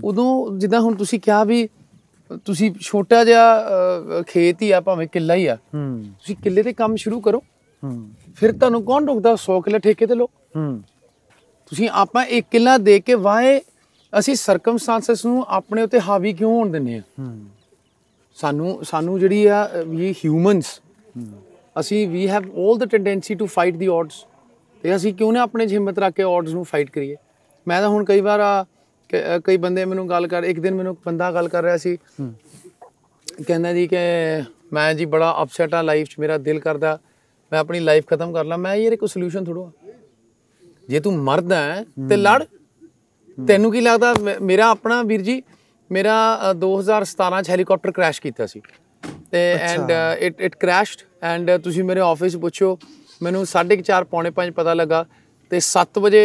ਉਦੋਂ ਜਿੱਦਾਂ ਹੁਣ ਤੁਸੀਂ ਕਿਹਾ ਵੀ ਤੁਸੀਂ ਛੋਟਾ ਜਿਹਾ ਖੇਤ ਹੀ ਆ ਭਾਵੇਂ ਕਿੱਲਾ ਹੀ ਆ ਤੁਸੀਂ ਕਿੱਲੇ ਤੇ ਕੰਮ ਸ਼ੁਰੂ ਕਰੋ ਫਿਰ ਤੁਹਾਨੂੰ ਕੌਣ ਰੋਕਦਾ 100 ਕਿੱਲੇ ਠੇਕੇ ਤੇ ਲੋ ਤੁਸੀਂ ਆਪਾਂ ਇੱਕ ਕਿੱਲਾ ਦੇ ਕੇ ਵਾਏ ਅਸੀਂ ਸਰਕਮਸਟੈਂਸਸ ਨੂੰ ਆਪਣੇ ਉੱਤੇ ਹਾਵੀ ਕਿਉਂ ਹੋਣ ਦਿੰਨੇ ਆ ਸਾਨੂੰ ਸਾਨੂੰ ਜਿਹੜੀ ਆ ਵੀ ਹਿਊਮਨਸ ਅਸੀਂ ਵੀ have 올 the tendency to fight the odds ਤੇ ਅਸੀਂ ਕਿਉਂ ਨਾ ਆਪਣੇ ਜਿੰਮਤ ਰੱਖ ਕੇ ਆਡਸ ਨੂੰ ਫਾਈਟ ਕਰੀਏ ਮੈਂ ਤਾਂ ਹੁਣ ਕਈ ਵਾਰ ਕਈ ਬੰਦੇ ਮੈਨੂੰ ਗੱਲ ਕਰ ਇੱਕ ਦਿਨ ਮੈਨੂੰ ਬੰਦਾ ਗੱਲ ਕਰ ਰਿਹਾ ਸੀ ਕਹਿੰਦਾ ਜੀ ਕਿ ਮੈਂ ਜੀ ਬੜਾ ਅਪਸੈਟ ਆ ਲਾਈਫ 'ਚ ਮੇਰਾ ਦਿਲ ਕਰਦਾ ਮੈਂ ਆਪਣੀ ਲਾਈਫ ਖਤਮ ਕਰ ਲਾਂ ਮੈਂ ਯਾਰ ਇੱਕ ਸੋਲੂਸ਼ਨ ਥੋੜਾ ਜੇ ਤੂੰ ਮਰਦ ਹੈ ਤੇ ਲੜ ਤੈਨੂੰ ਕੀ ਲੱਗਦਾ ਮੇਰਾ ਆਪਣਾ ਵੀਰ ਜੀ ਮੇਰਾ 2017 ਚ ਹੈਲੀਕਾਪਟਰ ਕ੍ਰੈਸ਼ ਕੀਤਾ ਸੀ ਤੇ and it it crashed and ਤੁਸੀਂ ਮੇਰੇ ਆਫਿਸ ਪੁੱਛੋ ਮੈਨੂੰ 4:30 ਪੌਣੇ 5 ਪਤਾ ਲੱਗਾ ਤੇ 7 ਵਜੇ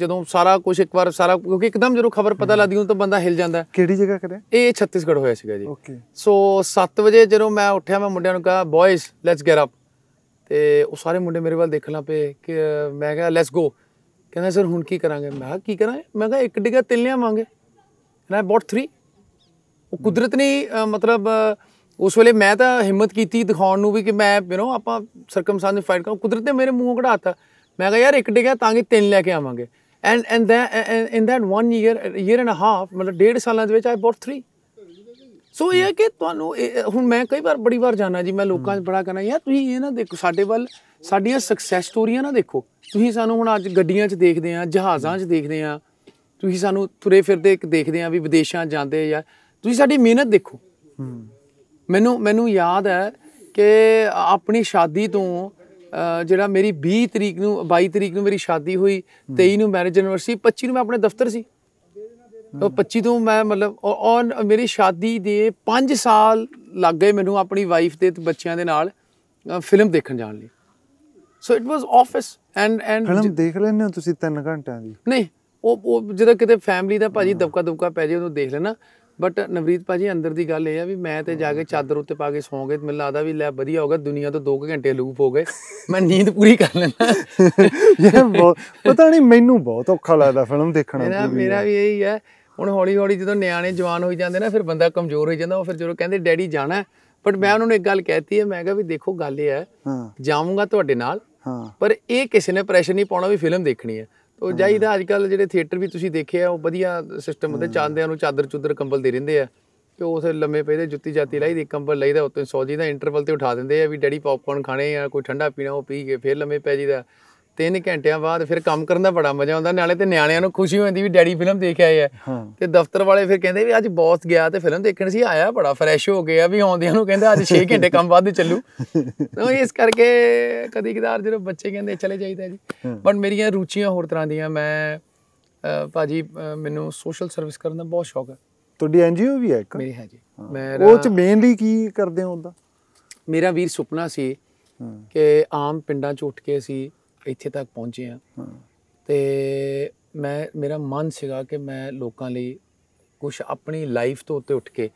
ਜਦੋਂ ਸਾਰਾ ਕੁਝ ਇੱਕ ਵਾਰ ਸਾਰਾ ਕਿਉਂਕਿ ਇੱਕਦਮ ਜਦੋਂ ਖਬਰ ਪਤਾ ਲੱਗਦੀ ਉਹ ਤਾਂ ਬੰਦਾ ਹਿਲ ਜਾਂਦਾ ਕਿਹੜੀ ਜਗ੍ਹਾ ਕਰਿਆ ਇਹ ਛੱਤੀਸਗੜ੍ਹ ਹੋਇਆ ਸੀਗਾ ਜੀ ਓਕੇ ਸੋ 7 ਵਜੇ ਜਦੋਂ ਮੈਂ ਉੱਠਿਆ ਮੈਂ ਮੁੰਡਿਆਂ ਨੂੰ ਕਹਾ ਬॉयਜ਼ ਲੈਟਸ ਗੈਟ ਅਪ ਤੇ ਉਹ ਸਾਰੇ ਮੁੰਡੇ ਮੇਰੇ ਵੱਲ ਦੇਖਣ ਪਏ ਕਿ ਮੈਂ ਕਿਹਾ ਲੈਟਸ ਗੋ ਕਹਿੰਦਾ ਸਰ ਹੁਣ ਕੀ ਕਰਾਂਗੇ ਮੈਂ ਕਿਹਾ ਕੀ ਕਰਾਂ ਮੈਂ ਕਿਹਾ ਇੱਕ ਡਿਗਾ ਤਿਲ ਲਿਆਵਾਂਗੇ ਐਂਡ ਬੋਟ 3 ਉਹ ਕੁਦਰਤ ਨੇ ਮਤਲਬ ਉਸ ਵੇਲੇ ਮੈਂ ਤਾਂ ਹਿੰਮਤ ਕੀਤੀ ਦਿਖਾਉਣ ਨੂੰ ਵੀ ਕਿ ਮੈਂ ਯੂ نو ਆਪਾਂ ਸਰਕਮਸਾਂਸ ਨੂੰ ਫਾਈਟ ਕਰਾਂ ਕੁਦਰਤ ਨੇ ਮੇਰੇ ਮੂੰਹੋਂ ਕਢਾਤਾ ਮੈਂ ਕਿਹਾ ਯਾਰ ਇੱਕ ਡਿਗਿਆ ਤਾਂ ਕਿ ਤਿੰਨ ਲੈ ਕੇ ਆਵਾਂਗੇ and and in that 1 year year and a half ਮਤਲਬ ਡੇਢ ਸਾਲਾਂ ਦੇ ਵਿੱਚ ਆਈ ਬੋਟ 3 ਸੋ ਇਹ ਹੈ ਕਿ ਤੁਹਾਨੂੰ ਹੁਣ ਮੈਂ ਕਈ ਵਾਰ ਬੜੀ ਵਾਰ ਜਾਣਾ ਜੀ ਮੈਂ ਲੋਕਾਂ 'ਚ ਬੜਾ ਕਹਿੰਦਾ ਯਾਰ ਤੁਸੀਂ ਇਹ ਨਾ ਦੇਖੋ ਸਾਡੇ ਵੱਲ ਸਾਡੀਆਂ ਸਕਸੈਸ ਸਟੋਰੀਆਂ ਨਾ ਦੇਖੋ ਤੁਸੀਂ ਸਾਨੂੰ ਹੁਣ ਅੱਜ ਗੱਡੀਆਂ 'ਚ ਦੇਖਦੇ ਆ ਜਹਾਜ਼ਾਂ 'ਚ ਦੇਖਦੇ ਆ ਤੁਸੀਂ ਸਾਨੂੰ ਤੁਰੇ ਫਿਰਦੇ ਇੱਕ ਦੇਖਦੇ ਆ ਵੀ ਵਿਦੇਸ਼ਾਂ ਜਾਂਦੇ ਯਾਰ ਤੁਸੀਂ ਸਾਡੀ ਮਿਹਨਤ ਦੇਖੋ ਮੈਨੂੰ ਮੈਨੂੰ ਯਾਦ ਹੈ ਕਿ ਆਪਣੀ ਸ਼ਾਦੀ ਤੋਂ ਜਿਹੜਾ ਮੇਰੀ 20 ਤਰੀਕ ਨੂੰ 22 ਤਰੀਕ ਨੂੰ ਮੇਰੀ ਸ਼ਾਦੀ ਹੋਈ 23 ਨੂੰ ਮੈਰਿਜ ਯੂਨੀਵਰਸਿਟੀ 25 ਨੂੰ ਮੈਂ ਆਪਣੇ ਦਫ਼ਤਰ ਸੀ ਉਹ 25 ਤੋਂ ਮੈਂ ਮਤਲਬ ਔਨ ਮੇਰੀ ਸ਼ਾਦੀ ਦੇ 5 ਸਾਲ ਲੱਗ ਗਏ ਮੈਨੂੰ ਆਪਣੀ ਵਾਈਫ ਤੇ ਬੱਚਿਆਂ ਦੇ ਨਾਲ ਫਿਲਮ ਦੇਖਣ ਜਾਣ ਲਈ so it was office and and film ਦੇਖ ਲੈਣੇ ਹੋ ਤੁਸੀਂ 3 ਘੰਟਿਆਂ ਦੀ ਨਹੀਂ ਉਹ ਉਹ ਜਦੋਂ ਕਿਤੇ ਫੈਮਿਲੀ ਦਾ ਭਾਜੀ ਦਬਕਾ ਦਬਕਾ ਪੈ ਜੇ ਉਹਨੂੰ ਦੇਖ ਲੈਣਾ ਬਟ ਨਵਰੀਤ ਭਾਜੀ ਅੰਦਰ ਦੀ ਗੱਲ ਇਹ ਆ ਵੀ ਮੈਂ ਤੇ ਜਾ ਕੇ ਚਾਦਰ ਉੱਤੇ ਪਾ ਕੇ ਸੌਂ ਗਏ ਮੈਨੂੰ ਲੱਗਦਾ ਵੀ ਲੈ ਵਧੀਆ ਹੋਗਾ ਦੁਨੀਆ ਤੋਂ 2 ਘੰਟੇ ਲੂਪ ਹੋ ਗਏ ਮੈਂ ਨੀਂਦ ਪੂਰੀ ਕਰ ਲੈਣਾ ਬਹੁਤ ਪਤਾ ਨਹੀਂ ਮੈਨੂੰ ਬਹੁਤ ਔਖਾ ਲੱਗਦਾ ਫਿਲਮ ਦੇਖਣਾ ਮੇਰਾ ਮੇਰਾ ਵੀ ਇਹੀ ਹੈ ਹੁਣ ਹੌਲੀ ਹੌਲੀ ਜਦੋਂ ਨਿਆਣੇ ਜਵਾਨ ਹੋਈ ਜਾਂਦੇ ਨਾ ਫਿਰ ਬੰਦਾ ਕਮਜ਼ੋਰ ਹੋ ਜਾਂਦਾ ਉਹ ਫਿਰ ਜਦੋਂ ਕਹਿੰਦੇ ਡੈਡੀ ਜਾਣਾ ਬਟ ਮੈਂ ਉਹਨਾਂ ਨੂੰ ਇੱਕ ਗੱਲ ਕਹਿਤੀ ਹੈ ਮੈਂ ਕਿਹਾ ਵੀ ਦੇਖੋ ਗੱਲ ਇਹ ਹੈ ਜਾਵਾਂਗਾ ਤੁਹਾਡੇ ਨਾਲ ਪਰ ਇਹ ਕਿਸੇ ਨੇ ਪ੍ਰੈਸ਼ਰ ਨਹੀਂ ਪਾਉਣਾ ਵੀ ਫਿਲਮ ਦੇਖਣੀ ਹੈ ਉਹ ਜਾਈਦਾ ਅੱਜ ਕੱਲ ਜਿਹੜੇ ਥੀਏਟਰ ਵੀ ਤੁਸੀਂ ਦੇਖਿਆ ਉਹ ਵਧੀਆ ਸਿਸਟਮ ਹੁੰਦੇ ਚਾਂਦਿਆਂ ਨੂੰ ਚਾਦਰ ਚੁੱਦਰ ਕੰਬਲ ਦੇ ਰਹਿੰਦੇ ਆ ਤੇ ਉਸੇ ਲੰਮੇ ਪਏ ਦੇ ਜੁੱਤੀ ਜਾਤੀ ਲਈ ਦੀ ਕੰਬਲ ਲਈਦਾ ਉੱਤੇ ਸੌਜੀ ਦਾ ਇੰਟਰਵਲ ਤੇ ਉਠਾ ਦਿੰਦੇ ਆ ਵੀ ਡੈਡੀ ਪੌਪਕੌਰਨ ਖਾਣੇ ਆ ਕੋਈ ਠੰਡਾ ਪੀਣਾ ਉਹ ਪੀ ਕੇ ਫੇਰ ਲੰਮੇ ਪੈ ਜੀਦਾ ਤਿੰਨ ਘੰਟਿਆਂ ਬਾਅਦ ਫਿਰ ਕੰਮ ਕਰਨ ਦਾ ਬੜਾ ਮਜ਼ਾ ਆਉਂਦਾ ਨਾਲੇ ਤੇ ਨਿਆਣਿਆਂ ਨੂੰ ਖੁਸ਼ੀ ਹੁੰਦੀ ਵੀ ਡੈਡੀ ਫਿਲਮ ਦੇਖ ਆਏ ਆ ਤੇ ਦਫ਼ਤਰ ਵਾਲੇ ਫਿਰ ਕਹਿੰਦੇ ਵੀ ਅੱਜ ਬੌਸ ਗਿਆ ਤੇ ਫਿਲਮ ਦੇਖਣ ਸੀ ਆਇਆ ਬੜਾ ਫਰੈਸ਼ ਹੋ ਗਿਆ ਵੀ ਆਉਂਦਿਆਂ ਨੂੰ ਕਹਿੰਦਾ ਅੱਜ 6 ਘੰਟੇ ਕੰਮ ਬਾਅਦ ਚੱਲੂ ਤਾਂ ਇਸ ਕਰਕੇ ਕਦੀ ਕਦਾਰ ਜਦੋਂ ਬੱਚੇ ਕਹਿੰਦੇ ਚਲੇ ਜਾਈਦਾ ਜੀ ਬਟ ਮੇਰੀਆਂ ਰੁਚੀਆਂ ਹੋਰ ਤਰ੍ਹਾਂ ਦੀਆਂ ਮੈਂ ਭਾਜੀ ਮੈਨੂੰ ਸੋਸ਼ਲ ਸਰਵਿਸ ਕਰਨ ਦਾ ਬਹੁਤ ਸ਼ੌਕ ਹੈ ਤੁਹਾਡੀ ਐਨਜੀਓ ਵੀ ਹੈ ਇੱਕ ਮੇਰੀ ਹੈ ਜੀ ਮੈਂ ਉਹ ਚ ਮੇਨਲੀ ਕੀ ਕਰਦੇ ਹੋ ਉਹਦਾ ਮੇਰਾ ਵੀਰ ਸੁਪਨਾ ਸੀ ਕਿ ਆਮ ਪਿੰਡਾਂ ਚ ਉੱਠ ਕੇ ਅਸੀਂ ਇੱਥੇ ਤੱਕ ਪਹੁੰਚੇ ਆ ਤੇ ਮੈਂ ਮੇਰਾ ਮਨ ਸੀਗਾ ਕਿ ਮੈਂ ਲੋਕਾਂ ਲਈ ਕੁਝ ਆਪਣੀ ਲਾਈਫ ਤੋਂ ਉੱਤੇ ਉੱਠ ਕੇ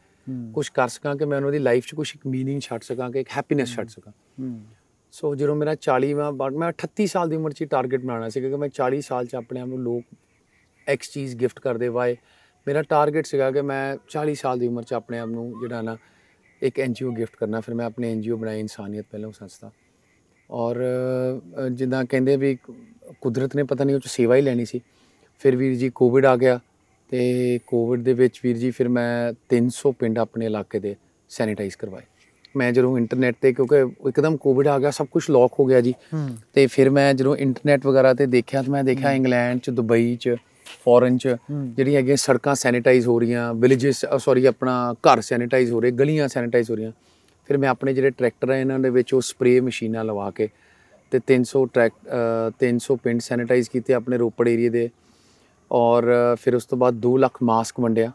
ਕੁਝ ਕਰ ਸਕਾਂ ਕਿ ਮੈਂ ਉਹਨਾਂ ਦੀ ਲਾਈਫ 'ਚ ਕੁਝ ਇੱਕ मीनिंग ਛੱਡ ਸਕਾਂ ਕਿ ਇੱਕ ਹੈਪੀਨੈਸ ਛੱਡ ਸਕਾਂ ਸੋ ਜਦੋਂ ਮੇਰਾ 40ਵਾਂ ਬਟ ਮੈਂ 38 ਸਾਲ ਦੀ ਉਮਰ 'ਚ ਟਾਰਗੇਟ ਬਣਾਉਣਾ ਸੀ ਕਿ ਮੈਂ 40 ਸਾਲ 'ਚ ਆਪਣੇ ਆਪ ਨੂੰ ਲੋਕ ਐਕਸ ਚੀਜ਼ ਗਿਫਟ ਕਰਦੇ ਵਾਏ ਮੇਰਾ ਟਾਰਗੇਟ ਸੀਗਾ ਕਿ ਮੈਂ 40 ਸਾਲ ਦੀ ਉਮਰ 'ਚ ਆਪਣੇ ਆਪ ਨੂੰ ਜਿਹੜਾ ਨਾ ਇੱਕ ਐਨਜੀਓ ਗਿਫਟ ਕਰਨਾ ਫਿਰ ਮੈਂ ਆਪਣੇ ਐਨਜੀਓ ਬਣਾਈ ਇਨਸਾਨੀਅਤ ਪਹਿਲਾਂ ਸੰਸਥਾ ਔਰ ਜਿੱਦਾਂ ਕਹਿੰਦੇ ਵੀ ਕੁਦਰਤ ਨੇ ਪਤਾ ਨਹੀਂ ਉਹ ਚ ਸੇਵਾ ਹੀ ਲੈਣੀ ਸੀ ਫਿਰ ਵੀਰ ਜੀ ਕੋਵਿਡ ਆ ਗਿਆ ਤੇ ਕੋਵਿਡ ਦੇ ਵਿੱਚ ਵੀਰ ਜੀ ਫਿਰ ਮੈਂ 300 ਪਿੰਡ ਆਪਣੇ ਇਲਾਕੇ ਦੇ ਸੈਨੀਟਾਈਜ਼ ਕਰਵਾਏ ਮੈਂ ਜਦੋਂ ਇੰਟਰਨੈਟ ਤੇ ਕਿਉਂਕਿ ਇੱਕਦਮ ਕੋਵਿਡ ਆ ਗਿਆ ਸਭ ਕੁਝ ਲੌਕ ਹੋ ਗਿਆ ਜੀ ਤੇ ਫਿਰ ਮੈਂ ਜਦੋਂ ਇੰਟਰਨੈਟ ਵਗੈਰਾ ਤੇ ਦੇਖਿਆ ਤਾਂ ਮੈਂ ਦੇਖਿਆ ਇੰਗਲੈਂਡ ਚ ਦੁਬਈ ਚ ਫੋਰਨ ਚ ਜਿਹੜੀਆਂ ਹੈਗੇ ਸੜਕਾਂ ਸੈਨੀਟਾਈਜ਼ ਹੋ ਰਹੀਆਂ ਵਿਲੇजेस ਸੌਰੀ ਆਪਣਾ ਘਰ ਸੈਨੀਟਾਈਜ਼ ਹੋ ਰਹੇ ਗਲੀਆਂ ਸੈਨੀਟਾਈਜ਼ ਹੋ ਰਹੀਆਂ ਫਿਰ ਮੈਂ ਆਪਣੇ ਜਿਹੜੇ ਟਰੈਕਟਰ ਆ ਇਹਨਾਂ ਦੇ ਵਿੱਚ ਉਹ ਸਪਰੇ ਮਸ਼ੀਨਾਂ ਲਵਾ ਕੇ ਤੇ 300 ਟਰੈਕ 300 ਪਿੰਡ ਸੈਨੀਟਾਈਜ਼ ਕੀਤੇ ਆਪਣੇ ਰੋਪੜ ਏਰੀਆ ਦੇ ਔਰ ਫਿਰ ਉਸ ਤੋਂ ਬਾਅਦ 2 ਲੱਖ ਮਾਸਕ ਵੰਡਿਆ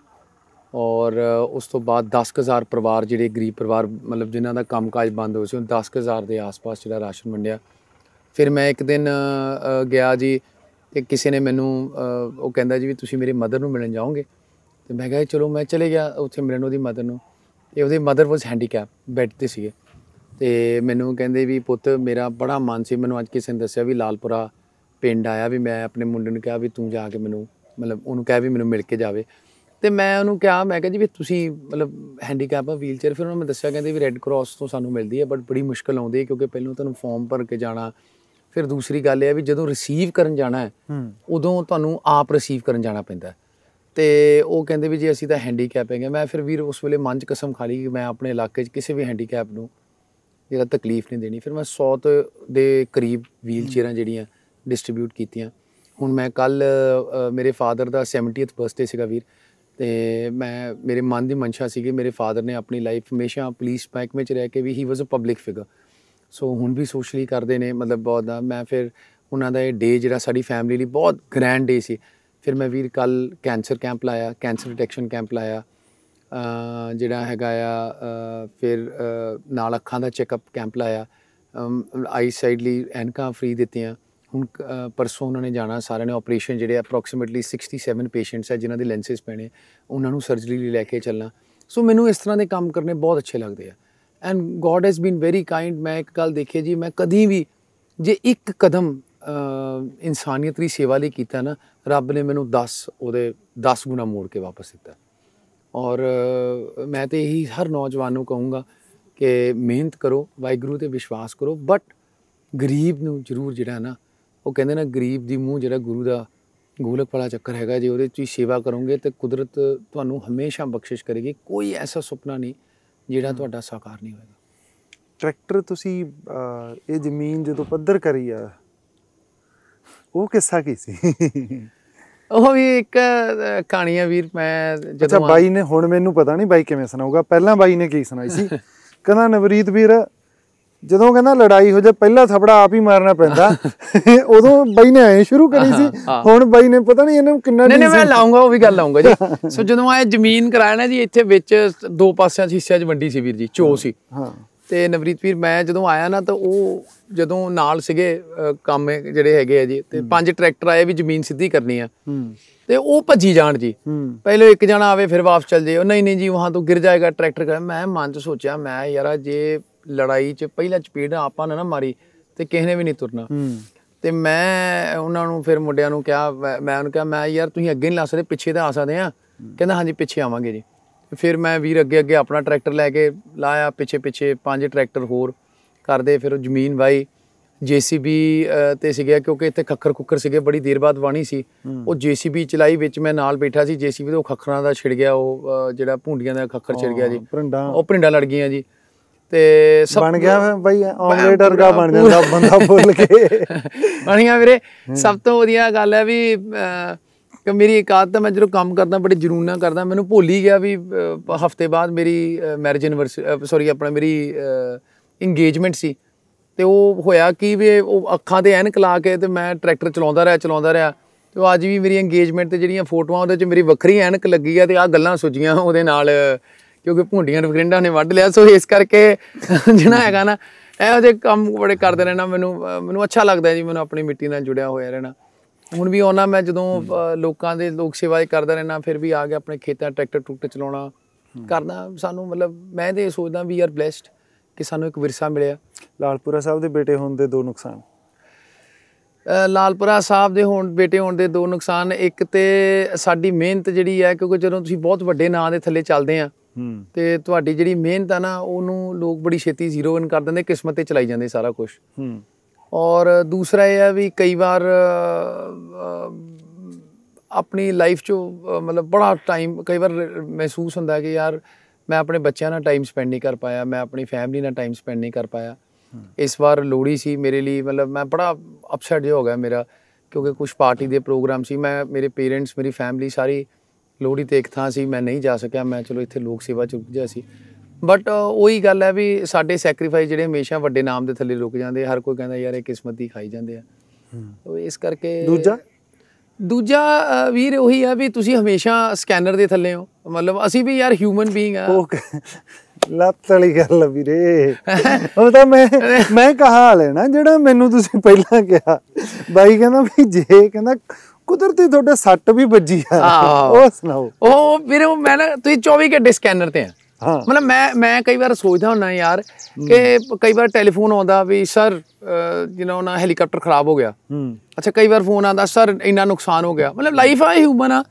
ਔਰ ਉਸ ਤੋਂ ਬਾਅਦ 10000 ਪਰਿਵਾਰ ਜਿਹੜੇ ਗਰੀਬ ਪਰਿਵਾਰ ਮਤਲਬ ਜਿਨ੍ਹਾਂ ਦਾ ਕੰਮਕਾਜ ਬੰਦ ਹੋ ਸੀ ਉਹ 10000 ਦੇ ਆਸ-ਪਾਸ ਜਿਹੜਾ ਰਾਸ਼ਨ ਵੰਡਿਆ ਫਿਰ ਮੈਂ ਇੱਕ ਦਿਨ ਗਿਆ ਜੀ ਤੇ ਕਿਸੇ ਨੇ ਮੈਨੂੰ ਉਹ ਕਹਿੰਦਾ ਜੀ ਵੀ ਤੁਸੀਂ ਮੇਰੇ ਮਦਰ ਨੂੰ ਮਿਲਣ ਜਾਓਗੇ ਤੇ ਮੈਂ ਕਿਹਾ ਚਲੋ ਮੈਂ ਚਲੇ ਗਿਆ ਉੱਥੇ ਮਿਲਣ ਉਹਦੀ ਮਦਰ ਨੂੰ ਤੇ ਉਹਦੇ ਮਦਰ ਵਾਸ ਹੈਂਡੀਕੈਪ ਬੈੱਡ ਤੇ ਸੀਗੇ ਤੇ ਮੈਨੂੰ ਕਹਿੰਦੇ ਵੀ ਪੁੱਤ ਮੇਰਾ ਬੜਾ ਮਨ ਸੀ ਮੈਨੂੰ ਅੱਜ ਕਿਸੇ ਨੇ ਦੱਸਿਆ ਵੀ ਲਾਲਪੁਰਾ ਪਿੰਡ ਆਇਆ ਵੀ ਮੈਂ ਆਪਣੇ ਮੁੰਡੇ ਨੂੰ ਕਿਹਾ ਵੀ ਤੂੰ ਜਾ ਕੇ ਮੈਨੂੰ ਮਤਲਬ ਉਹਨੂੰ ਕਹਿ ਵੀ ਮੈਨੂੰ ਮਿਲ ਕੇ ਜਾਵੇ ਤੇ ਮੈਂ ਉਹਨੂੰ ਕਿਹਾ ਮੈਂ ਕਿਹਾ ਜੀ ਵੀ ਤੁਸੀਂ ਮਤਲਬ ਹੈਂਡੀਕੈਪ ਆ ਵੀਲਚੇਅਰ ਫਿਰ ਉਹਨਾਂ ਨੇ ਦੱਸਿਆ ਕਹਿੰਦੇ ਵੀ ਰੈੱਡ ਕਰਾਸ ਤੋਂ ਸਾਨੂੰ ਮਿਲਦੀ ਹੈ ਬਟ ਬੜੀ ਮੁਸ਼ਕਲ ਆਉਂਦੀ ਹੈ ਕਿਉਂਕਿ ਪਹਿਲਾਂ ਤੁਹਾਨੂੰ ਫਾਰਮ ਭਰ ਕੇ ਜਾਣਾ ਫਿਰ ਦੂਸਰੀ ਗੱਲ ਇਹ ਹੈ ਵੀ ਜਦੋਂ ਰਿਸੀਵ ਕਰਨ ਜਾਣਾ ਹੈ ਉਦੋਂ ਤੁਹਾਨੂੰ ਆਪ ਰਿਸੀਵ ਕਰਨ ਜਾਣਾ ਪੈਂਦਾ ਤੇ ਉਹ ਕਹਿੰਦੇ ਵੀ ਜੀ ਅਸੀਂ ਤਾਂ ਹੈਂਡੀਕੈਪ ਹੈਗੇ ਮੈਂ ਫਿਰ ਵੀਰ ਉਸ ਵੇਲੇ ਮਨ 'ਚ ਕਸਮ ਖਾ ਲਈ ਕਿ ਮੈਂ ਆਪਣੇ ਇਲਾਕੇ 'ਚ ਕਿਸੇ ਵੀ ਹੈਂਡੀਕੈਪ ਨੂੰ ਜਿਹੜਾ ਤਕਲੀਫ ਨਹੀਂ ਦੇਣੀ ਫਿਰ ਮੈਂ 100 ਦੇ ਕਰੀਬ ਵੀਲ ਚੇਅਰਾਂ ਜਿਹੜੀਆਂ ਡਿਸਟ੍ਰਿਬਿਊਟ ਕੀਤੀਆਂ ਹੁਣ ਮੈਂ ਕੱਲ ਮੇਰੇ ਫਾਦਰ ਦਾ 70th ਬਰਥਡੇ ਸੀਗਾ ਵੀਰ ਤੇ ਮੈਂ ਮੇਰੇ ਮਨ ਦੀ ਮਨਸ਼ਾ ਸੀ ਕਿ ਮੇਰੇ ਫਾਦਰ ਨੇ ਆਪਣੀ ਲਾਈਫ ਹਮੇਸ਼ਾ ਪੁਲਿਸ ਮਹਿਕਮੇ ਵਿੱਚ ਰਹਿ ਕੇ ਵੀ ਹੀ ਵਾਸ ਅ ਪਬਲਿਕ ਫਿਗਰ ਸੋ ਹੁਣ ਵੀ ਸੋਸ਼ਲੀ ਕਰਦੇ ਨੇ ਮਤਲਬ ਬਹੁਤ ਮੈਂ ਫਿਰ ਉਹਨਾਂ ਦਾ ਇਹ ਡੇ ਜਿਹੜਾ ਸਾਡੀ ਫੈਮਿਲੀ ਲਈ ਬਹੁਤ ਗ੍ਰੈਂਡ ਡੇ ਸੀ ਫਿਰ ਮੈਂ ਵੀਰ ਕੱਲ ਕੈਂਸਰ ਕੈਂਪ ਲਾਇਆ ਕੈਂਸਰ ਡਿਟੈਕਸ਼ਨ ਕੈਂਪ ਲਾਇਆ ਜਿਹੜਾ ਹੈਗਾ ਆ ਫਿਰ ਨਾਲ ਅੱਖਾਂ ਦਾ ਚੈੱਕਅਪ ਕੈਂਪ ਲਾਇਆ ਆਈ ਸਾਈਡ ਲਈ ਐਨਕਾਂ ਫ੍ਰੀ ਦਿੱਤੀਆਂ ਹੁਣ ਪਰਸੋਂ ਉਹਨਾਂ ਨੇ ਜਾਣਾ ਸਾਰਿਆਂ ਨੇ ਆਪਰੇਸ਼ਨ ਜਿਹੜੇ ਅਪਰੋਕਸੀਮੇਟਲੀ 67 ਪੇਸ਼ੈਂਟਸ ਆ ਜਿਨ੍ਹਾਂ ਦੇ ਲੈਂਸਸ ਪੈਣੇ ਉਹਨਾਂ ਨੂੰ ਸਰਜਰੀ ਲਈ ਲੈ ਕੇ ਚੱਲਣਾ ਸੋ ਮੈਨੂੰ ਇਸ ਤਰ੍ਹਾਂ ਦੇ ਕੰਮ ਕਰਨੇ ਬਹੁਤ ਅੱਛੇ ਲੱਗਦੇ ਆ and God has been very kind ਮੈਂ ਇੱਕ ਗੱਲ ਦੇਖੀ ਜੀ ਮੈਂ ਕਦੀ ਵੀ ਜੇ ਇੱਕ ਕਦਮ ਇਨਸਾਨੀਅਤ ਦੀ ਸੇਵਾ ਲਈ ਕੀਤਾ ਨਾ ਰੱਬ ਨੇ ਮੈਨੂੰ 10 ਉਹਦੇ 10 ਗੁਣਾ ਮੋੜ ਕੇ ਵਾਪਸ ਦਿੱਤਾ ਔਰ ਮੈਂ ਤੇ ਇਹੀ ਹਰ ਨੌਜਵਾਨ ਨੂੰ ਕਹੂੰਗਾ ਕਿ ਮਿਹਨਤ ਕਰੋ ਵਾਹਿਗੁਰੂ ਤੇ ਵਿਸ਼ਵਾਸ ਕਰੋ ਬਟ ਗਰੀਬ ਨੂੰ ਜ਼ਰੂਰ ਜਿਹੜਾ ਨਾ ਉਹ ਕਹਿੰਦੇ ਨਾ ਗਰੀਬ ਦੀ ਮੂੰਹ ਜਿਹੜਾ ਗੁਰੂ ਦਾ ਗੋਲਕ ਵਾਲਾ ਚੱਕਰ ਹੈਗਾ ਜੇ ਉਹਦੇ ਤੁਸੀਂ ਸੇਵਾ ਕਰੋਗੇ ਤੇ ਕੁਦਰਤ ਤੁਹਾਨੂੰ ਹਮੇਸ਼ਾ ਬਖਸ਼ਿਸ਼ ਕਰੇਗੀ ਕੋਈ ਐਸਾ ਸੁਪਨਾ ਨਹੀਂ ਜਿਹੜਾ ਤੁਹਾਡਾ ਸਾਕਾਰ ਨਹੀਂ ਹੋਏਗਾ ਟਰੈਕਟਰ ਤੁਸੀਂ ਇਹ ਜ਼ਮੀਨ ਜਦੋਂ ਪੱਧਰ ਕਰੀ ਆ ਉਹ ਕਿੱਸਾ ਕੀ ਸੀ ਉਹ ਵੀ ਇੱਕ ਕਹਾਣੀਆਂ ਵੀਰ ਮੈਂ ਜਦੋਂ ਅੱਛਾ ਬਾਈ ਨੇ ਹੁਣ ਮੈਨੂੰ ਪਤਾ ਨਹੀਂ ਬਾਈ ਕਿਵੇਂ ਸੁਣਾਊਗਾ ਪਹਿਲਾਂ ਬਾਈ ਨੇ ਕੀ ਸੁਣਾਈ ਸੀ ਕਹਿੰਦਾ ਨਵਰੀਤ ਵੀਰ ਜਦੋਂ ਕਹਿੰਦਾ ਲੜਾਈ ਹੋ ਜਾ ਪਹਿਲਾ ਥਪੜਾ ਆਪ ਹੀ ਮਾਰਨਾ ਪੈਂਦਾ ਉਦੋਂ ਬਾਈ ਨੇ ਐ ਸ਼ੁਰੂ ਕਰੀ ਸੀ ਹੁਣ ਬਾਈ ਨੇ ਪਤਾ ਨਹੀਂ ਇਹਨੂੰ ਕਿੰਨਾ ਨਹੀਂ ਨਹੀਂ ਮੈਂ ਲਾਉਂਗਾ ਉਹ ਵੀ ਗੱਲ ਲਾਉਂਗਾ ਜੀ ਸੋ ਜਦੋਂ ਆਏ ਜ਼ਮੀਨ ਕਰਾਇਆ ਨਾ ਜੀ ਇੱਥੇ ਵਿੱਚ ਦੋ ਪਾਸਿਆਂ ਚ ਹਿੱਸਿਆਂ ਚ ਵੰਡੀ ਸੀ ਵੀਰ ਜੀ ਚੋ ਸੀ ਹਾਂ ਤੇ ਨਵਰੀਤ ਵੀਰ ਮੈਂ ਜਦੋਂ ਆਇਆ ਨਾ ਤਾਂ ਉਹ ਜਦੋਂ ਨਾਲ ਸੀਗੇ ਕੰਮ ਜਿਹੜੇ ਹੈਗੇ ਆ ਜੀ ਤੇ ਪੰਜ ਟਰੈਕਟਰ ਆਏ ਵੀ ਜ਼ਮੀਨ ਸਿੱਧੀ ਕਰਨੀ ਆ ਤੇ ਉਹ ਭੱਜੀ ਜਾਣ ਜੀ ਪਹਿਲੇ ਇੱਕ ਜਣਾ ਆਵੇ ਫਿਰ ਵਾਪਸ ਚਲ ਜੇ ਉਹ ਨਹੀਂ ਨਹੀਂ ਜੀ ਵਹਾਂ ਤੋਂ ਗਿਰ ਜਾਏਗਾ ਟਰੈਕਟਰ ਕਰ ਮੈਂ ਮਨ ਚ ਸੋਚਿਆ ਮੈਂ ਯਾਰਾ ਜੇ ਲੜਾਈ ਚ ਪਹਿਲਾ ਚਪੇੜ ਆਪਾਂ ਨਾ ਮਾਰੀ ਤੇ ਕਿਸੇ ਨੇ ਵੀ ਨਹੀਂ ਤੁਰਨਾ ਤੇ ਮੈਂ ਉਹਨਾਂ ਨੂੰ ਫਿਰ ਮੁੰਡਿਆਂ ਨੂੰ ਕਿਹਾ ਮੈਂ ਉਹਨੂੰ ਕਿਹਾ ਮੈਂ ਯਾਰ ਤੁਸੀਂ ਅੱਗੇ ਨਹੀਂ ਲਾ ਸਕਦੇ ਪਿੱਛੇ ਤਾਂ ਆ ਸਕਦੇ ਆ ਕਹਿੰਦਾ ਹਾਂਜੀ ਪਿੱਛੇ ਆਵਾਂਗੇ ਜੀ ਫਿਰ ਮੈਂ ਵੀਰ ਅੱਗੇ ਅੱਗੇ ਆਪਣਾ ਟਰੈਕਟਰ ਲੈ ਕੇ ਲਾਇਆ ਪਿੱਛੇ ਪਿੱਛੇ ਪੰਜ ਟਰੈਕਟਰ ਹੋਰ ਕਰਦੇ ਫਿਰ ਜ਼ਮੀਨ ਵਾਈ ਜੀਸੀਬੀ ਤੇ ਗਿਆ ਕਿਉਂਕਿ ਇੱਥੇ ਖੱਖਰ ਕੁੱਕਰ ਸੀਗੇ ਬੜੀ ਧੀਰ ਬਾਦ ਵਾਣੀ ਸੀ ਉਹ ਜੀਸੀਬੀ ਚਲਾਈ ਵਿੱਚ ਮੈਂ ਨਾਲ ਬੈਠਾ ਸੀ ਜੀਸੀਬੀ ਤੋਂ ਖੱਖਰਾਂ ਦਾ ਛਿੜ ਗਿਆ ਉਹ ਜਿਹੜਾ ਭੁੰਡੀਆਂ ਦਾ ਖੱਖਰ ਛਿੜ ਗਿਆ ਜੀ ਉਹ ਭਿੰਡਾ ਲੜ ਗਈਆਂ ਜੀ ਤੇ ਸਭ ਬਣ ਗਿਆ ਬਈ ਆਮਲੇਟ ਵਰਗਾ ਬਣ ਜਾਂਦਾ ਬੰਦਾ ਬੋਲ ਕੇ ਬਣੀਆਂ ਵੀਰੇ ਸਭ ਤੋਂ ਵਧੀਆ ਗੱਲ ਹੈ ਵੀ ਕਿ ਮੇਰੀ ਇੱਕ ਆਦਤ ਹੈ ਮੈਂ ਜਦੋਂ ਕੰਮ ਕਰਦਾ ਬੜੇ ਜਨੂਨ ਨਾਲ ਕਰਦਾ ਮੈਨੂੰ ਭੁੱਲ ਹੀ ਗਿਆ ਵੀ ਹਫਤੇ ਬਾਅਦ ਮੇਰੀ ਮੈਰਿਜ ਐਨਵਰਸਰੀ ਸੌਰੀ ਆਪਣਾ ਮੇਰੀ ਇੰਗੇਜਮੈਂਟ ਸੀ ਤੇ ਉਹ ਹੋਇਆ ਕਿ ਵੀ ਉਹ ਅੱਖਾਂ ਤੇ ਐਨਕ ਲਾ ਕੇ ਤੇ ਮੈਂ ਟਰੈਕਟਰ ਚਲਾਉਂਦਾ ਰਿਹਾ ਚਲਾਉਂਦਾ ਰਿਹਾ ਤੇ ਅੱਜ ਵੀ ਮੇਰੀ ਇੰਗੇਜਮੈਂਟ ਤੇ ਜਿਹੜੀਆਂ ਫੋਟੋਆਂ ਉਹਦੇ ਚ ਮੇਰੀ ਵੱਖਰੀ ਐਨਕ ਲੱਗੀ ਆ ਤੇ ਆ ਗੱਲਾਂ ਸੁਝੀਆਂ ਉਹਦੇ ਨਾਲ ਕਿਉਂਕਿ ਭੁੰਡੀਆਂ ਰਫਰਿੰਡਾਂ ਨੇ ਵੱਢ ਲਿਆ ਸੋ ਇਸ ਕਰਕੇ ਜਿਹੜਾ ਹੈਗਾ ਨਾ ਇਹੋ ਜਿਹੇ ਕੰਮ ਬੜੇ ਕਰਦੇ ਰਹਿਣਾ ਮੈਨੂੰ ਮੈਨੂੰ ਅੱਛਾ ਲੱਗਦਾ ਜੀ ਮੈਨੂੰ ਆਪਣੀ ਮਿੱਟੀ ਨਾਲ ਜੁੜਿਆ ਹੋਇਆ ਰਹਿਣਾ ਹੁਣ ਵੀ ਆਉਣਾ ਮੈਂ ਜਦੋਂ ਲੋਕਾਂ ਦੇ ਲੋਕ ਸੇਵਾਏ ਕਰਦਾ ਰਹਿਣਾ ਫਿਰ ਵੀ ਆ ਗਿਆ ਆਪਣੇ ਖੇਤਾਂ ਟਰੈਕਟਰ ਟੁੱਟ ਚਲਾਉਣਾ ਕਰਨਾ ਸਾਨੂੰ ਮਤਲਬ ਮੈਂ ਤੇ ਸੋਚਦਾ ਵੀ ਆਰ ਬlesed ਕਿ ਸਾਨੂੰ ਇੱਕ ਵਿਰਸਾ ਮਿਲਿਆ ਲਾਲਪੁਰਾ ਸਾਹਿਬ ਦੇ ਬੇਟੇ ਹੋਣ ਦੇ ਦੋ ਨੁਕਸਾਨ ਲਾਲਪੁਰਾ ਸਾਹਿਬ ਦੇ ਹੋਣ ਬੇਟੇ ਹੋਣ ਦੇ ਦੋ ਨੁਕਸਾਨ ਇੱਕ ਤੇ ਸਾਡੀ ਮਿਹਨਤ ਜਿਹੜੀ ਹੈ ਕਿਉਂਕਿ ਜਦੋਂ ਤੁਸੀਂ ਬਹੁਤ ਵੱਡੇ ਨਾਂ ਦੇ ਥੱਲੇ ਚੱਲਦੇ ਆ ਤੇ ਤੁਹਾਡੀ ਜਿਹੜੀ ਮਿਹਨਤ ਆ ਨਾ ਉਹਨੂੰ ਲੋਕ ਬੜੀ ਛੇਤੀ ਜ਼ੀਰੋ ਇਨ ਕਰ ਦਿੰਦੇ ਕਿਸਮਤ ਤੇ ਚਲਾਈ ਜਾਂਦੇ ਸਾਰਾ ਕੁਝ ਔਰ ਦੂਸਰਾ ਇਹ ਹੈ ਵੀ ਕਈ ਵਾਰ ਆਪਣੀ ਲਾਈਫ 'ਚ ਮਤਲਬ ਬੜਾ ਟਾਈਮ ਕਈ ਵਾਰ ਮਹਿਸੂਸ ਹੁੰਦਾ ਕਿ ਯਾਰ ਮੈਂ ਆਪਣੇ ਬੱਚਿਆਂ ਨਾਲ ਟਾਈਮ ਸਪੈਂਡ ਨਹੀਂ ਕਰ ਪਾਇਆ ਮੈਂ ਆਪਣੀ ਫੈਮਿਲੀ ਨਾਲ ਟਾਈਮ ਸਪੈਂਡ ਨਹੀਂ ਕਰ ਪਾਇਆ ਇਸ ਵਾਰ ਲੋਹੜੀ ਸੀ ਮੇਰੇ ਲਈ ਮਤਲਬ ਮੈਂ ਬੜਾ ਅਪਸੈਟ ਜਿਹਾ ਹੋ ਗਿਆ ਮੇਰਾ ਕਿਉਂਕਿ ਕੁਝ ਪਾਰਟੀ ਦੇ ਪ੍ਰੋਗਰਾਮ ਸੀ ਮੈਂ ਮੇਰੇ ਪੇਰੈਂਟਸ ਮੇਰੀ ਫੈਮਿਲੀ ਸਾਰੀ ਲੋਹੜੀ ਤੇ ਇੱਕ ਥਾਂ ਸੀ ਮੈਂ ਨਹੀਂ ਜਾ ਸਕਿਆ ਮੈਂ ਚਲੋ ਇੱਥੇ ਲੋਕ ਸੇਵਾ ਚ ਰੁਕ ਗਿਆ ਸੀ ਬਟ ਉਹੀ ਗੱਲ ਹੈ ਵੀ ਸਾਡੇ ਸੈਕਰੀਫਾਈਸ ਜਿਹੜੇ ਹਮੇਸ਼ਾ ਵੱਡੇ ਨਾਮ ਦੇ ਥੱਲੇ ਰੁਕ ਜਾਂਦੇ ਹਰ ਕੋਈ ਕਹਿੰਦਾ ਯਾਰ ਇਹ ਕਿਸਮਤ ਹੀ ਖਾਈ ਜਾਂਦੇ ਆ ਉਹ ਇਸ ਕਰਕੇ ਦੂਜਾ ਦੂਜਾ ਵੀਰ ਉਹੀ ਆ ਵੀ ਤੁਸੀਂ ਹਮੇਸ਼ਾ ਸਕੈਨਰ ਦੇ ਥੱਲੇ ਹੋ ਮਤਲਬ ਅਸੀਂ ਵੀ ਯਾਰ ਹਿਊਮਨ ਬੀਇੰਗ ਆ ਲੱਤ ਵਾਲੀ ਗੱਲ ਵੀਰੇ ਉਹ ਤਾਂ ਮੈਂ ਮੈਂ ਕਹਾ ਲੈਣਾ ਜਿਹੜਾ ਮੈਨੂੰ ਤੁਸੀਂ ਪਹਿਲਾਂ ਕਿਹਾ ਬਾਈ ਕਹਿੰਦਾ ਵੀ ਜੇ ਕਹਿੰਦਾ ਕੁਦਰਤੀ ਤੁਹਾਡੇ ਸੱਟ ਵੀ ਵੱਜੀ ਆ ਉਹ ਸੁਣਾਓ ਉਹ ਵੀਰੇ ਮੈਂ ਨਾ ਤੁਸੀਂ 24 ਘੰਟੇ ਸਕੈਨਰ ਤੇ ਆ ਮਤਲਬ ਮੈਂ ਮੈਂ ਕਈ ਵਾਰ ਸੋਚਦਾ ਹੁੰਨਾ ਯਾਰ ਕਿ ਕਈ ਵਾਰ ਟੈਲੀਫੋਨ ਆਉਂਦਾ ਵੀ ਸਰ ਯੂ نو ਨਾ ਹੈਲੀਕਾਪਟਰ ਖਰਾਬ ਹੋ ਗਿਆ ਅੱਛਾ ਕਈ ਵਾਰ ਫੋਨ ਆਉਂਦਾ ਸਰ ਇੰਨਾ ਨੁਕਸਾਨ ਹੋ ਗਿਆ ਮਤਲਬ ਲਾਈਫ ਆ ਹਿਊਮਨ ਆ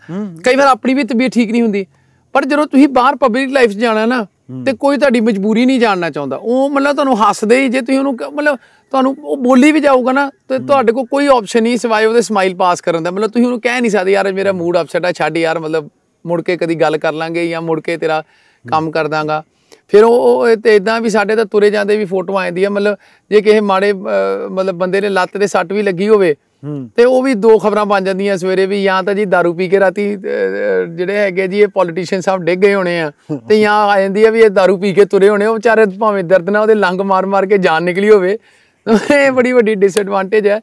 ਕਈ ਵਾਰ ਆਪਣੀ ਵੀ ਤਬੀਅਤ ਠੀਕ ਨਹੀਂ ਹੁੰਦੀ ਪਰ ਜਦੋਂ ਤੁਸੀਂ ਬਾਹਰ ਪਬਲਿਕ ਲਾਈਫ 'ਚ ਜਾਣਾ ਨਾ ਤੇ ਕੋਈ ਤੁਹਾਡੀ ਮਜਬੂਰੀ ਨਹੀਂ ਜਾਣਨਾ ਚਾਹੁੰਦਾ ਉਹ ਮਤਲਬ ਤੁਹਾਨੂੰ ਹੱਸਦੇ ਹੀ ਜੇ ਤੁਸੀਂ ਉਹਨੂੰ ਮਤਲਬ ਤੁਹਾਨੂੰ ਉਹ ਬੋਲੀ ਵੀ ਜਾਊਗਾ ਨਾ ਤੇ ਤੁਹਾਡੇ ਕੋਲ ਕੋਈ ਆਪਸ਼ਨ ਨਹੀਂ ਸਿਵਾਏ ਉਹਦੇ ਸਮਾਈਲ ਪਾਸ ਕਰਨ ਦਾ ਮਤਲਬ ਤੁਸੀਂ ਉਹਨੂੰ ਕਹਿ ਨਹੀਂ ਸਕਦੇ ਯਾਰ ਮੇਰਾ ਮੂਡ ਅਪਸੈਟ ਆ ਛੱਡ ਯਾਰ ਮਤਲਬ ਮੁੜ ਕੇ ਕਦੀ ਗੱਲ ਕਰ ਲਾਂਗੇ ਜਾਂ ਮੁੜ ਕੇ ਤੇਰਾ ਕੰਮ ਕਰ ਦਾਂਗਾ ਫਿਰ ਉਹ ਤੇ ਇਦਾਂ ਵੀ ਸਾਡੇ ਤਾਂ ਤੁਰੇ ਜਾਂਦੇ ਵੀ ਫੋਟੋ ਆਂਦੀ ਆ ਮਤਲਬ ਜੇ ਕਿਸੇ ਮਾੜੇ ਮਤਲਬ ਬੰਦੇ ਨੇ ਲੱਤ ਦੇ ਸੱਟ ਵੀ ਲੱਗੀ ਹੋਵੇ ਤੇ ਉਹ ਵੀ ਦੋ ਖਬਰਾਂ ਬਣ ਜਾਂਦੀਆਂ ਸਵੇਰੇ ਵੀ ਜਾਂ ਤਾਂ ਜੀ दारू ਪੀ ਕੇ ਰਾਤੀ ਜਿਹੜੇ ਹੈਗੇ ਜੀ ਇਹ ਪੋਲੀਟੀਸ਼ੀਅਨ ਸਾਹਿਬ ਡਿੱਗ ਗਏ ਹੋਣੇ ਆ ਤੇ ਜਾਂ ਆ ਜਾਂਦੀ ਆ ਵੀ ਇਹ दारू ਪੀ ਕੇ ਤੁਰੇ ਹੋਣੇ ਉਹ ਵਿਚਾਰੇ ਭਾਵੇਂ ਦਰਦ ਨਾਲ ਉਹਦੇ ਲੰਗ ਮਾਰ ਮਾਰ ਕੇ ਜਾਨ ਨਿਕਲੀ ਹੋਵੇ ਇਹ ਬੜੀ ਵੱਡੀ ਡਿਸਐਡਵਾਂਟੇਜ ਹੈ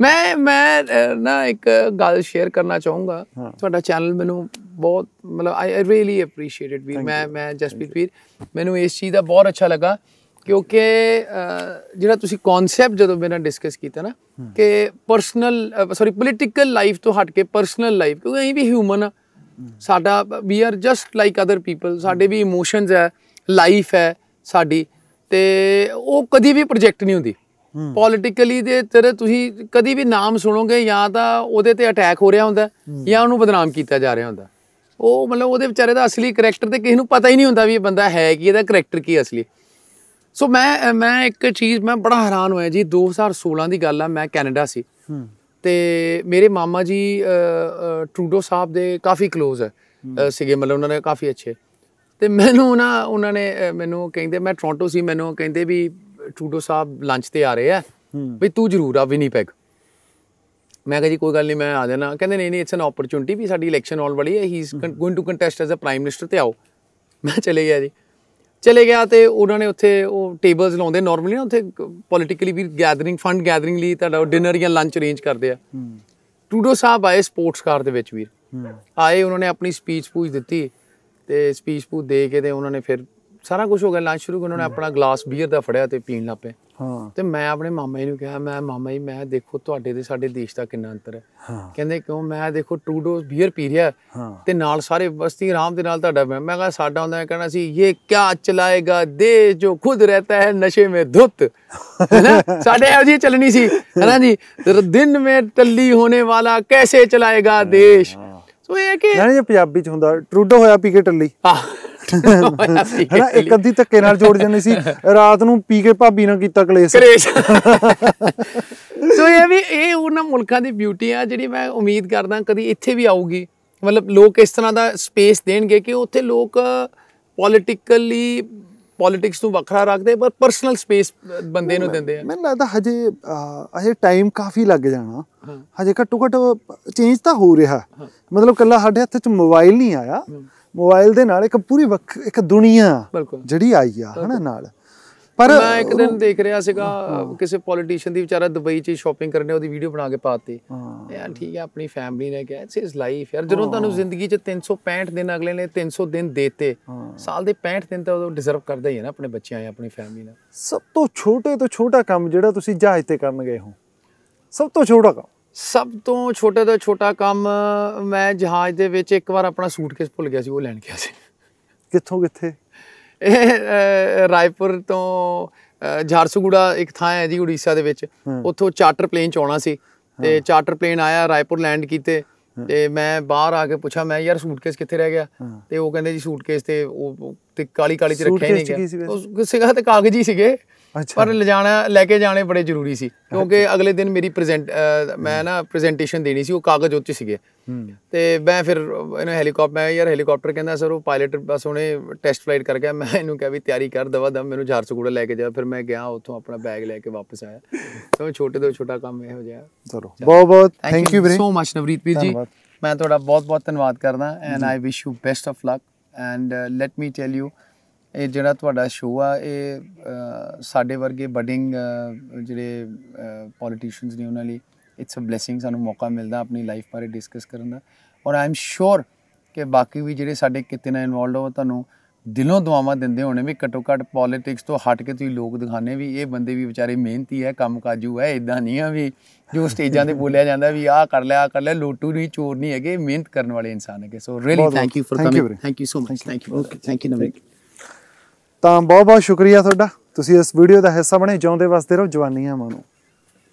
ਮੈਂ ਮੈਂ ਨਾ ਇੱਕ ਗੱਲ ਸ਼ੇਅਰ ਕਰਨਾ ਚਾਹੂੰਗਾ ਤੁਹਾਡਾ ਚੈਨਲ ਮੈਨੂੰ ਬਹੁਤ ਮਤਲਬ ਆਈ ਰੀਲੀ ਅਪਰੀਸ਼ੀਏਟ ਇਟ ਮੈਂ ਮੈਂ ਜਸਪ੍ਰੀਤ ਵੀਰ ਮੈਨੂੰ ਇਸ ਚੀਜ਼ ਦਾ ਬਹੁਤ ਅੱਛਾ ਲੱਗਾ ਕਿਉਂਕਿ ਜਿਹੜਾ ਤੁਸੀਂ ਕਨਸੈਪਟ ਜਦੋਂ ਨਾਲ ਡਿਸਕਸ ਕੀਤਾ ਨਾ ਕਿ ਪਰਸਨਲ ਸੌਰੀ ਪੋਲੀਟੀਕਲ ਲਾਈਫ ਤੋਂ ਹਟ ਕੇ ਪਰਸਨਲ ਲਾਈਫ ਕਿਉਂਕਿ ਅਸੀਂ ਵੀ ਹਿਊਮਨ ਆ ਸਾਡਾ we are just like other people ਸਾਡੇ ਵੀ ਇਮੋਸ਼ਨਸ ਹੈ ਲਾਈਫ ਹੈ ਸਾਡੀ ਤੇ ਉਹ ਕਦੀ ਵੀ ਪ੍ਰੋਜੈਕਟ ਨਹੀਂ ਹੁੰਦੀ ਪੋਲਿਟਿਕਲੀ ਦੇ ਤੇਰੇ ਤੁਸੀਂ ਕਦੀ ਵੀ ਨਾਮ ਸੁਣੋਗੇ ਜਾਂ ਤਾਂ ਉਹਦੇ ਤੇ ਅਟੈਕ ਹੋ ਰਿਹਾ ਹੁੰਦਾ ਜਾਂ ਉਹਨੂੰ ਬਦਨਾਮ ਕੀਤਾ ਜਾ ਰਿਹਾ ਹੁੰਦਾ ਉਹ ਮਤਲਬ ਉਹਦੇ ਵਿਚਾਰੇ ਦਾ ਅਸਲੀ ਕੈਰੈਕਟਰ ਤੇ ਕਿਸੇ ਨੂੰ ਪਤਾ ਹੀ ਨਹੀਂ ਹੁੰਦਾ ਵੀ ਇਹ ਬੰਦਾ ਹੈ ਕੀ ਇਹਦਾ ਕੈਰੈਕਟਰ ਕੀ ਅਸਲੀ ਸੋ ਮੈਂ ਮੈਂ ਇੱਕ ਚੀਜ਼ ਮੈਂ ਬੜਾ ਹੈਰਾਨ ਹੋਇਆ ਜੀ 2016 ਦੀ ਗੱਲ ਆ ਮੈਂ ਕੈਨੇਡਾ ਸੀ ਤੇ ਮੇਰੇ ਮਾਮਾ ਜੀ ਟਰੂਡੋ ਸਾਹਿਬ ਦੇ ਕਾਫੀ ক্লোਜ਼ ਹੈ ਸੀਗੇ ਮਤਲਬ ਉਹਨਾਂ ਨੇ ਕਾਫੀ ਅੱਛੇ ਤੇ ਮੈਨੂੰ ਨਾ ਉਹਨਾਂ ਨੇ ਮੈਨੂੰ ਕਹਿੰਦੇ ਮੈਂ ਟੋਰਾਂਟੋ ਸੀ ਮੈਨੂੰ ਕਹਿੰਦੇ ਵੀ ਟੂਡੋ ਸਾਹਿਬ ਲੰਚ ਤੇ ਆ ਰਹੇ ਆ ਵੀ ਤੂੰ ਜ਼ਰੂਰ ਆ ਵਿਨੀਪੈਗ ਮੈਂ ਕਿਹਾ ਜੀ ਕੋਈ ਗੱਲ ਨਹੀਂ ਮੈਂ ਆ ਜਾਣਾ ਕਹਿੰਦੇ ਨਹੀਂ ਨਹੀਂ ਇਟਸ ਐਨ ਓਪਰਚੁਨਿਟੀ ਵੀ ਸਾਡੀ ਇਲੈਕਸ਼ਨ ਆਲ ਵੜੀ ਹੈ he is going to contest as a prime minister ਤੇ ਆਓ ਮੈਂ ਚਲੇ ਗਿਆ ਜੀ ਚਲੇ ਗਿਆ ਤੇ ਉਹਨਾਂ ਨੇ ਉੱਥੇ ਉਹ ਟੇਬਲਸ ਲਾਉਂਦੇ ਨਾਰਮਲੀ ਨਾ ਉੱਥੇ ਪੋਲਿਟਿਕਲੀ ਵੀ ਗੈਦਰਿੰਗ ਫੰਡ ਗੈਦਰਿੰਗ ਲਈ ਤੁਹਾਡਾ ਡਿਨਰ ਜਾਂ ਲੰਚ ਅਰੇਂਜ ਕਰਦੇ ਆ ਟੂਡੋ ਸਾਹਿਬ ਆਏ ਸਪੋਰਟਸ ਕਾਰ ਦੇ ਵਿੱਚ ਵੀਰ ਆਏ ਉਹਨਾਂ ਨੇ ਆਪਣੀ ਸਪੀਚ ਪੂਜ ਦਿੱਤੀ ਤੇ ਸਪੀਚ ਪੂਜ ਦੇ ਕੇ ਤੇ ਉਹਨਾਂ ਨੇ ਫਿਰ ਸਾਰਾ ਕੁਝ ਹੋ ਗਿਆ ਲੰਚ ਸ਼ੁਰੂ ਕਰ ਉਹਨਾਂ ਨੇ ਆਪਣਾ ਗਲਾਸ ਬੀਅਰ ਦਾ ਫੜਿਆ ਤੇ ਪੀਣ ਲੱਪੇ ਹਾਂ ਤੇ ਮੈਂ ਆਪਣੇ ਮਾਮਾ ਜੀ ਨੂੰ ਕਿਹਾ ਮੈਂ ਮਾਮਾ ਜੀ ਮੈਂ ਦੇਖੋ ਤੁਹਾਡੇ ਤੇ ਸਾਡੇ ਦੇਸ਼ ਦਾ ਕਿੰਨਾ ਅੰਤਰ ਹੈ ਕਹਿੰਦੇ ਕਿਉਂ ਮੈਂ ਦੇਖੋ ਡੋਸ ਬੀਅਰ ਪੀ ਰਿਹਾ ਤੇ ਨਾਲ ਸਾਰੇ ਬਸਤੀ ਆਰਾਮ ਦੇ ਨਾਲ ਤੁਹਾਡਾ ਮੈਂ ਕਿਹਾ ਸਾਡਾ ਹੁੰਦਾ ਕਹਿੰਦਾ ਸੀ ਇਹ ਕਿਆ ਚਲਾਏਗਾ ਦੇ ਜੋ ਖੁਦ ਰਹਤਾ ਹੈ ਨਸ਼ੇ ਮੇ ਧੁੱਤ ਸਾਡੇ ਇਹੋ ਜੀ ਚੱਲਣੀ ਸੀ ਹਨਾ ਜੀ ਦਿਨ ਮੇ ਟੱਲੀ ਹੋਣੇ ਵਾਲਾ ਕੈਸੇ ਚਲਾਏਗਾ ਦੇਸ਼ ਸੋ ਇਹ ਕਿ ਨਹੀਂ ਪੰਜਾਬੀ ਚ ਹੁੰਦਾ ਟਰੂਡੋ ਹੋਇਆ ਪੀ ਕੇ ਟੱਲੀ ਹਨਾ ਇੱਕ ਅੱਧੀ ਧੱਕੇ ਨਾਲ ਜੋੜ ਜਾਂਦੇ ਸੀ ਰਾਤ ਨੂੰ ਪੀ ਕੇ ਭਾਬੀ ਨਾਲ ਕੀਤਾ ਕਲੇਸ਼ ਸੋ ਇਹ ਵੀ ਇਹ ਉਹਨਾਂ ਮੁਲਕਾਂ ਦੀ ਬਿਊਟੀ ਆ ਜਿਹੜੀ ਮੈਂ ਉਮੀਦ ਕਰਦਾ ਕਦੀ ਇੱਥੇ ਵੀ ਆਊਗੀ ਮਤਲਬ ਲੋਕ ਇਸ ਤਰ੍ਹਾਂ ਦਾ ਸਪੇਸ ਦੇਣਗੇ ਕਿ ਉੱਥੇ ਲੋਕ ਪੋਲਿਟਿਕਲੀ ਪੋਲਿਟਿਕਸ ਨੂੰ ਵੱਖਰਾ ਰੱਖਦੇ ਪਰ ਪਰਸਨਲ ਸਪੇਸ ਬੰਦੇ ਨੂੰ ਦਿੰਦੇ ਆ ਮੈਨੂੰ ਲੱਗਦਾ ਹਜੇ ਹਜੇ ਟਾਈਮ ਕਾਫੀ ਲੱਗ ਜਾਣਾ ਹਜੇ ਘੱਟੋ ਘੱਟ ਚੇਂਜ ਤਾਂ ਹੋ ਰਿਹਾ ਮਤਲਬ ਕੱਲਾ ਸਾਡੇ ਹੱਥ 'ਚ ਮੋਬਾਈਲ ਨਹੀਂ ਆਇਆ ਮੋਬਾਈਲ ਦੇ ਨਾਲ ਇੱਕ ਪੂਰੀ ਇੱਕ ਦੁਨੀਆ ਜਿਹੜੀ ਆਈ ਆ ਹਨਾ ਨਾਲ ਪਰ ਮੈਂ ਇੱਕ ਦਿਨ ਦੇਖ ਰਿਹਾ ਸੀਗਾ ਕਿਸੇ ਪੋਲੀਟੀਸ਼ੀਅਨ ਦੀ ਵਿਚਾਰਾ ਦੁਬਈ 'ਚ ਸ਼ਾਪਿੰਗ ਕਰਨੇ ਉਹਦੀ ਵੀਡੀਓ ਬਣਾ ਕੇ ਪਾਤੀ ਯਾਰ ਠੀਕ ਹੈ ਆਪਣੀ ਫੈਮਿਲੀ ਨੇ ਕਿਹਾ ਇਟਸ ਲਾਈਫ ਯਾਰ ਜਦੋਂ ਤੁਹਾਨੂੰ ਜ਼ਿੰਦਗੀ 'ਚ 365 ਦਿਨ ਅਗਲੇ ਨੇ 300 ਦਿਨ ਦੇਤੇ ਸਾਲ ਦੇ 65 ਦਿਨ ਤਾਂ ਉਹ ਡਿਜ਼ਰਵ ਕਰਦਾ ਹੀ ਹੈ ਨਾ ਆਪਣੇ ਬੱਚਿਆਂ ਆ ਆਪਣੀ ਫੈਮਿਲੀ ਨਾਲ ਸਭ ਤੋਂ ਛੋਟੇ ਤੋਂ ਛੋਟਾ ਕੰਮ ਜਿਹੜਾ ਤੁਸੀਂ ਜਹਾਜ਼ ਤੇ ਕਰਨ ਗਏ ਹੋ ਸਭ ਤੋਂ ਛੋਟਾ ਕੰਮ ਸਭ ਤੋਂ ਛੋਟੇ ਤੋਂ ਛੋਟਾ ਕੰਮ ਮੈਂ ਜਹਾਜ਼ ਦੇ ਵਿੱਚ ਇੱਕ ਵਾਰ ਆਪਣਾ ਸੂਟਕੇਸ ਭੁੱਲ ਗਿਆ ਸੀ ਉਹ ਲੈਣ ਗਿਆ ਸੀ ਕਿੱਥੋਂ ਕਿੱਥੇ ਇਹ ਰਾਏਪੁਰ ਤੋਂ ਝਾਰਸੂਗੁੜਾ ਇੱਕ ਥਾਂ ਹੈ ਜੀ ਉੜੀਸਾ ਦੇ ਵਿੱਚ ਉੱਥੋਂ ਚਾਰਟਰ ਪਲੇਨ ਚ ਆਉਣਾ ਸੀ ਤੇ ਚਾਰਟਰ ਪਲੇਨ ਆਇਆ ਰਾਏਪੁਰ ਲੈਂਡ ਕੀਤੇ ਤੇ ਮੈਂ ਬਾਹਰ ਆ ਕੇ ਪੁੱਛਾ ਮੈਂ ਯਾਰ ਸੂਟਕੇਸ ਕਿੱਥੇ ਰਹਿ ਗਿਆ ਤੇ ਉਹ ਕਹਿੰਦੇ ਜੀ ਸੂਟਕੇਸ ਤੇ ਉਹ ਤੇ ਕਾਲੀ ਕਾਲੀ ਚ ਰੱਖਿਆ ਨਹੀਂ ਗਿਆ ਉਹ ਸਿਗਾ ਤੇ ਕਾਗਜ਼ ਹੀ ਸੀਗੇ ਪਰ ਲਿਜਾਣਾ ਲੈ ਕੇ ਜਾਣੇ ਬੜੇ ਜ਼ਰੂਰੀ ਸੀ ਕਿਉਂਕਿ ਅਗਲੇ ਦਿਨ ਮੇਰੀ ਪ੍ਰੈਜ਼ੈਂਟ ਮੈਂ ਨਾ ਪ੍ਰੈਜ਼ੈਂਟੇਸ਼ਨ ਦੇਣੀ ਸੀ ਉਹ ਕਾਗਜ਼ ਉੱਤੇ ਸੀਗੇ ਤੇ ਮੈਂ ਫਿਰ ਇਹਨੂੰ ਹੈਲੀਕਾਪਟਰ ਮੈਂ ਯਾਰ ਹੈਲੀਕਾਪਟਰ ਕਹਿੰਦਾ ਸਰ ਉਹ ਪਾਇਲਟ ਬਸ ਉਹਨੇ ਟੈਸਟ ਫਲਾਈਟ ਕਰ ਗਿਆ ਮੈਂ ਇਹਨੂੰ ਕਿਹਾ ਵੀ ਤਿਆਰੀ ਕਰ ਦਵਾ ਦਮ ਮੈਨੂੰ ਝਾਰਸੂਗੜਾ ਲੈ ਕੇ ਜਾ ਫਿਰ ਮੈਂ ਗਿਆ ਉੱਥੋਂ ਆਪਣਾ ਬੈਗ ਲੈ ਕੇ ਵਾਪਸ ਆਇਆ ਸੋ ਛੋਟੇ ਤੋਂ ਛੋਟਾ ਕੰਮ ਇਹੋ ਜਿਹਾ ਚਲੋ ਬਹੁਤ ਬਹੁਤ ਥੈਂਕ ਯੂ ਵੀਰੇ ਸੋ ਮਚ ਨਵਰੀਤ ਵੀਰ ਜੀ ਮੈਂ ਤੁਹਾਡਾ ਬਹੁਤ ਬਹੁਤ ਧੰਨਵਾਦ ਕਰਦਾ and I wish you best of luck and let me tell you ਇਹ ਜਿਹੜਾ ਤੁਹਾਡਾ ਸ਼ੋਅ ਆ ਇਹ ਸਾਡੇ ਵਰਗੇ ਬਡਿੰਗ ਜਿਹੜੇ ਪੋਲੀਟੀਸ਼ੀਅਨਸ ਨੇ ਉਹਨਾਂ ਲਈ ਇਟਸ ਅ ਬਲੇਸਿੰਗ ਸਾਨੂੰ ਮੌਕਾ ਮਿਲਦਾ ਆਪਣੀ ਲਾਈਫ ਬਾਰੇ ਡਿਸਕਸ ਕਰਨ ਦਾ ਔਰ ਆਈ ਐਮ ਸ਼ੋਰ ਕਿ ਬਾਕੀ ਵੀ ਜਿਹੜੇ ਸਾਡੇ ਕਿਤੇ ਨਾ ਇਨਵੋਲਡ ਹੋ ਤੁਹਾਨੂੰ ਦਿਲੋਂ ਦੁਆਵਾਂ ਦਿੰਦੇ ਹੋਣੇ ਵੀ ਘਟੋ ਘਟ ਪੋਲਿਟਿਕਸ ਤੋਂ ਹਟ ਕੇ ਤੁਸੀਂ ਲੋਕ ਦਿਖਾਣੇ ਵੀ ਇਹ ਬੰਦੇ ਵੀ ਵਿਚਾਰੇ ਮਿਹਨਤੀ ਹੈ ਕੰਮਕਾਜੂ ਹੈ ਇਦਾਂ ਨਹੀਂ ਆ ਵੀ ਜੋ ਸਟੇਜਾਂ ਤੇ ਬੋਲਿਆ ਜਾਂਦਾ ਵੀ ਆਹ ਕਰ ਲਿਆ ਆਹ ਕਰ ਲਿਆ ਲੋਟੂ ਨਹੀਂ ਚੋਰ ਨਹੀਂ ਹੈਗੇ ਮਿਹਨਤ ਕਰਨ ਵਾਲੇ ਇਨਸਾਨ ਹੈਗੇ so really thank you for coming thank you so much thank you okay thank you Navneet ਤਾਂ ਬਹੁਤ ਬਹੁਤ ਸ਼ੁਕਰੀਆ ਤੁਹਾਡਾ ਤੁਸੀਂ ਇਸ ਵੀਡੀਓ ਦਾ ਹਿੱਸਾ ਬਣੇ ਜਿਉਂਦੇ ਵਸਦੇ ਰਹੋ ਜਵਾਨੀਆਂ ਮਾਣੋ